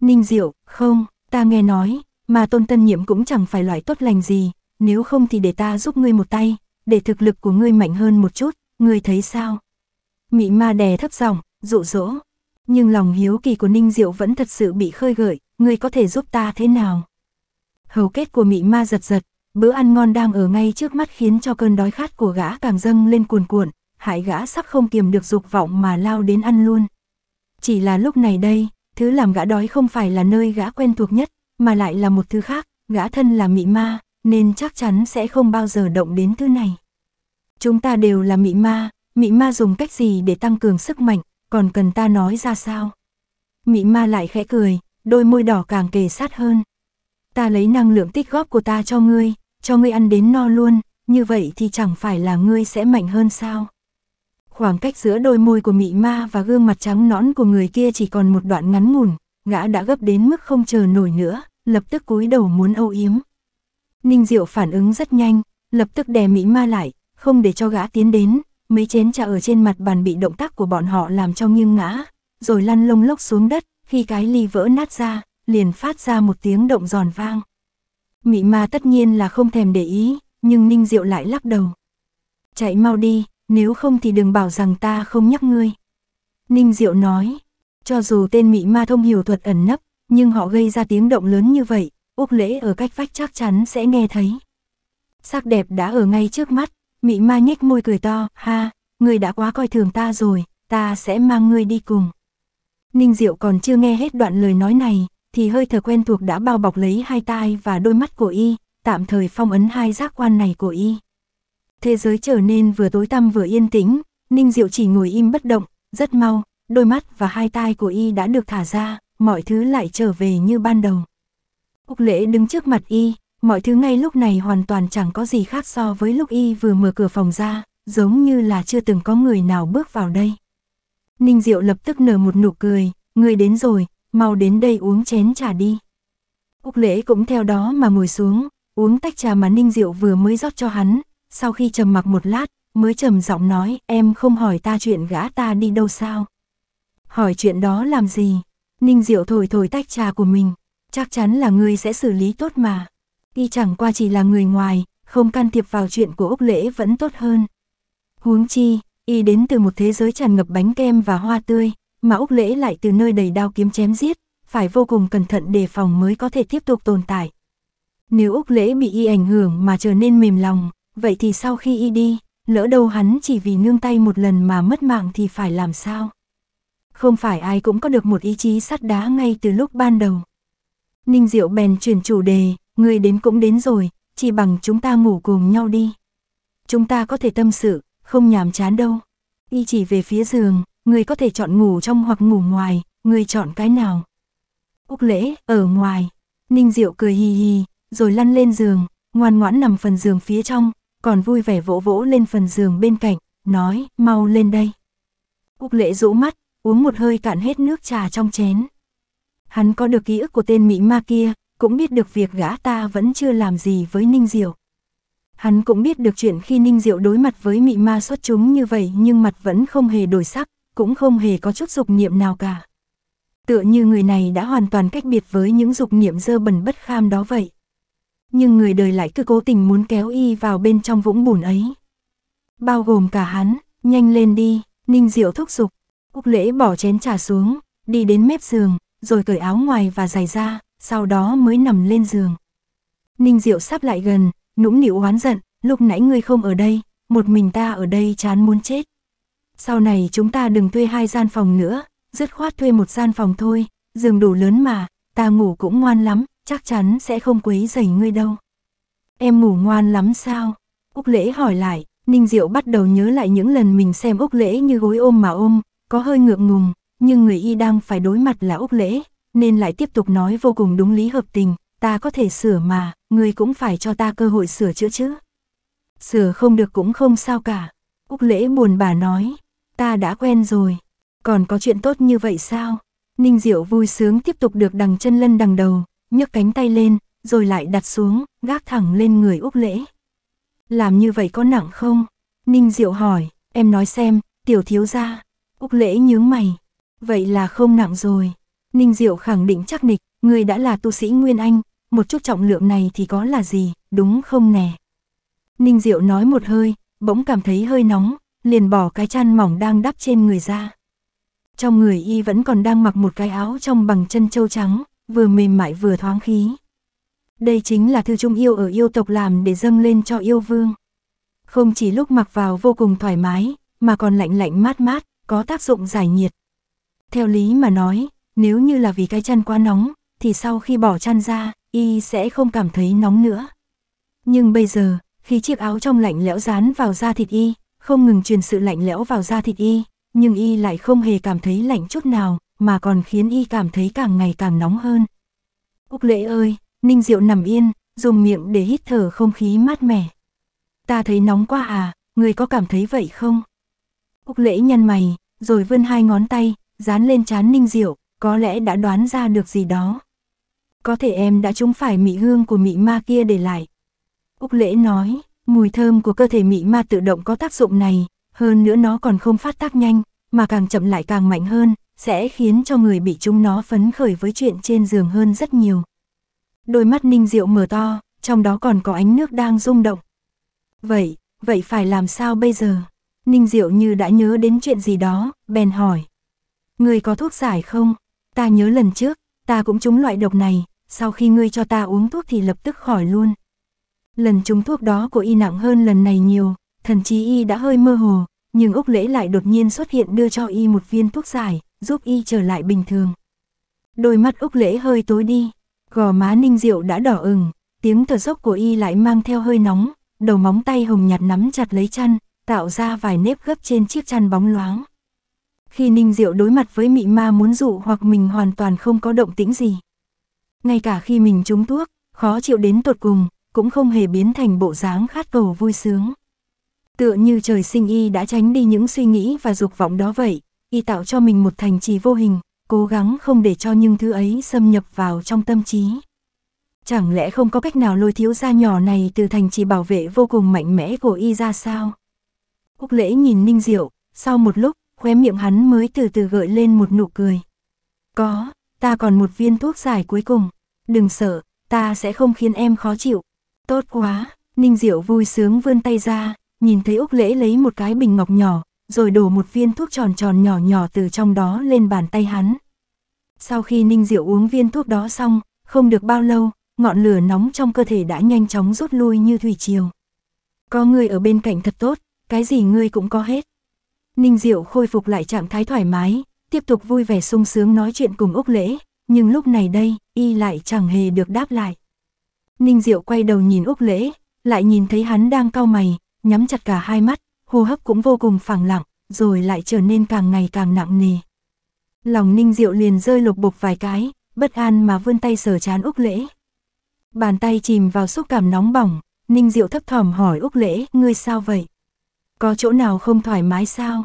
Ninh Diệu, không, ta nghe nói, ma tôn tân nhiệm cũng chẳng phải loại tốt lành gì, nếu không thì để ta giúp ngươi một tay, để thực lực của ngươi mạnh hơn một chút, ngươi thấy sao? Mị ma đè thấp giọng, dụ dỗ. Nhưng lòng hiếu kỳ của Ninh Diệu vẫn thật sự bị khơi gợi, ngươi có thể giúp ta thế nào? Hầu kết của mị ma giật giật, bữa ăn ngon đang ở ngay trước mắt khiến cho cơn đói khát của gã càng dâng lên cuồn cuộn, hại gã sắp không kiềm được dục vọng mà lao đến ăn luôn. Chỉ là lúc này đây, thứ làm gã đói không phải là nơi gã quen thuộc nhất, mà lại là một thứ khác, gã thân là mị ma, nên chắc chắn sẽ không bao giờ động đến thứ này. Chúng ta đều là mị ma, mị ma dùng cách gì để tăng cường sức mạnh, còn cần ta nói ra sao? Mị ma lại khẽ cười, đôi môi đỏ càng kề sát hơn. Ta lấy năng lượng tích góp của ta cho ngươi, cho ngươi ăn đến no luôn, như vậy thì chẳng phải là ngươi sẽ mạnh hơn sao? Khoảng cách giữa đôi môi của mị ma và gương mặt trắng nõn của người kia chỉ còn một đoạn ngắn ngủn, gã đã gấp đến mức không chờ nổi nữa, lập tức cúi đầu muốn âu yếm. Ninh Diệu phản ứng rất nhanh, lập tức đè Mỹ Ma lại, không để cho gã tiến đến, mấy chén trà ở trên mặt bàn bị động tác của bọn họ làm cho nghiêng ngã, rồi lăn lông lốc xuống đất, khi cái ly vỡ nát ra, liền phát ra một tiếng động giòn vang. Mỹ ma tất nhiên là không thèm để ý, nhưng Ninh Diệu lại lắc đầu. Chạy mau đi, nếu không thì đừng bảo rằng ta không nhắc ngươi. Ninh Diệu nói, cho dù tên Mỹ ma thông hiểu thuật ẩn nấp, nhưng họ gây ra tiếng động lớn như vậy, Úc Lễ ở cách vách chắc chắn sẽ nghe thấy. Sắc đẹp đã ở ngay trước mắt, Mị mai nhếch môi cười to, ha, người đã quá coi thường ta rồi, ta sẽ mang ngươi đi cùng. Ninh Diệu còn chưa nghe hết đoạn lời nói này, thì hơi thở quen thuộc đã bao bọc lấy hai tai và đôi mắt của y, tạm thời phong ấn hai giác quan này của y. Thế giới trở nên vừa tối tăm vừa yên tĩnh, Ninh Diệu chỉ ngồi im bất động, rất mau, đôi mắt và hai tai của y đã được thả ra, mọi thứ lại trở về như ban đầu. Úc lễ đứng trước mặt y, mọi thứ ngay lúc này hoàn toàn chẳng có gì khác so với lúc y vừa mở cửa phòng ra, giống như là chưa từng có người nào bước vào đây. Ninh Diệu lập tức nở một nụ cười, người đến rồi, mau đến đây uống chén trà đi. Úc lễ cũng theo đó mà ngồi xuống, uống tách trà mà Ninh Diệu vừa mới rót cho hắn, sau khi trầm mặc một lát, mới trầm giọng nói em không hỏi ta chuyện gã ta đi đâu sao. Hỏi chuyện đó làm gì? Ninh Diệu thổi thổi tách trà của mình, chắc chắn là ngươi sẽ xử lý tốt mà. Y chẳng qua chỉ là người ngoài, không can thiệp vào chuyện của Úc Lễ vẫn tốt hơn. Huống chi, y đến từ một thế giới tràn ngập bánh kem và hoa tươi, mà Úc Lễ lại từ nơi đầy đao kiếm chém giết, phải vô cùng cẩn thận đề phòng mới có thể tiếp tục tồn tại. Nếu Úc Lễ bị y ảnh hưởng mà trở nên mềm lòng, vậy thì sau khi y đi, lỡ đâu hắn chỉ vì nương tay một lần mà mất mạng thì phải làm sao? Không phải ai cũng có được một ý chí sắt đá ngay từ lúc ban đầu. Ninh Diệu bèn chuyển chủ đề, người đến cũng đến rồi, chỉ bằng chúng ta ngủ cùng nhau đi. Chúng ta có thể tâm sự, không nhàm chán đâu. Y chỉ về phía giường, người có thể chọn ngủ trong hoặc ngủ ngoài, người chọn cái nào. Úc lễ, ở ngoài. Ninh Diệu cười hì hì, rồi lăn lên giường, ngoan ngoãn nằm phần giường phía trong, còn vui vẻ vỗ vỗ lên phần giường bên cạnh, nói, mau lên đây. Úc lễ rũ mắt, uống một hơi cạn hết nước trà trong chén. Hắn có được ký ức của tên Mỹ Ma kia, cũng biết được việc gã ta vẫn chưa làm gì với Ninh Diệu. Hắn cũng biết được chuyện khi Ninh Diệu đối mặt với Mị Ma xuất chúng như vậy nhưng mặt vẫn không hề đổi sắc, cũng không hề có chút dục niệm nào cả. Tựa như người này đã hoàn toàn cách biệt với những dục niệm dơ bẩn bất kham đó vậy. Nhưng người đời lại cứ cố tình muốn kéo y vào bên trong vũng bùn ấy. Bao gồm cả hắn, nhanh lên đi, Ninh Diệu thúc giục. Úc lễ bỏ chén trà xuống, đi đến mép giường, rồi cởi áo ngoài và giày ra, sau đó mới nằm lên giường. Ninh Diệu sắp lại gần, nũng nịu oán giận, lúc nãy ngươi không ở đây, một mình ta ở đây chán muốn chết. Sau này chúng ta đừng thuê hai gian phòng nữa, dứt khoát thuê một gian phòng thôi, giường đủ lớn mà, ta ngủ cũng ngoan lắm, chắc chắn sẽ không quấy rầy ngươi đâu. Em ngủ ngoan lắm sao? Úc Lễ hỏi lại, Ninh Diệu bắt đầu nhớ lại những lần mình xem Úc Lễ như gối ôm mà ôm, có hơi ngượng ngùng, nhưng người y đang phải đối mặt là Úc Lễ, nên lại tiếp tục nói vô cùng đúng lý hợp tình, ta có thể sửa mà, người cũng phải cho ta cơ hội sửa chữa chứ. Sửa không được cũng không sao cả. Úc Lễ buồn bà nói, ta đã quen rồi, còn có chuyện tốt như vậy sao? Ninh Diệu vui sướng tiếp tục được đằng chân lân đằng đầu, nhấc cánh tay lên, rồi lại đặt xuống, gác thẳng lên người Úc Lễ. Làm như vậy có nặng không? Ninh Diệu hỏi, em nói xem, tiểu thiếu gia. Úc Lễ nhướng mày, Vậy là không nặng rồi. Ninh Diệu khẳng định chắc nịch, người đã là tu sĩ Nguyên Anh, một chút trọng lượng này thì có là gì, đúng không nè? Ninh Diệu nói một hơi, bỗng cảm thấy hơi nóng, liền bỏ cái chăn mỏng đang đắp trên người ra. Trong người y vẫn còn đang mặc một cái áo trong bằng chân châu trắng, vừa mềm mại vừa thoáng khí. Đây chính là thư trung yêu ở yêu tộc làm để dâng lên cho yêu vương. Không chỉ lúc mặc vào vô cùng thoải mái, mà còn lạnh lạnh mát mát, có tác dụng giải nhiệt. Theo lý mà nói, nếu như là vì cái chăn quá nóng, thì sau khi bỏ chăn ra, y sẽ không cảm thấy nóng nữa. Nhưng bây giờ, khi chiếc áo trong lạnh lẽo dán vào da thịt y, không ngừng truyền sự lạnh lẽo vào da thịt y, nhưng y lại không hề cảm thấy lạnh chút nào, mà còn khiến y cảm thấy càng ngày càng nóng hơn. Úc lễ ơi, Ninh Diệu nằm yên, dùng miệng để hít thở không khí mát mẻ. Ta thấy nóng quá à, người có cảm thấy vậy không? Úc lễ nhăn mày, rồi vươn hai ngón tay, dán lên chán ninh diệu, có lẽ đã đoán ra được gì đó. Có thể em đã trúng phải mị hương của mị ma kia để lại. Úc lễ nói, mùi thơm của cơ thể mị ma tự động có tác dụng này, hơn nữa nó còn không phát tác nhanh, mà càng chậm lại càng mạnh hơn, sẽ khiến cho người bị trúng nó phấn khởi với chuyện trên giường hơn rất nhiều. Đôi mắt ninh diệu mở to, trong đó còn có ánh nước đang rung động. Vậy, vậy phải làm sao bây giờ? Ninh diệu như đã nhớ đến chuyện gì đó, bèn hỏi. Ngươi có thuốc giải không? Ta nhớ lần trước, ta cũng trúng loại độc này, sau khi ngươi cho ta uống thuốc thì lập tức khỏi luôn. Lần trúng thuốc đó của y nặng hơn lần này nhiều, thần chí y đã hơi mơ hồ, nhưng Úc Lễ lại đột nhiên xuất hiện đưa cho y một viên thuốc giải, giúp y trở lại bình thường. Đôi mắt Úc Lễ hơi tối đi, gò má Ninh Diệu đã đỏ ửng, tiếng thở dốc của y lại mang theo hơi nóng, đầu móng tay hồng nhạt nắm chặt lấy chăn, tạo ra vài nếp gấp trên chiếc chăn bóng loáng. Khi Ninh Diệu đối mặt với mị ma muốn dụ hoặc mình hoàn toàn không có động tĩnh gì. Ngay cả khi mình trúng thuốc, khó chịu đến tột cùng, cũng không hề biến thành bộ dáng khát cầu vui sướng. Tựa như trời sinh y đã tránh đi những suy nghĩ và dục vọng đó vậy, y tạo cho mình một thành trì vô hình, cố gắng không để cho những thứ ấy xâm nhập vào trong tâm trí. Chẳng lẽ không có cách nào lôi thiếu gia nhỏ này từ thành trì bảo vệ vô cùng mạnh mẽ của y ra sao? Úc lễ nhìn Ninh Diệu, sau một lúc, khóe miệng hắn mới từ từ gợi lên một nụ cười. Có, ta còn một viên thuốc giải cuối cùng. Đừng sợ, ta sẽ không khiến em khó chịu. Tốt quá, Ninh Diệu vui sướng vươn tay ra, nhìn thấy Úc Lễ lấy một cái bình ngọc nhỏ, rồi đổ một viên thuốc tròn tròn nhỏ nhỏ từ trong đó lên bàn tay hắn. Sau khi Ninh Diệu uống viên thuốc đó xong, không được bao lâu, ngọn lửa nóng trong cơ thể đã nhanh chóng rút lui như thủy triều. Có người ở bên cạnh thật tốt, cái gì ngươi cũng có hết. Ninh Diệu khôi phục lại trạng thái thoải mái, tiếp tục vui vẻ sung sướng nói chuyện cùng Úc Lễ, nhưng lúc này đây, y lại chẳng hề được đáp lại. Ninh Diệu quay đầu nhìn Úc Lễ, lại nhìn thấy hắn đang cau mày, nhắm chặt cả hai mắt, hô hấp cũng vô cùng phẳng lặng, rồi lại trở nên càng ngày càng nặng nề. Lòng Ninh Diệu liền rơi lục bục vài cái, bất an mà vươn tay sờ chán Úc Lễ. Bàn tay chìm vào xúc cảm nóng bỏng, Ninh Diệu thấp thỏm hỏi Úc Lễ, ngươi sao vậy? Có chỗ nào không thoải mái sao?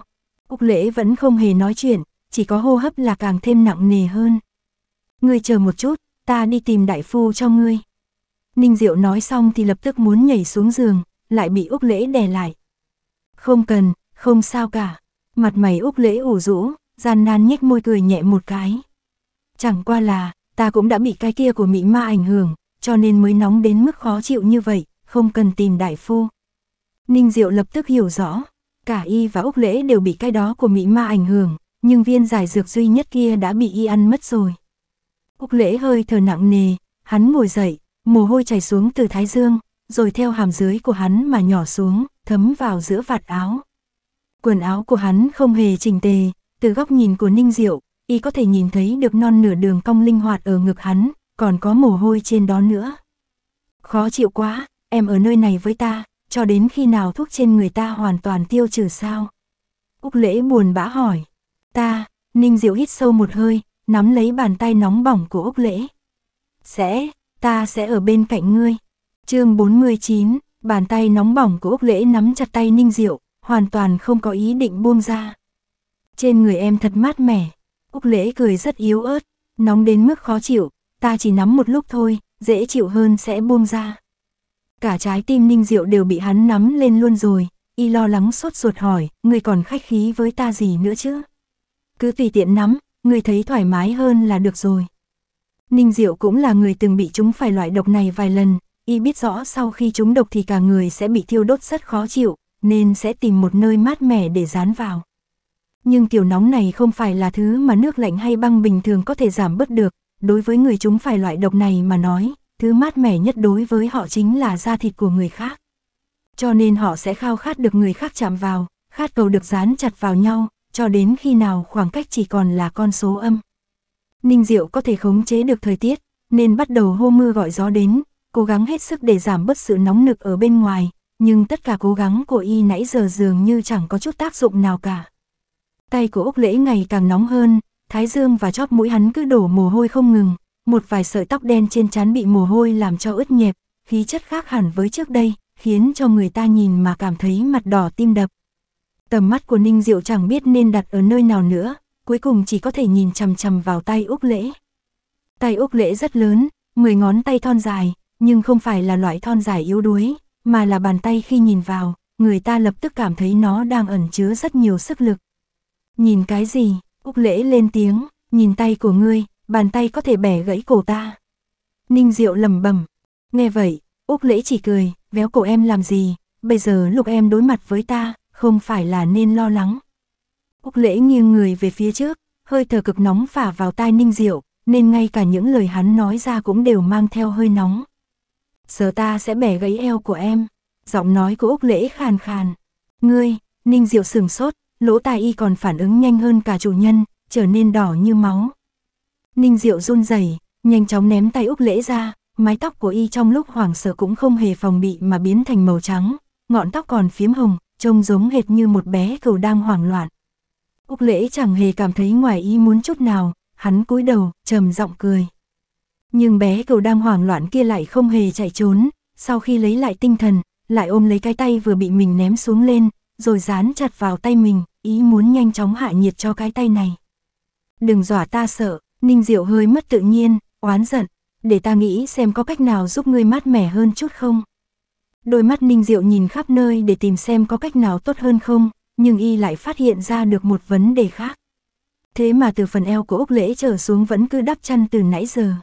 Úc lễ vẫn không hề nói chuyện, chỉ có hô hấp là càng thêm nặng nề hơn. Ngươi chờ một chút, ta đi tìm đại phu cho ngươi. Ninh Diệu nói xong thì lập tức muốn nhảy xuống giường, lại bị Úc Lễ đè lại. Không cần, không sao cả. Mặt mày Úc Lễ ủ rũ, gian nan nhếch môi cười nhẹ một cái. Chẳng qua là, ta cũng đã bị cái kia của Mỹ Ma ảnh hưởng, cho nên mới nóng đến mức khó chịu như vậy, không cần tìm đại phu. Ninh Diệu lập tức hiểu rõ, cả y và Úc Lễ đều bị cái đó của Mỹ Ma ảnh hưởng, nhưng viên giải dược duy nhất kia đã bị y ăn mất rồi. Úc Lễ hơi thở nặng nề, hắn ngồi dậy, mồ hôi chảy xuống từ thái dương, rồi theo hàm dưới của hắn mà nhỏ xuống, thấm vào giữa vạt áo. Quần áo của hắn không hề chỉnh tề, từ góc nhìn của Ninh Diệu, y có thể nhìn thấy được non nửa đường cong linh hoạt ở ngực hắn, còn có mồ hôi trên đó nữa. Khó chịu quá, em ở nơi này với ta, cho đến khi nào thuốc trên người ta hoàn toàn tiêu trừ sao? Úc lễ buồn bã hỏi. Ta, Ninh Diệu hít sâu một hơi, nắm lấy bàn tay nóng bỏng của Úc lễ. Sẽ, ta sẽ ở bên cạnh ngươi. chương 49, bàn tay nóng bỏng của Úc lễ nắm chặt tay Ninh Diệu, hoàn toàn không có ý định buông ra. Trên người em thật mát mẻ, Úc lễ cười rất yếu ớt, nóng đến mức khó chịu, ta chỉ nắm một lúc thôi, dễ chịu hơn sẽ buông ra cả trái tim Ninh Diệu đều bị hắn nắm lên luôn rồi, y lo lắng sốt ruột hỏi, người còn khách khí với ta gì nữa chứ? Cứ tùy tiện nắm, người thấy thoải mái hơn là được rồi. Ninh Diệu cũng là người từng bị chúng phải loại độc này vài lần, y biết rõ sau khi chúng độc thì cả người sẽ bị thiêu đốt rất khó chịu, nên sẽ tìm một nơi mát mẻ để dán vào. Nhưng kiểu nóng này không phải là thứ mà nước lạnh hay băng bình thường có thể giảm bớt được, đối với người chúng phải loại độc này mà nói, thứ mát mẻ nhất đối với họ chính là da thịt của người khác. Cho nên họ sẽ khao khát được người khác chạm vào, khát cầu được dán chặt vào nhau, cho đến khi nào khoảng cách chỉ còn là con số âm. Ninh Diệu có thể khống chế được thời tiết, nên bắt đầu hô mưa gọi gió đến, cố gắng hết sức để giảm bớt sự nóng nực ở bên ngoài, nhưng tất cả cố gắng của y nãy giờ dường như chẳng có chút tác dụng nào cả. Tay của Úc Lễ ngày càng nóng hơn, thái dương và chóp mũi hắn cứ đổ mồ hôi không ngừng, một vài sợi tóc đen trên trán bị mồ hôi làm cho ướt nhẹp, khí chất khác hẳn với trước đây, khiến cho người ta nhìn mà cảm thấy mặt đỏ tim đập. Tầm mắt của Ninh Diệu chẳng biết nên đặt ở nơi nào nữa, cuối cùng chỉ có thể nhìn chằm chằm vào tay Úc Lễ. Tay Úc Lễ rất lớn, 10 ngón tay thon dài, nhưng không phải là loại thon dài yếu đuối, mà là bàn tay khi nhìn vào, người ta lập tức cảm thấy nó đang ẩn chứa rất nhiều sức lực. Nhìn cái gì? Úc Lễ lên tiếng, nhìn tay của ngươi, bàn tay có thể bẻ gãy cổ ta. Ninh Diệu lầm bầm. Nghe vậy, Úc Lễ chỉ cười, véo cổ em làm gì, bây giờ lúc em đối mặt với ta, không phải là nên lo lắng. Úc Lễ nghiêng người về phía trước, hơi thở cực nóng phả vào tai Ninh Diệu, nên ngay cả những lời hắn nói ra cũng đều mang theo hơi nóng. Giờ ta sẽ bẻ gãy eo của em, giọng nói của Úc Lễ khàn khàn. Ngươi, Ninh Diệu sừng sốt, lỗ tai y còn phản ứng nhanh hơn cả chủ nhân, trở nên đỏ như máu. Ninh Diệu run rẩy nhanh chóng ném tay Úc Lễ ra, mái tóc của y trong lúc hoảng sợ cũng không hề phòng bị mà biến thành màu trắng, ngọn tóc còn phím hồng, trông giống hệt như một bé cừu đang hoảng loạn. Úc Lễ chẳng hề cảm thấy ngoài ý muốn chút nào, hắn cúi đầu, trầm giọng cười. Nhưng bé cừu đang hoảng loạn kia lại không hề chạy trốn, sau khi lấy lại tinh thần, lại ôm lấy cái tay vừa bị mình ném xuống lên, rồi dán chặt vào tay mình, ý muốn nhanh chóng hạ nhiệt cho cái tay này. Đừng dọa ta sợ, Ninh Diệu hơi mất tự nhiên, oán giận, để ta nghĩ xem có cách nào giúp ngươi mát mẻ hơn chút không. Đôi mắt Ninh Diệu nhìn khắp nơi để tìm xem có cách nào tốt hơn không, nhưng y lại phát hiện ra được một vấn đề khác. Thế mà từ phần eo của Úc Lễ trở xuống vẫn cứ đắp chăn từ nãy giờ.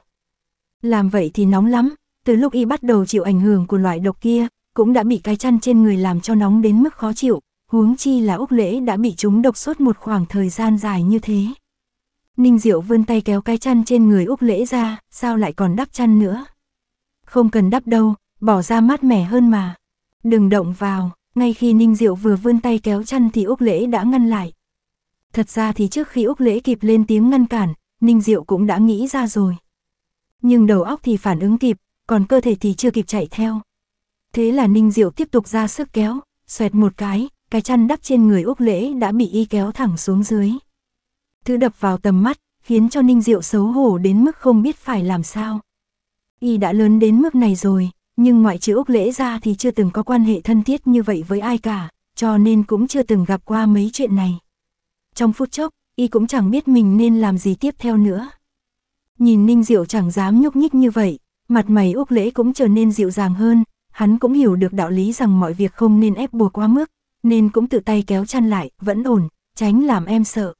Làm vậy thì nóng lắm, từ lúc y bắt đầu chịu ảnh hưởng của loại độc kia, cũng đã bị cái chăn trên người làm cho nóng đến mức khó chịu, huống chi là Úc Lễ đã bị chúng độc suốt một khoảng thời gian dài như thế. Ninh Diệu vươn tay kéo cái chăn trên người Úc Lễ ra, sao lại còn đắp chăn nữa. Không cần đắp đâu, bỏ ra mát mẻ hơn mà. Đừng động vào, ngay khi Ninh Diệu vừa vươn tay kéo chăn thì Úc Lễ đã ngăn lại. Thật ra thì trước khi Úc Lễ kịp lên tiếng ngăn cản, Ninh Diệu cũng đã nghĩ ra rồi. Nhưng đầu óc thì phản ứng kịp, còn cơ thể thì chưa kịp chạy theo. Thế là Ninh Diệu tiếp tục ra sức kéo, xoẹt một cái, cái chăn đắp trên người Úc Lễ đã bị y kéo thẳng xuống dưới thứ đập vào tầm mắt, khiến cho Ninh Diệu xấu hổ đến mức không biết phải làm sao. Y đã lớn đến mức này rồi, nhưng ngoại trừ Úc Lễ ra thì chưa từng có quan hệ thân thiết như vậy với ai cả, cho nên cũng chưa từng gặp qua mấy chuyện này. Trong phút chốc, Y cũng chẳng biết mình nên làm gì tiếp theo nữa. Nhìn Ninh Diệu chẳng dám nhúc nhích như vậy, mặt mày Úc Lễ cũng trở nên dịu dàng hơn, hắn cũng hiểu được đạo lý rằng mọi việc không nên ép buộc quá mức, nên cũng tự tay kéo chăn lại, vẫn ổn, tránh làm em sợ.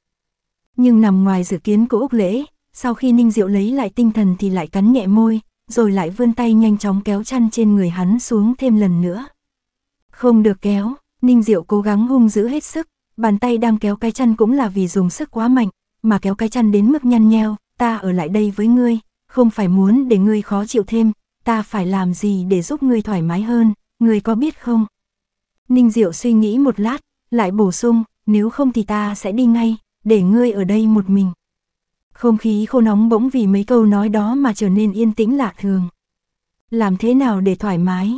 Nhưng nằm ngoài dự kiến của Úc Lễ, sau khi Ninh Diệu lấy lại tinh thần thì lại cắn nhẹ môi, rồi lại vươn tay nhanh chóng kéo chăn trên người hắn xuống thêm lần nữa. Không được kéo, Ninh Diệu cố gắng hung giữ hết sức, bàn tay đang kéo cái chăn cũng là vì dùng sức quá mạnh, mà kéo cái chăn đến mức nhăn nheo, ta ở lại đây với ngươi, không phải muốn để ngươi khó chịu thêm, ta phải làm gì để giúp ngươi thoải mái hơn, ngươi có biết không? Ninh Diệu suy nghĩ một lát, lại bổ sung, nếu không thì ta sẽ đi ngay, để ngươi ở đây một mình. Không khí khô nóng bỗng vì mấy câu nói đó mà trở nên yên tĩnh lạ thường. Làm thế nào để thoải mái?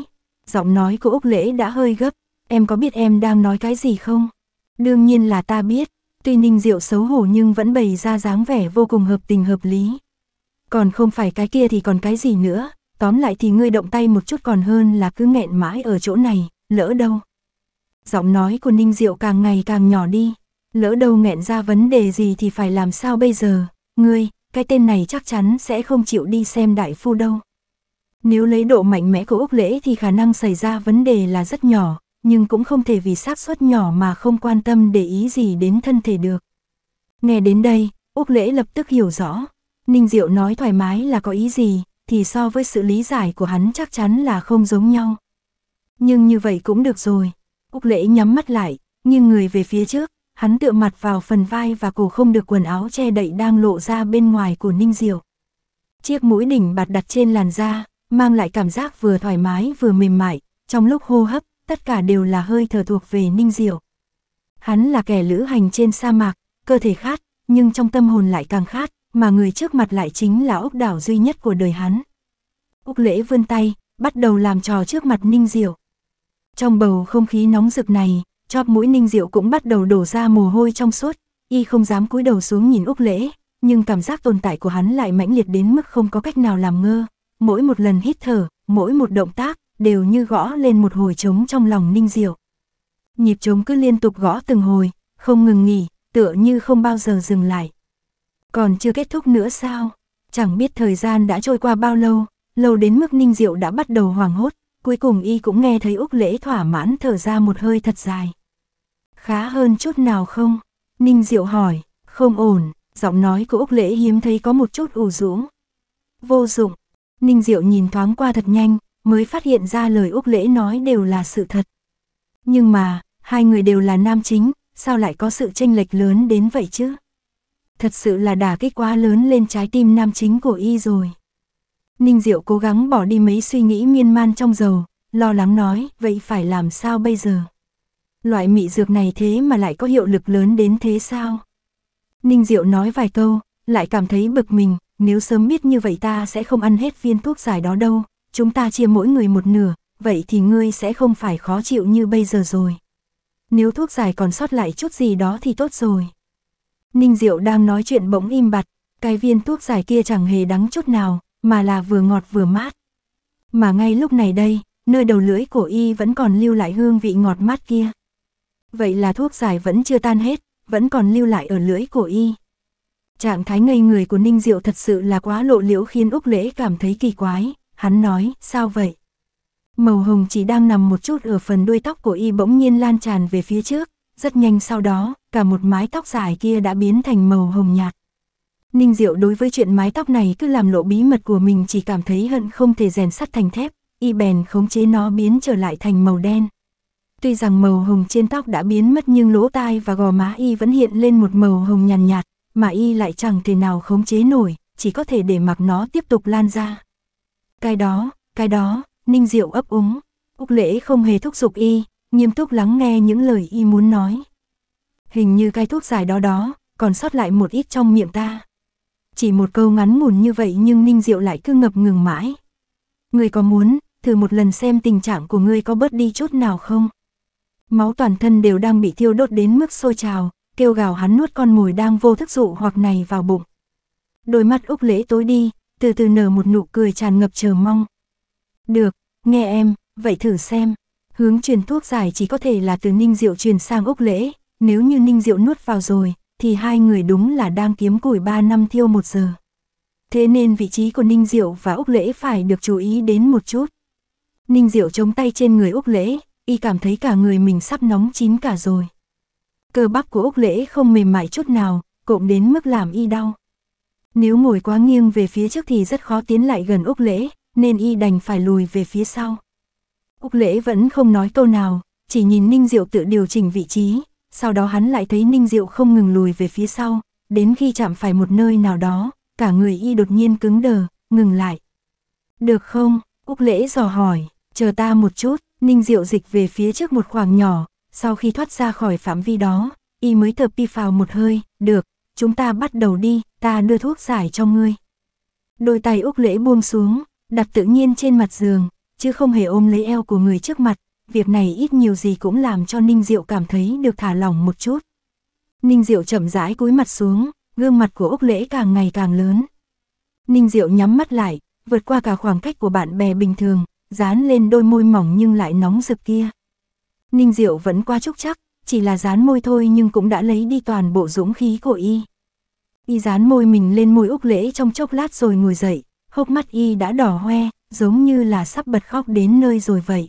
Giọng nói của Úc Lễ đã hơi gấp, em có biết em đang nói cái gì không? Đương nhiên là ta biết, tuy Ninh Diệu xấu hổ nhưng vẫn bày ra dáng vẻ vô cùng hợp tình hợp lý. Còn không phải cái kia thì còn cái gì nữa, tóm lại thì ngươi động tay một chút còn hơn là cứ nghẹn mãi ở chỗ này, lỡ đâu. Giọng nói của Ninh Diệu càng ngày càng nhỏ đi, lỡ đâu nghẹn ra vấn đề gì thì phải làm sao bây giờ, ngươi, cái tên này chắc chắn sẽ không chịu đi xem đại phu đâu. Nếu lấy độ mạnh mẽ của Úc Lễ thì khả năng xảy ra vấn đề là rất nhỏ, nhưng cũng không thể vì xác suất nhỏ mà không quan tâm để ý gì đến thân thể được. Nghe đến đây, Úc Lễ lập tức hiểu rõ, Ninh Diệu nói thoải mái là có ý gì, thì so với sự lý giải của hắn chắc chắn là không giống nhau. Nhưng như vậy cũng được rồi. Úc Lễ nhắm mắt lại, nghiêng người về phía trước, hắn tựa mặt vào phần vai và cổ không được quần áo che đậy đang lộ ra bên ngoài của Ninh Diệu. Chiếc mũi đỉnh bạt đặt trên làn da, mang lại cảm giác vừa thoải mái vừa mềm mại, trong lúc hô hấp, tất cả đều là hơi thở thuộc về Ninh Diệu. Hắn là kẻ lữ hành trên sa mạc, cơ thể khát, nhưng trong tâm hồn lại càng khát, mà người trước mặt lại chính là ốc đảo duy nhất của đời hắn. Úc lễ vươn tay, bắt đầu làm trò trước mặt Ninh Diệu. Trong bầu không khí nóng rực này, chóp mũi Ninh Diệu cũng bắt đầu đổ ra mồ hôi trong suốt, y không dám cúi đầu xuống nhìn Úc Lễ, nhưng cảm giác tồn tại của hắn lại mãnh liệt đến mức không có cách nào làm ngơ, mỗi một lần hít thở, mỗi một động tác đều như gõ lên một hồi trống trong lòng Ninh Diệu. Nhịp trống cứ liên tục gõ từng hồi, không ngừng nghỉ, tựa như không bao giờ dừng lại. Còn chưa kết thúc nữa sao? Chẳng biết thời gian đã trôi qua bao lâu, lâu đến mức Ninh Diệu đã bắt đầu hoảng hốt, Cuối cùng y cũng nghe thấy Úc Lễ thỏa mãn thở ra một hơi thật dài. Khá hơn chút nào không? Ninh Diệu hỏi, không ổn, giọng nói của Úc Lễ hiếm thấy có một chút ủ rũ. Vô dụng, Ninh Diệu nhìn thoáng qua thật nhanh, mới phát hiện ra lời Úc Lễ nói đều là sự thật. Nhưng mà, hai người đều là nam chính, sao lại có sự tranh lệch lớn đến vậy chứ? Thật sự là đả kích quá lớn lên trái tim nam chính của y rồi. Ninh Diệu cố gắng bỏ đi mấy suy nghĩ miên man trong dầu, lo lắng nói, vậy phải làm sao bây giờ? Loại mị dược này thế mà lại có hiệu lực lớn đến thế sao? Ninh Diệu nói vài câu, lại cảm thấy bực mình, nếu sớm biết như vậy ta sẽ không ăn hết viên thuốc giải đó đâu, chúng ta chia mỗi người một nửa, vậy thì ngươi sẽ không phải khó chịu như bây giờ rồi. Nếu thuốc giải còn sót lại chút gì đó thì tốt rồi. Ninh Diệu đang nói chuyện bỗng im bặt, cái viên thuốc giải kia chẳng hề đắng chút nào, mà là vừa ngọt vừa mát. Mà ngay lúc này đây, nơi đầu lưỡi của y vẫn còn lưu lại hương vị ngọt mát kia. Vậy là thuốc giải vẫn chưa tan hết, vẫn còn lưu lại ở lưỡi của y. Trạng thái ngây người của Ninh Diệu thật sự là quá lộ liễu khiến Úc Lễ cảm thấy kỳ quái, hắn nói, sao vậy? Màu hồng chỉ đang nằm một chút ở phần đuôi tóc của y bỗng nhiên lan tràn về phía trước, rất nhanh sau đó, cả một mái tóc dài kia đã biến thành màu hồng nhạt. Ninh Diệu đối với chuyện mái tóc này cứ làm lộ bí mật của mình chỉ cảm thấy hận không thể rèn sắt thành thép, y bèn khống chế nó biến trở lại thành màu đen. Tuy rằng màu hồng trên tóc đã biến mất nhưng lỗ tai và gò má y vẫn hiện lên một màu hồng nhàn nhạt, nhạt, mà y lại chẳng thể nào khống chế nổi, chỉ có thể để mặc nó tiếp tục lan ra. Cái đó, cái đó, Ninh Diệu ấp úng, Úc Lễ không hề thúc giục y, nghiêm túc lắng nghe những lời y muốn nói. Hình như cái thuốc dài đó đó, còn sót lại một ít trong miệng ta chỉ một câu ngắn ngủn như vậy nhưng Ninh Diệu lại cứ ngập ngừng mãi. Người có muốn, thử một lần xem tình trạng của ngươi có bớt đi chút nào không? Máu toàn thân đều đang bị thiêu đốt đến mức sôi trào, kêu gào hắn nuốt con mồi đang vô thức dụ hoặc này vào bụng. Đôi mắt Úc Lễ tối đi, từ từ nở một nụ cười tràn ngập chờ mong. Được, nghe em, vậy thử xem. Hướng truyền thuốc giải chỉ có thể là từ Ninh Diệu truyền sang Úc Lễ, nếu như Ninh Diệu nuốt vào rồi, thì hai người đúng là đang kiếm củi 3 năm thiêu một giờ. Thế nên vị trí của Ninh Diệu và Úc Lễ phải được chú ý đến một chút. Ninh Diệu chống tay trên người Úc Lễ, y cảm thấy cả người mình sắp nóng chín cả rồi. Cơ bắp của Úc Lễ không mềm mại chút nào, cộng đến mức làm y đau. Nếu ngồi quá nghiêng về phía trước thì rất khó tiến lại gần Úc Lễ, nên y đành phải lùi về phía sau. Úc Lễ vẫn không nói câu nào, chỉ nhìn Ninh Diệu tự điều chỉnh vị trí, sau đó hắn lại thấy Ninh Diệu không ngừng lùi về phía sau, đến khi chạm phải một nơi nào đó, cả người y đột nhiên cứng đờ, ngừng lại. Được không? Úc Lễ dò hỏi, chờ ta một chút, Ninh Diệu dịch về phía trước một khoảng nhỏ, sau khi thoát ra khỏi phạm vi đó, y mới thở pi phào một hơi, được, chúng ta bắt đầu đi, ta đưa thuốc giải cho ngươi. Đôi tay Úc Lễ buông xuống, đặt tự nhiên trên mặt giường, chứ không hề ôm lấy eo của người trước mặt, việc này ít nhiều gì cũng làm cho Ninh Diệu cảm thấy được thả lỏng một chút. Ninh Diệu chậm rãi cúi mặt xuống, gương mặt của Úc Lễ càng ngày càng lớn. Ninh Diệu nhắm mắt lại, vượt qua cả khoảng cách của bạn bè bình thường, dán lên đôi môi mỏng nhưng lại nóng rực kia. Ninh Diệu vẫn qua chúc chắc, chỉ là dán môi thôi nhưng cũng đã lấy đi toàn bộ dũng khí của y. Y dán môi mình lên môi Úc Lễ trong chốc lát rồi ngồi dậy, hốc mắt y đã đỏ hoe, giống như là sắp bật khóc đến nơi rồi vậy.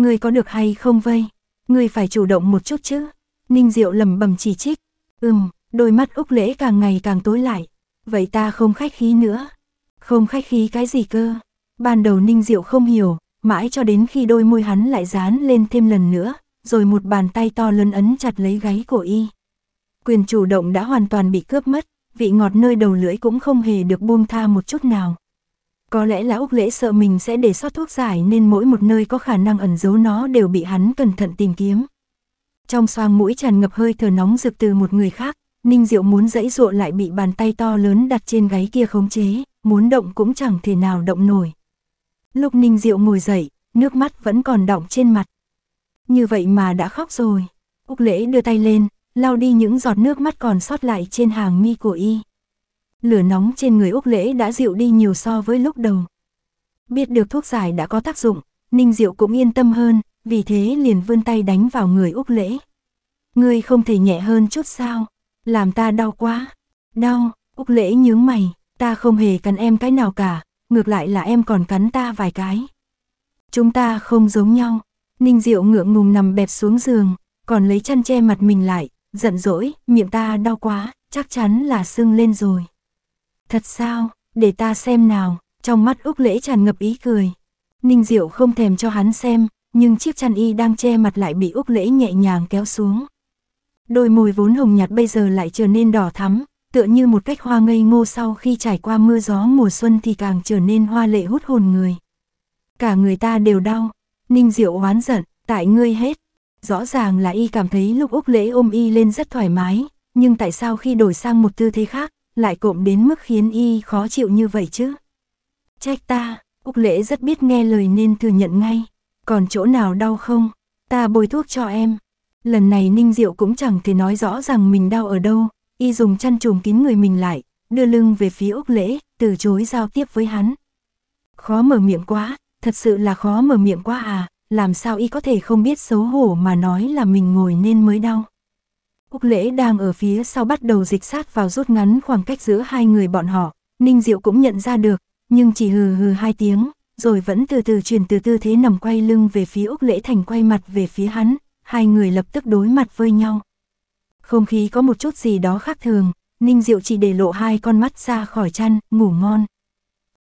Ngươi có được hay không vây? Ngươi phải chủ động một chút chứ. Ninh Diệu lầm bầm chỉ trích. Ừm, đôi mắt Úc Lễ càng ngày càng tối lại. Vậy ta không khách khí nữa. Không khách khí cái gì cơ. Ban đầu Ninh Diệu không hiểu, mãi cho đến khi đôi môi hắn lại dán lên thêm lần nữa, rồi một bàn tay to lớn ấn chặt lấy gáy của y. Quyền chủ động đã hoàn toàn bị cướp mất, vị ngọt nơi đầu lưỡi cũng không hề được buông tha một chút nào. Có lẽ là Úc Lễ sợ mình sẽ để sót thuốc giải nên mỗi một nơi có khả năng ẩn giấu nó đều bị hắn cẩn thận tìm kiếm. Trong xoang mũi tràn ngập hơi thở nóng rực từ một người khác, Ninh Diệu muốn dãy dụa lại bị bàn tay to lớn đặt trên gáy kia khống chế, muốn động cũng chẳng thể nào động nổi. Lúc Ninh Diệu ngồi dậy, nước mắt vẫn còn đọng trên mặt. Như vậy mà đã khóc rồi. Úc Lễ đưa tay lên, lau đi những giọt nước mắt còn sót lại trên hàng mi của y lửa nóng trên người Úc Lễ đã dịu đi nhiều so với lúc đầu. Biết được thuốc giải đã có tác dụng, Ninh Diệu cũng yên tâm hơn, vì thế liền vươn tay đánh vào người Úc Lễ. Ngươi không thể nhẹ hơn chút sao, làm ta đau quá. Đau, Úc Lễ nhướng mày, ta không hề cắn em cái nào cả, ngược lại là em còn cắn ta vài cái. Chúng ta không giống nhau. Ninh Diệu ngượng ngùng nằm bẹp xuống giường, còn lấy chăn che mặt mình lại, giận dỗi, miệng ta đau quá, chắc chắn là sưng lên rồi. Thật sao, để ta xem nào, trong mắt Úc Lễ tràn ngập ý cười. Ninh Diệu không thèm cho hắn xem, nhưng chiếc chăn y đang che mặt lại bị Úc Lễ nhẹ nhàng kéo xuống. Đôi môi vốn hồng nhạt bây giờ lại trở nên đỏ thắm, tựa như một cách hoa ngây ngô sau khi trải qua mưa gió mùa xuân thì càng trở nên hoa lệ hút hồn người. Cả người ta đều đau, Ninh Diệu oán giận, tại ngươi hết. Rõ ràng là y cảm thấy lúc Úc Lễ ôm y lên rất thoải mái, nhưng tại sao khi đổi sang một tư thế khác, lại cộm đến mức khiến y khó chịu như vậy chứ. Trách ta, Úc Lễ rất biết nghe lời nên thừa nhận ngay, còn chỗ nào đau không, ta bôi thuốc cho em. Lần này Ninh Diệu cũng chẳng thể nói rõ rằng mình đau ở đâu, y dùng chăn trùm kín người mình lại, đưa lưng về phía Úc Lễ, từ chối giao tiếp với hắn. Khó mở miệng quá, thật sự là khó mở miệng quá à, làm sao y có thể không biết xấu hổ mà nói là mình ngồi nên mới đau. Úc Lễ đang ở phía sau bắt đầu dịch sát vào rút ngắn khoảng cách giữa hai người bọn họ, Ninh Diệu cũng nhận ra được, nhưng chỉ hừ hừ hai tiếng, rồi vẫn từ từ chuyển từ tư thế nằm quay lưng về phía Úc Lễ Thành quay mặt về phía hắn, hai người lập tức đối mặt với nhau. Không khí có một chút gì đó khác thường, Ninh Diệu chỉ để lộ hai con mắt ra khỏi chăn, ngủ ngon.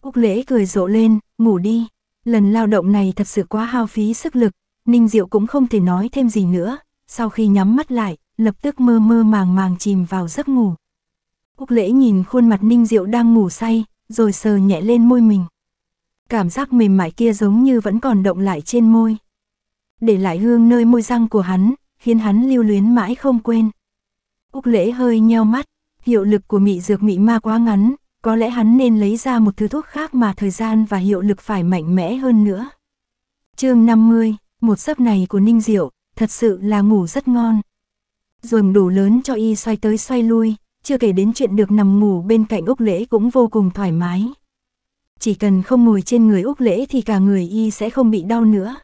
Úc Lễ cười rộ lên, ngủ đi, lần lao động này thật sự quá hao phí sức lực, Ninh Diệu cũng không thể nói thêm gì nữa, sau khi nhắm mắt lại, lập tức mơ mơ màng màng chìm vào giấc ngủ. Úc lễ nhìn khuôn mặt ninh diệu đang ngủ say, rồi sờ nhẹ lên môi mình. Cảm giác mềm mại kia giống như vẫn còn động lại trên môi. Để lại hương nơi môi răng của hắn, khiến hắn lưu luyến mãi không quên. Úc lễ hơi nheo mắt, hiệu lực của mị dược mị ma quá ngắn, có lẽ hắn nên lấy ra một thứ thuốc khác mà thời gian và hiệu lực phải mạnh mẽ hơn nữa. chương 50, một giấc này của Ninh Diệu, thật sự là ngủ rất ngon. Ruồng đủ lớn cho y xoay tới xoay lui, chưa kể đến chuyện được nằm ngủ bên cạnh Úc Lễ cũng vô cùng thoải mái. Chỉ cần không ngồi trên người Úc Lễ thì cả người y sẽ không bị đau nữa.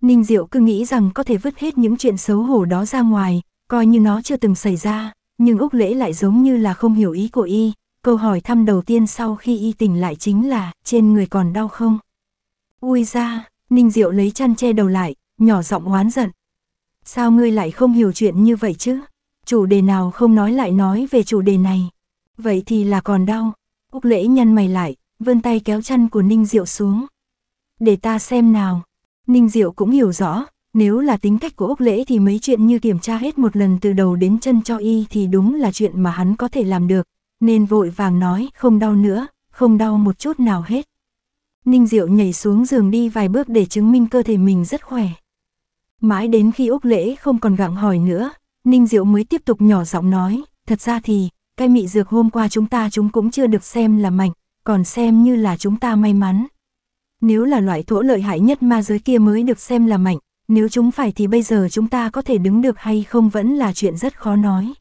Ninh Diệu cứ nghĩ rằng có thể vứt hết những chuyện xấu hổ đó ra ngoài, coi như nó chưa từng xảy ra, nhưng Úc Lễ lại giống như là không hiểu ý của y. Câu hỏi thăm đầu tiên sau khi y tỉnh lại chính là, trên người còn đau không? Ui ra, Ninh Diệu lấy chăn che đầu lại, nhỏ giọng oán giận, Sao ngươi lại không hiểu chuyện như vậy chứ? Chủ đề nào không nói lại nói về chủ đề này. Vậy thì là còn đau. Úc lễ nhăn mày lại, vươn tay kéo chăn của Ninh Diệu xuống. Để ta xem nào. Ninh Diệu cũng hiểu rõ, nếu là tính cách của Úc Lễ thì mấy chuyện như kiểm tra hết một lần từ đầu đến chân cho y thì đúng là chuyện mà hắn có thể làm được, nên vội vàng nói không đau nữa, không đau một chút nào hết. Ninh Diệu nhảy xuống giường đi vài bước để chứng minh cơ thể mình rất khỏe. Mãi đến khi Úc Lễ không còn gặng hỏi nữa, Ninh Diệu mới tiếp tục nhỏ giọng nói, thật ra thì, cái mị dược hôm qua chúng ta chúng cũng chưa được xem là mạnh, còn xem như là chúng ta may mắn. Nếu là loại thỗ lợi hại nhất ma giới kia mới được xem là mạnh, nếu chúng phải thì bây giờ chúng ta có thể đứng được hay không vẫn là chuyện rất khó nói.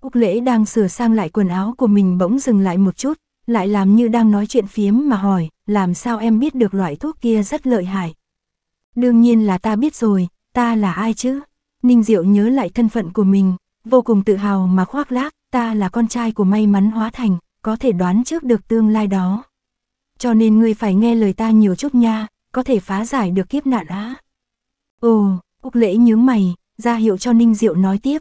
Úc Lễ đang sửa sang lại quần áo của mình bỗng dừng lại một chút, lại làm như đang nói chuyện phiếm mà hỏi, làm sao em biết được loại thuốc kia rất lợi hại. Đương nhiên là ta biết rồi, ta là ai chứ? Ninh Diệu nhớ lại thân phận của mình, vô cùng tự hào mà khoác lác, ta là con trai của may mắn hóa thành, có thể đoán trước được tương lai đó. Cho nên ngươi phải nghe lời ta nhiều chút nha, có thể phá giải được kiếp nạn á. Ồ, Úc Lễ nhớ mày, ra hiệu cho Ninh Diệu nói tiếp.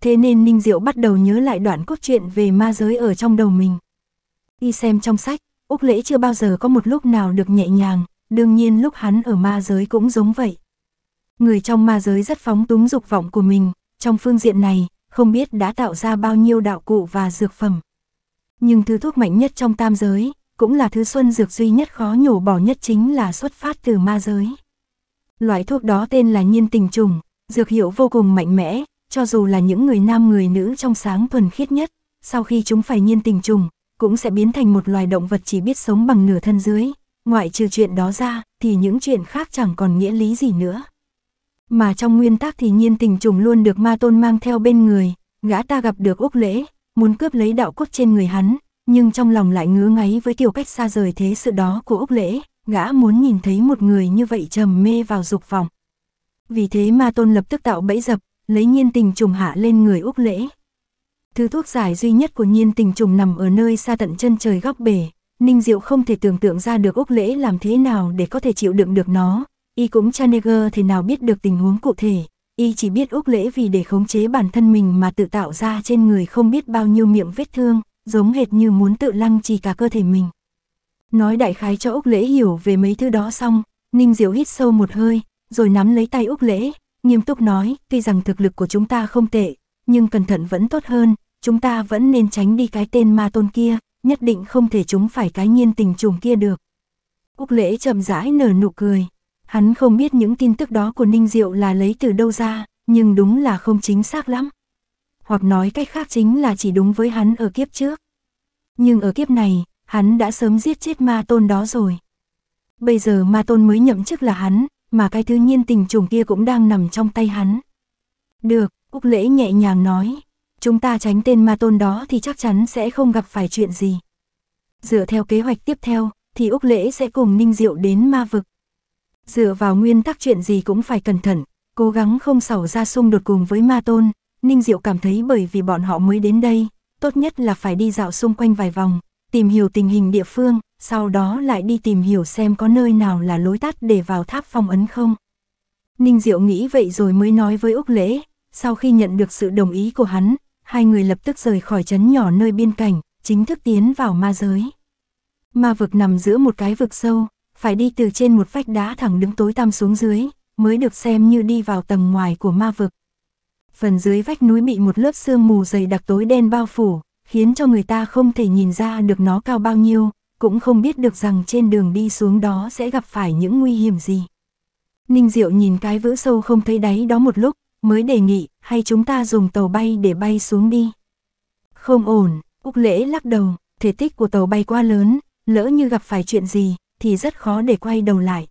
Thế nên Ninh Diệu bắt đầu nhớ lại đoạn cốt truyện về ma giới ở trong đầu mình. Đi xem trong sách, Úc Lễ chưa bao giờ có một lúc nào được nhẹ nhàng, đương nhiên lúc hắn ở ma giới cũng giống vậy người trong ma giới rất phóng túng dục vọng của mình, trong phương diện này, không biết đã tạo ra bao nhiêu đạo cụ và dược phẩm. Nhưng thứ thuốc mạnh nhất trong tam giới, cũng là thứ xuân dược duy nhất khó nhổ bỏ nhất chính là xuất phát từ ma giới. Loại thuốc đó tên là nhiên tình trùng, dược hiệu vô cùng mạnh mẽ, cho dù là những người nam người nữ trong sáng thuần khiết nhất, sau khi chúng phải nhiên tình trùng, cũng sẽ biến thành một loài động vật chỉ biết sống bằng nửa thân dưới. Ngoại trừ chuyện đó ra, thì những chuyện khác chẳng còn nghĩa lý gì nữa. Mà trong nguyên tắc thì nhiên tình trùng luôn được ma tôn mang theo bên người, gã ta gặp được Úc Lễ, muốn cướp lấy đạo cốt trên người hắn, nhưng trong lòng lại ngứa ngáy với kiểu cách xa rời thế sự đó của Úc Lễ, gã muốn nhìn thấy một người như vậy trầm mê vào dục vọng. Vì thế ma tôn lập tức tạo bẫy dập, lấy nhiên tình trùng hạ lên người Úc Lễ. Thứ thuốc giải duy nhất của nhiên tình trùng nằm ở nơi xa tận chân trời góc bể, Ninh Diệu không thể tưởng tượng ra được Úc Lễ làm thế nào để có thể chịu đựng được nó, y cũng Chanegger thì nào biết được tình huống cụ thể, y chỉ biết Úc Lễ vì để khống chế bản thân mình mà tự tạo ra trên người không biết bao nhiêu miệng vết thương, giống hệt như muốn tự lăng trì cả cơ thể mình. Nói đại khái cho Úc Lễ hiểu về mấy thứ đó xong, Ninh Diệu hít sâu một hơi, rồi nắm lấy tay Úc Lễ, nghiêm túc nói, tuy rằng thực lực của chúng ta không tệ, nhưng cẩn thận vẫn tốt hơn, chúng ta vẫn nên tránh đi cái tên ma tôn kia, nhất định không thể chúng phải cái nhiên tình trùng kia được. Úc Lễ chậm rãi nở nụ cười. Hắn không biết những tin tức đó của Ninh Diệu là lấy từ đâu ra, nhưng đúng là không chính xác lắm. Hoặc nói cách khác chính là chỉ đúng với hắn ở kiếp trước. Nhưng ở kiếp này, hắn đã sớm giết chết ma tôn đó rồi. Bây giờ ma tôn mới nhậm chức là hắn, mà cái thứ nhiên tình trùng kia cũng đang nằm trong tay hắn. Được, Úc Lễ nhẹ nhàng nói, chúng ta tránh tên ma tôn đó thì chắc chắn sẽ không gặp phải chuyện gì. Dựa theo kế hoạch tiếp theo, thì Úc Lễ sẽ cùng Ninh Diệu đến ma vực dựa vào nguyên tắc chuyện gì cũng phải cẩn thận, cố gắng không xảy ra xung đột cùng với ma tôn, Ninh Diệu cảm thấy bởi vì bọn họ mới đến đây, tốt nhất là phải đi dạo xung quanh vài vòng, tìm hiểu tình hình địa phương, sau đó lại đi tìm hiểu xem có nơi nào là lối tắt để vào tháp phong ấn không. Ninh Diệu nghĩ vậy rồi mới nói với Úc Lễ, sau khi nhận được sự đồng ý của hắn, hai người lập tức rời khỏi trấn nhỏ nơi biên cảnh, chính thức tiến vào ma giới. Ma vực nằm giữa một cái vực sâu, phải đi từ trên một vách đá thẳng đứng tối tăm xuống dưới, mới được xem như đi vào tầng ngoài của ma vực. Phần dưới vách núi bị một lớp sương mù dày đặc tối đen bao phủ, khiến cho người ta không thể nhìn ra được nó cao bao nhiêu, cũng không biết được rằng trên đường đi xuống đó sẽ gặp phải những nguy hiểm gì. Ninh Diệu nhìn cái vỡ sâu không thấy đáy đó một lúc, mới đề nghị, hay chúng ta dùng tàu bay để bay xuống đi. Không ổn, Úc Lễ lắc đầu, thể tích của tàu bay quá lớn, lỡ như gặp phải chuyện gì, thì rất khó để quay đầu lại.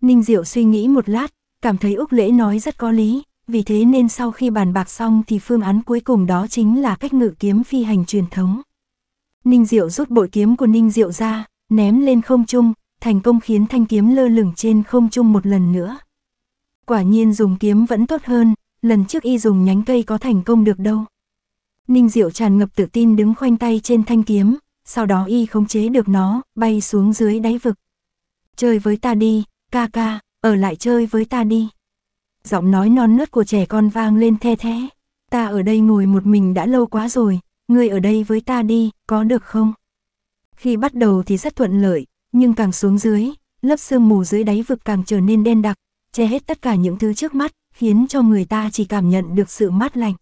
Ninh Diệu suy nghĩ một lát, cảm thấy Úc Lễ nói rất có lý, vì thế nên sau khi bàn bạc xong thì phương án cuối cùng đó chính là cách ngự kiếm phi hành truyền thống. Ninh Diệu rút bội kiếm của Ninh Diệu ra, ném lên không trung, thành công khiến thanh kiếm lơ lửng trên không trung một lần nữa. Quả nhiên dùng kiếm vẫn tốt hơn, lần trước y dùng nhánh cây có thành công được đâu. Ninh Diệu tràn ngập tự tin đứng khoanh tay trên thanh kiếm, sau đó y khống chế được nó, bay xuống dưới đáy vực. Chơi với ta đi, ca ca, ở lại chơi với ta đi. Giọng nói non nớt của trẻ con vang lên the thế. Ta ở đây ngồi một mình đã lâu quá rồi, ngươi ở đây với ta đi, có được không? Khi bắt đầu thì rất thuận lợi, nhưng càng xuống dưới, lớp sương mù dưới đáy vực càng trở nên đen đặc, che hết tất cả những thứ trước mắt, khiến cho người ta chỉ cảm nhận được sự mát lạnh.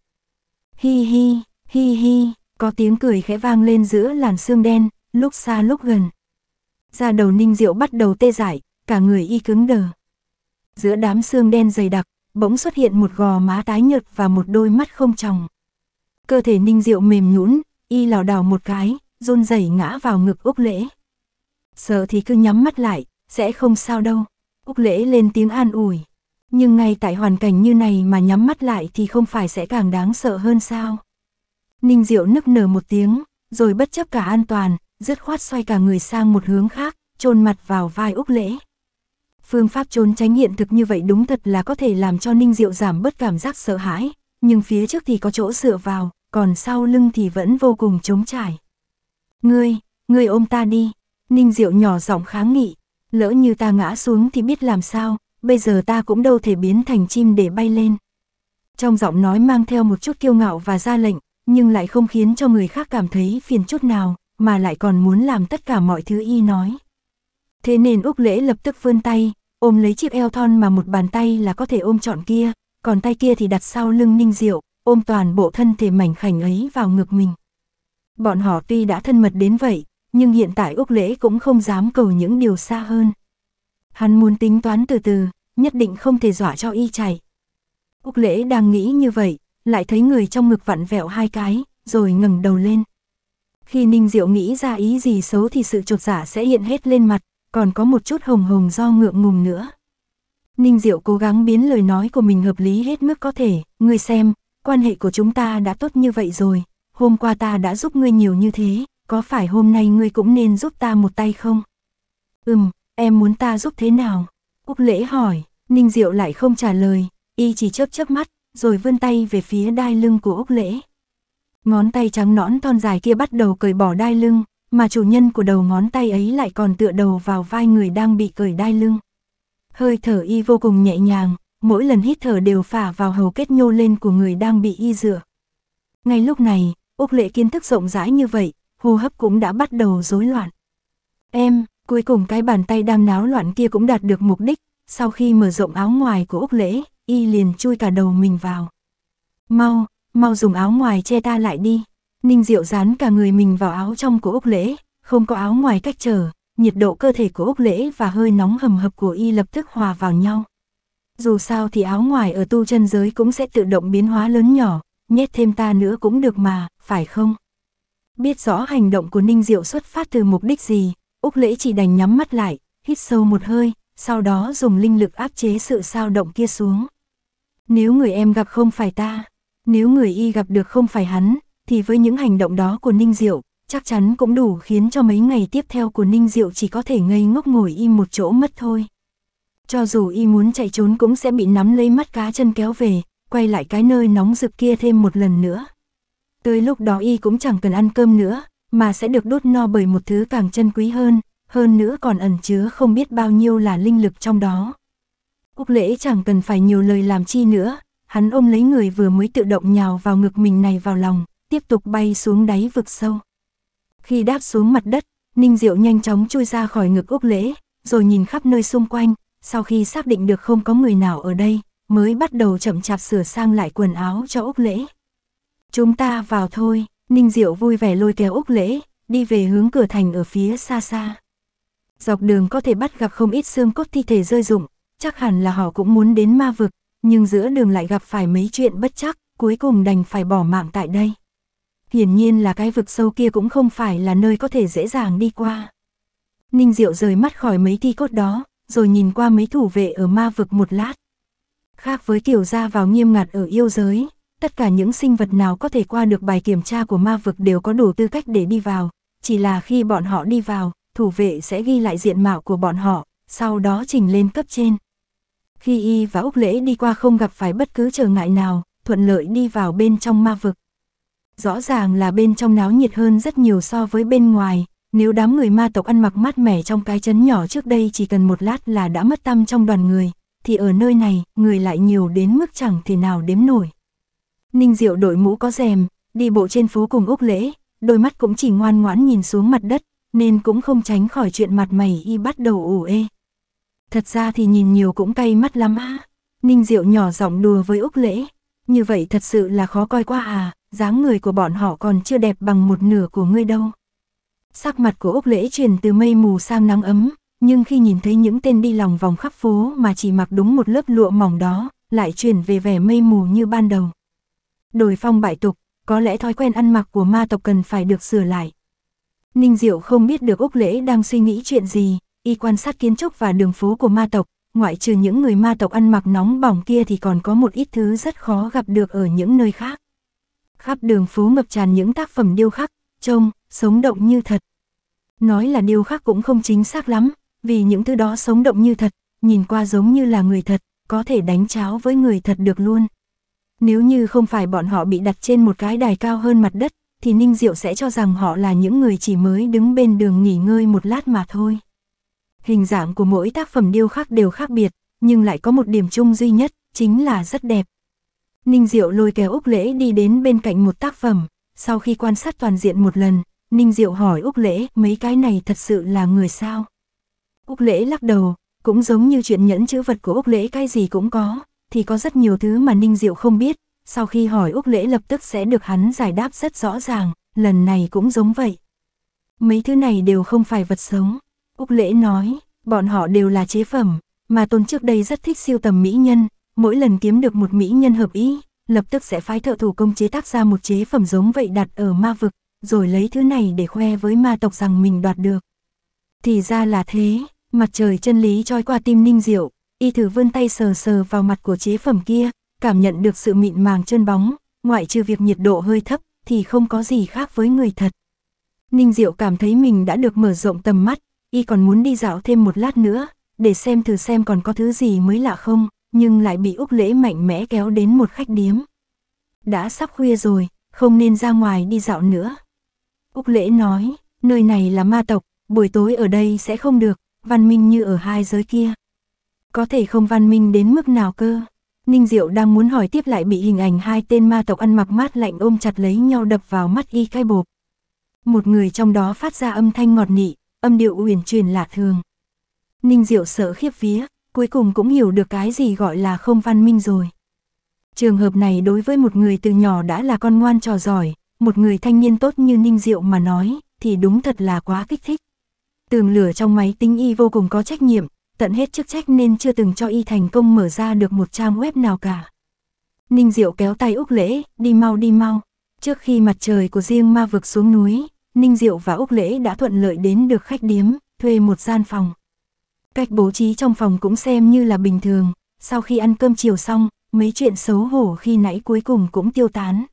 Hi hi, hi hi, có tiếng cười khẽ vang lên giữa làn xương đen, lúc xa lúc gần. Ra đầu ninh diệu bắt đầu tê dại, cả người y cứng đờ. Giữa đám xương đen dày đặc, bỗng xuất hiện một gò má tái nhợt và một đôi mắt không tròng. Cơ thể ninh diệu mềm nhũn, y lảo đảo một cái, run rẩy ngã vào ngực Úc Lễ. Sợ thì cứ nhắm mắt lại, sẽ không sao đâu. Úc Lễ lên tiếng an ủi. Nhưng ngay tại hoàn cảnh như này mà nhắm mắt lại thì không phải sẽ càng đáng sợ hơn sao? Ninh Diệu nức nở một tiếng, rồi bất chấp cả an toàn, dứt khoát xoay cả người sang một hướng khác, chôn mặt vào vai Úc Lễ. Phương pháp trốn tránh hiện thực như vậy đúng thật là có thể làm cho Ninh Diệu giảm bớt cảm giác sợ hãi, nhưng phía trước thì có chỗ dựa vào, còn sau lưng thì vẫn vô cùng trống trải. Ngươi, ngươi ôm ta đi, Ninh Diệu nhỏ giọng kháng nghị, lỡ như ta ngã xuống thì biết làm sao, bây giờ ta cũng đâu thể biến thành chim để bay lên. Trong giọng nói mang theo một chút kiêu ngạo và ra lệnh, nhưng lại không khiến cho người khác cảm thấy phiền chút nào, mà lại còn muốn làm tất cả mọi thứ y nói. Thế nên Úc Lễ lập tức vươn tay, ôm lấy chiếc eo thon mà một bàn tay là có thể ôm trọn kia, còn tay kia thì đặt sau lưng Ninh Diệu, ôm toàn bộ thân thể mảnh khảnh ấy vào ngực mình. Bọn họ tuy đã thân mật đến vậy, nhưng hiện tại Úc Lễ cũng không dám cầu những điều xa hơn. Hắn muốn tính toán từ từ, nhất định không thể dọa cho y chạy. Úc Lễ đang nghĩ như vậy, lại thấy người trong ngực vặn vẹo hai cái, rồi ngẩng đầu lên. Khi Ninh Diệu nghĩ ra ý gì xấu thì sự trột giả dạ sẽ hiện hết lên mặt, còn có một chút hồng hồng do ngượng ngùng nữa. Ninh Diệu cố gắng biến lời nói của mình hợp lý hết mức có thể, ngươi xem, quan hệ của chúng ta đã tốt như vậy rồi, hôm qua ta đã giúp ngươi nhiều như thế, có phải hôm nay ngươi cũng nên giúp ta một tay không? Ừm, em muốn ta giúp thế nào? Úc lễ hỏi, Ninh Diệu lại không trả lời, y chỉ chớp chớp mắt, rồi vươn tay về phía đai lưng của Úc Lễ. Ngón tay trắng nõn thon dài kia bắt đầu cởi bỏ đai lưng, mà chủ nhân của đầu ngón tay ấy lại còn tựa đầu vào vai người đang bị cởi đai lưng. Hơi thở y vô cùng nhẹ nhàng, mỗi lần hít thở đều phả vào hầu kết nhô lên của người đang bị y dựa. Ngay lúc này, Úc lễ kiến thức rộng rãi như vậy, hô hấp cũng đã bắt đầu rối loạn. Em, cuối cùng cái bàn tay đang náo loạn kia cũng đạt được mục đích, sau khi mở rộng áo ngoài của Úc Lễ, y liền chui cả đầu mình vào. Mau, mau dùng áo ngoài che ta lại đi. Ninh Diệu dán cả người mình vào áo trong của Úc Lễ, không có áo ngoài cách trở, nhiệt độ cơ thể của Úc Lễ và hơi nóng hầm hập của y lập tức hòa vào nhau. Dù sao thì áo ngoài ở tu chân giới cũng sẽ tự động biến hóa lớn nhỏ, nhét thêm ta nữa cũng được mà, phải không? Biết rõ hành động của Ninh Diệu xuất phát từ mục đích gì, Úc Lễ chỉ đành nhắm mắt lại, hít sâu một hơi, sau đó dùng linh lực áp chế sự sao động kia xuống. Nếu người em gặp không phải ta, nếu người y gặp được không phải hắn, thì với những hành động đó của Ninh Diệu, chắc chắn cũng đủ khiến cho mấy ngày tiếp theo của Ninh Diệu chỉ có thể ngây ngốc ngồi im một chỗ mất thôi. Cho dù y muốn chạy trốn cũng sẽ bị nắm lấy mắt cá chân kéo về, quay lại cái nơi nóng rực kia thêm một lần nữa. Tới lúc đó y cũng chẳng cần ăn cơm nữa, mà sẽ được đốt no bởi một thứ càng chân quý hơn, hơn nữa còn ẩn chứa không biết bao nhiêu là linh lực trong đó. Úc lễ chẳng cần phải nhiều lời làm chi nữa, hắn ôm lấy người vừa mới tự động nhào vào ngực mình này vào lòng, tiếp tục bay xuống đáy vực sâu. Khi đáp xuống mặt đất, Ninh Diệu nhanh chóng chui ra khỏi ngực Úc Lễ, rồi nhìn khắp nơi xung quanh, sau khi xác định được không có người nào ở đây, mới bắt đầu chậm chạp sửa sang lại quần áo cho Úc Lễ. Chúng ta vào thôi, Ninh Diệu vui vẻ lôi kéo Úc Lễ, đi về hướng cửa thành ở phía xa xa. Dọc đường có thể bắt gặp không ít xương cốt thi thể rơi rụng, chắc hẳn là họ cũng muốn đến ma vực, nhưng giữa đường lại gặp phải mấy chuyện bất chắc, cuối cùng đành phải bỏ mạng tại đây. Hiển nhiên là cái vực sâu kia cũng không phải là nơi có thể dễ dàng đi qua. Ninh Diệu rời mắt khỏi mấy thi cốt đó, rồi nhìn qua mấy thủ vệ ở ma vực một lát. Khác với tiểu gia vào nghiêm ngặt ở yêu giới, tất cả những sinh vật nào có thể qua được bài kiểm tra của ma vực đều có đủ tư cách để đi vào, chỉ là khi bọn họ đi vào, thủ vệ sẽ ghi lại diện mạo của bọn họ, sau đó trình lên cấp trên. Khi y và Úc Lễ đi qua không gặp phải bất cứ trở ngại nào, thuận lợi đi vào bên trong ma vực. Rõ ràng là bên trong náo nhiệt hơn rất nhiều so với bên ngoài, nếu đám người ma tộc ăn mặc mát mẻ trong cái chấn nhỏ trước đây chỉ cần một lát là đã mất tâm trong đoàn người, thì ở nơi này người lại nhiều đến mức chẳng thể nào đếm nổi. Ninh Diệu đội mũ có rèm, đi bộ trên phố cùng Úc Lễ, đôi mắt cũng chỉ ngoan ngoãn nhìn xuống mặt đất, nên cũng không tránh khỏi chuyện mặt mày y bắt đầu ủ ê. Thật ra thì nhìn nhiều cũng cay mắt lắm á. Ninh Diệu nhỏ giọng đùa với Úc Lễ. Như vậy thật sự là khó coi quá à, dáng người của bọn họ còn chưa đẹp bằng một nửa của ngươi đâu. Sắc mặt của Úc Lễ chuyển từ mây mù sang nắng ấm, nhưng khi nhìn thấy những tên đi lòng vòng khắp phố mà chỉ mặc đúng một lớp lụa mỏng đó, lại chuyển về vẻ mây mù như ban đầu. Đổi phong bại tục, có lẽ thói quen ăn mặc của ma tộc cần phải được sửa lại. Ninh Diệu không biết được Úc Lễ đang suy nghĩ chuyện gì, y quan sát kiến trúc và đường phố của ma tộc, ngoại trừ những người ma tộc ăn mặc nóng bỏng kia thì còn có một ít thứ rất khó gặp được ở những nơi khác. Khắp đường phố ngập tràn những tác phẩm điêu khắc, trông, sống động như thật. Nói là điêu khắc cũng không chính xác lắm, vì những thứ đó sống động như thật, nhìn qua giống như là người thật, có thể đánh cháo với người thật được luôn. Nếu như không phải bọn họ bị đặt trên một cái đài cao hơn mặt đất, thì Ninh Diệu sẽ cho rằng họ là những người chỉ mới đứng bên đường nghỉ ngơi một lát mà thôi hình dạng của mỗi tác phẩm điêu khắc đều khác biệt, nhưng lại có một điểm chung duy nhất, chính là rất đẹp. Ninh Diệu lôi kéo Úc Lễ đi đến bên cạnh một tác phẩm, sau khi quan sát toàn diện một lần, Ninh Diệu hỏi Úc Lễ mấy cái này thật sự là người sao? Úc Lễ lắc đầu, cũng giống như chuyện nhẫn chữ vật của Úc Lễ cái gì cũng có, thì có rất nhiều thứ mà Ninh Diệu không biết, sau khi hỏi Úc Lễ lập tức sẽ được hắn giải đáp rất rõ ràng, lần này cũng giống vậy. Mấy thứ này đều không phải vật sống, Úc Lễ nói, bọn họ đều là chế phẩm, mà Tôn trước đây rất thích siêu tầm mỹ nhân, mỗi lần kiếm được một mỹ nhân hợp ý, lập tức sẽ phái thợ thủ công chế tác ra một chế phẩm giống vậy đặt ở ma vực, rồi lấy thứ này để khoe với ma tộc rằng mình đoạt được. Thì ra là thế, mặt trời chân lý trói qua tim ninh diệu, y thử vươn tay sờ sờ vào mặt của chế phẩm kia, cảm nhận được sự mịn màng trơn bóng, ngoại trừ việc nhiệt độ hơi thấp thì không có gì khác với người thật. Ninh Diệu cảm thấy mình đã được mở rộng tầm mắt, y còn muốn đi dạo thêm một lát nữa, để xem thử xem còn có thứ gì mới lạ không, nhưng lại bị Úc Lễ mạnh mẽ kéo đến một khách điếm. Đã sắp khuya rồi, không nên ra ngoài đi dạo nữa. Úc Lễ nói, nơi này là ma tộc, buổi tối ở đây sẽ không được, văn minh như ở hai giới kia. Có thể không văn minh đến mức nào cơ. Ninh Diệu đang muốn hỏi tiếp lại bị hình ảnh hai tên ma tộc ăn mặc mát lạnh ôm chặt lấy nhau đập vào mắt y cái bộp. Một người trong đó phát ra âm thanh ngọt nị, âm điệu uyển chuyển lạ thường. Ninh Diệu sợ khiếp vía, cuối cùng cũng hiểu được cái gì gọi là không văn minh rồi. Trường hợp này đối với một người từ nhỏ đã là con ngoan trò giỏi, một người thanh niên tốt như Ninh Diệu mà nói, thì đúng thật là quá kích thích. Tường lửa trong máy tính y vô cùng có trách nhiệm, tận hết chức trách nên chưa từng cho y thành công mở ra được một trang web nào cả. Ninh Diệu kéo tay Úc Lễ, đi mau đi mau, trước khi mặt trời của riêng ma vực xuống núi, Ninh Diệu và Úc Lễ đã thuận lợi đến được khách điếm, thuê một gian phòng. Cách bố trí trong phòng cũng xem như là bình thường, sau khi ăn cơm chiều xong, mấy chuyện xấu hổ khi nãy cuối cùng cũng tiêu tán.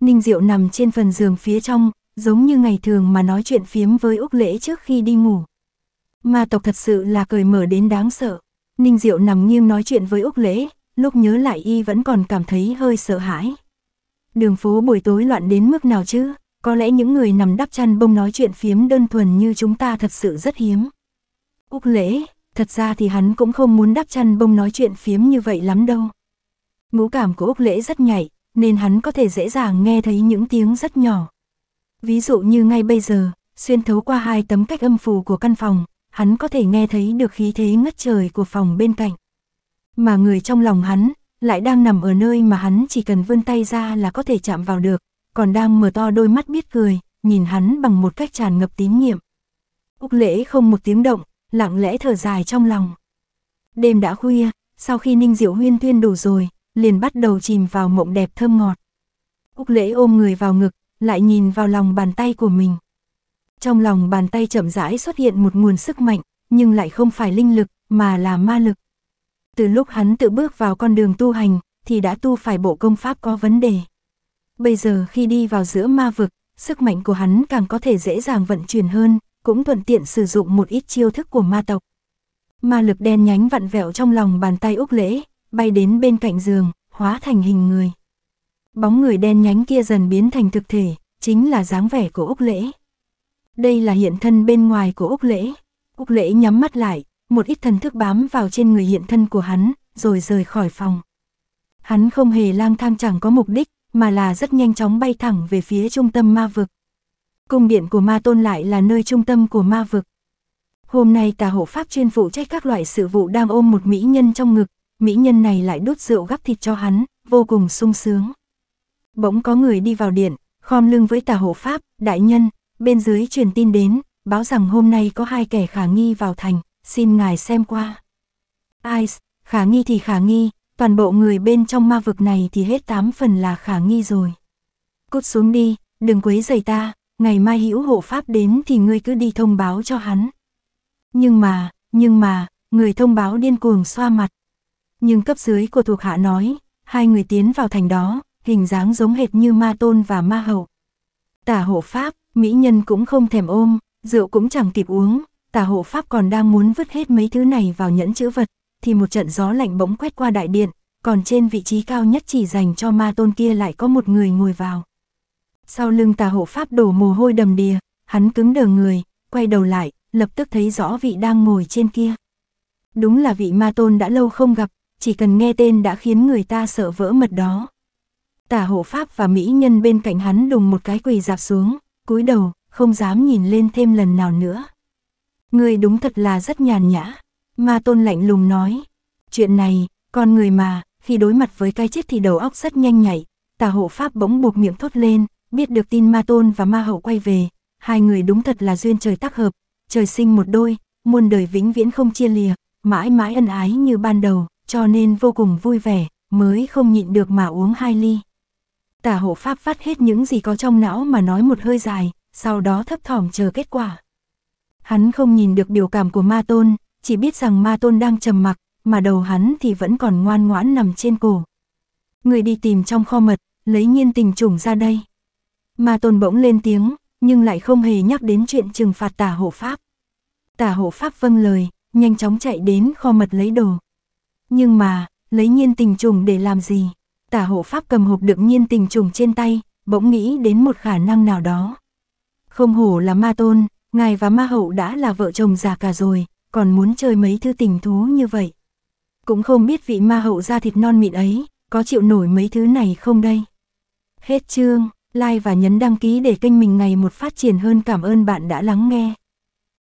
Ninh Diệu nằm trên phần giường phía trong, giống như ngày thường mà nói chuyện phiếm với Úc Lễ trước khi đi ngủ. Mà tộc thật sự là cởi mở đến đáng sợ. Ninh Diệu nằm nghiêng nói chuyện với Úc Lễ, lúc nhớ lại y vẫn còn cảm thấy hơi sợ hãi. Đường phố buổi tối loạn đến mức nào chứ? Có lẽ những người nằm đắp chăn bông nói chuyện phiếm đơn thuần như chúng ta thật sự rất hiếm. Úc lễ, thật ra thì hắn cũng không muốn đắp chăn bông nói chuyện phiếm như vậy lắm đâu. Ngũ cảm của Úc lễ rất nhạy, nên hắn có thể dễ dàng nghe thấy những tiếng rất nhỏ. Ví dụ như ngay bây giờ, xuyên thấu qua hai tấm cách âm phù của căn phòng, hắn có thể nghe thấy được khí thế ngất trời của phòng bên cạnh. Mà người trong lòng hắn, lại đang nằm ở nơi mà hắn chỉ cần vươn tay ra là có thể chạm vào được, còn đang mở to đôi mắt biết cười, nhìn hắn bằng một cách tràn ngập tín nhiệm. Úc lễ không một tiếng động, lặng lẽ thở dài trong lòng. Đêm đã khuya, sau khi Ninh Diệu huyên thuyên đủ rồi, liền bắt đầu chìm vào mộng đẹp thơm ngọt. Úc lễ ôm người vào ngực, lại nhìn vào lòng bàn tay của mình. Trong lòng bàn tay chậm rãi xuất hiện một nguồn sức mạnh, nhưng lại không phải linh lực, mà là ma lực. Từ lúc hắn tự bước vào con đường tu hành, thì đã tu phải bộ công pháp có vấn đề bây giờ khi đi vào giữa ma vực, sức mạnh của hắn càng có thể dễ dàng vận chuyển hơn, cũng thuận tiện sử dụng một ít chiêu thức của ma tộc. Ma lực đen nhánh vặn vẹo trong lòng bàn tay Úc Lễ, bay đến bên cạnh giường, hóa thành hình người. Bóng người đen nhánh kia dần biến thành thực thể, chính là dáng vẻ của Úc Lễ. Đây là hiện thân bên ngoài của Úc Lễ. Úc Lễ nhắm mắt lại, một ít thần thức bám vào trên người hiện thân của hắn, rồi rời khỏi phòng. Hắn không hề lang thang chẳng có mục đích, mà là rất nhanh chóng bay thẳng về phía trung tâm ma vực. Cung điện của ma tôn lại là nơi trung tâm của ma vực. Hôm nay tà hộ pháp chuyên phụ trách các loại sự vụ đang ôm một mỹ nhân trong ngực, mỹ nhân này lại đút rượu gắp thịt cho hắn, vô cùng sung sướng. Bỗng có người đi vào điện, khom lưng với tà hộ pháp, đại nhân, bên dưới truyền tin đến, báo rằng hôm nay có hai kẻ khả nghi vào thành, xin ngài xem qua. Ai, khả nghi thì khả nghi, toàn bộ người bên trong ma vực này thì hết tám phần là khả nghi rồi. Cút xuống đi, đừng quấy rầy ta, ngày mai hữu hộ pháp đến thì ngươi cứ đi thông báo cho hắn. Nhưng mà, nhưng mà, người thông báo điên cuồng xoa mặt. Nhưng cấp dưới của thuộc hạ nói, hai người tiến vào thành đó, hình dáng giống hệt như ma tôn và ma hậu. Tả hộ pháp, mỹ nhân cũng không thèm ôm, rượu cũng chẳng kịp uống, tả hộ pháp còn đang muốn vứt hết mấy thứ này vào nhẫn chữ vật, thì một trận gió lạnh bỗng quét qua đại điện, còn trên vị trí cao nhất chỉ dành cho ma tôn kia lại có một người ngồi vào. Sau lưng tà hộ pháp đổ mồ hôi đầm đìa, hắn cứng đờ người, quay đầu lại, lập tức thấy rõ vị đang ngồi trên kia. Đúng là vị ma tôn đã lâu không gặp, chỉ cần nghe tên đã khiến người ta sợ vỡ mật đó. Tả hộ pháp và mỹ nhân bên cạnh hắn đùng một cái quỳ dạp xuống, cúi đầu, không dám nhìn lên thêm lần nào nữa. Người đúng thật là rất nhàn nhã. Ma tôn lạnh lùng nói, chuyện này, con người mà, khi đối mặt với cái chết thì đầu óc rất nhanh nhạy, tà hộ pháp bỗng buộc miệng thốt lên, biết được tin ma tôn và ma hậu quay về, hai người đúng thật là duyên trời tác hợp, trời sinh một đôi, muôn đời vĩnh viễn không chia lìa, mãi mãi ân ái như ban đầu, cho nên vô cùng vui vẻ, mới không nhịn được mà uống hai ly. Tả hộ pháp vắt hết những gì có trong não mà nói một hơi dài, sau đó thấp thỏm chờ kết quả. Hắn không nhìn được biểu cảm của ma tôn, chỉ biết rằng ma tôn đang trầm mặc, mà đầu hắn thì vẫn còn ngoan ngoãn nằm trên cổ. Người đi tìm trong kho mật, lấy nhiên tình trùng ra đây. Ma tôn bỗng lên tiếng, nhưng lại không hề nhắc đến chuyện trừng phạt tả hộ pháp. Tả hộ pháp vâng lời, nhanh chóng chạy đến kho mật lấy đồ. Nhưng mà, lấy nhiên tình trùng để làm gì? Tả hộ pháp cầm hộp đựng nhiên tình trùng trên tay, bỗng nghĩ đến một khả năng nào đó. Không hổ là ma tôn, ngài và ma hậu đã là vợ chồng già cả rồi, còn muốn chơi mấy thứ tình thú như vậy. Cũng không biết vị ma hậu da thịt non mịn ấy, có chịu nổi mấy thứ này không đây. Hết chương, like và nhấn đăng ký để kênh mình ngày một phát triển hơn cảm ơn bạn đã lắng nghe.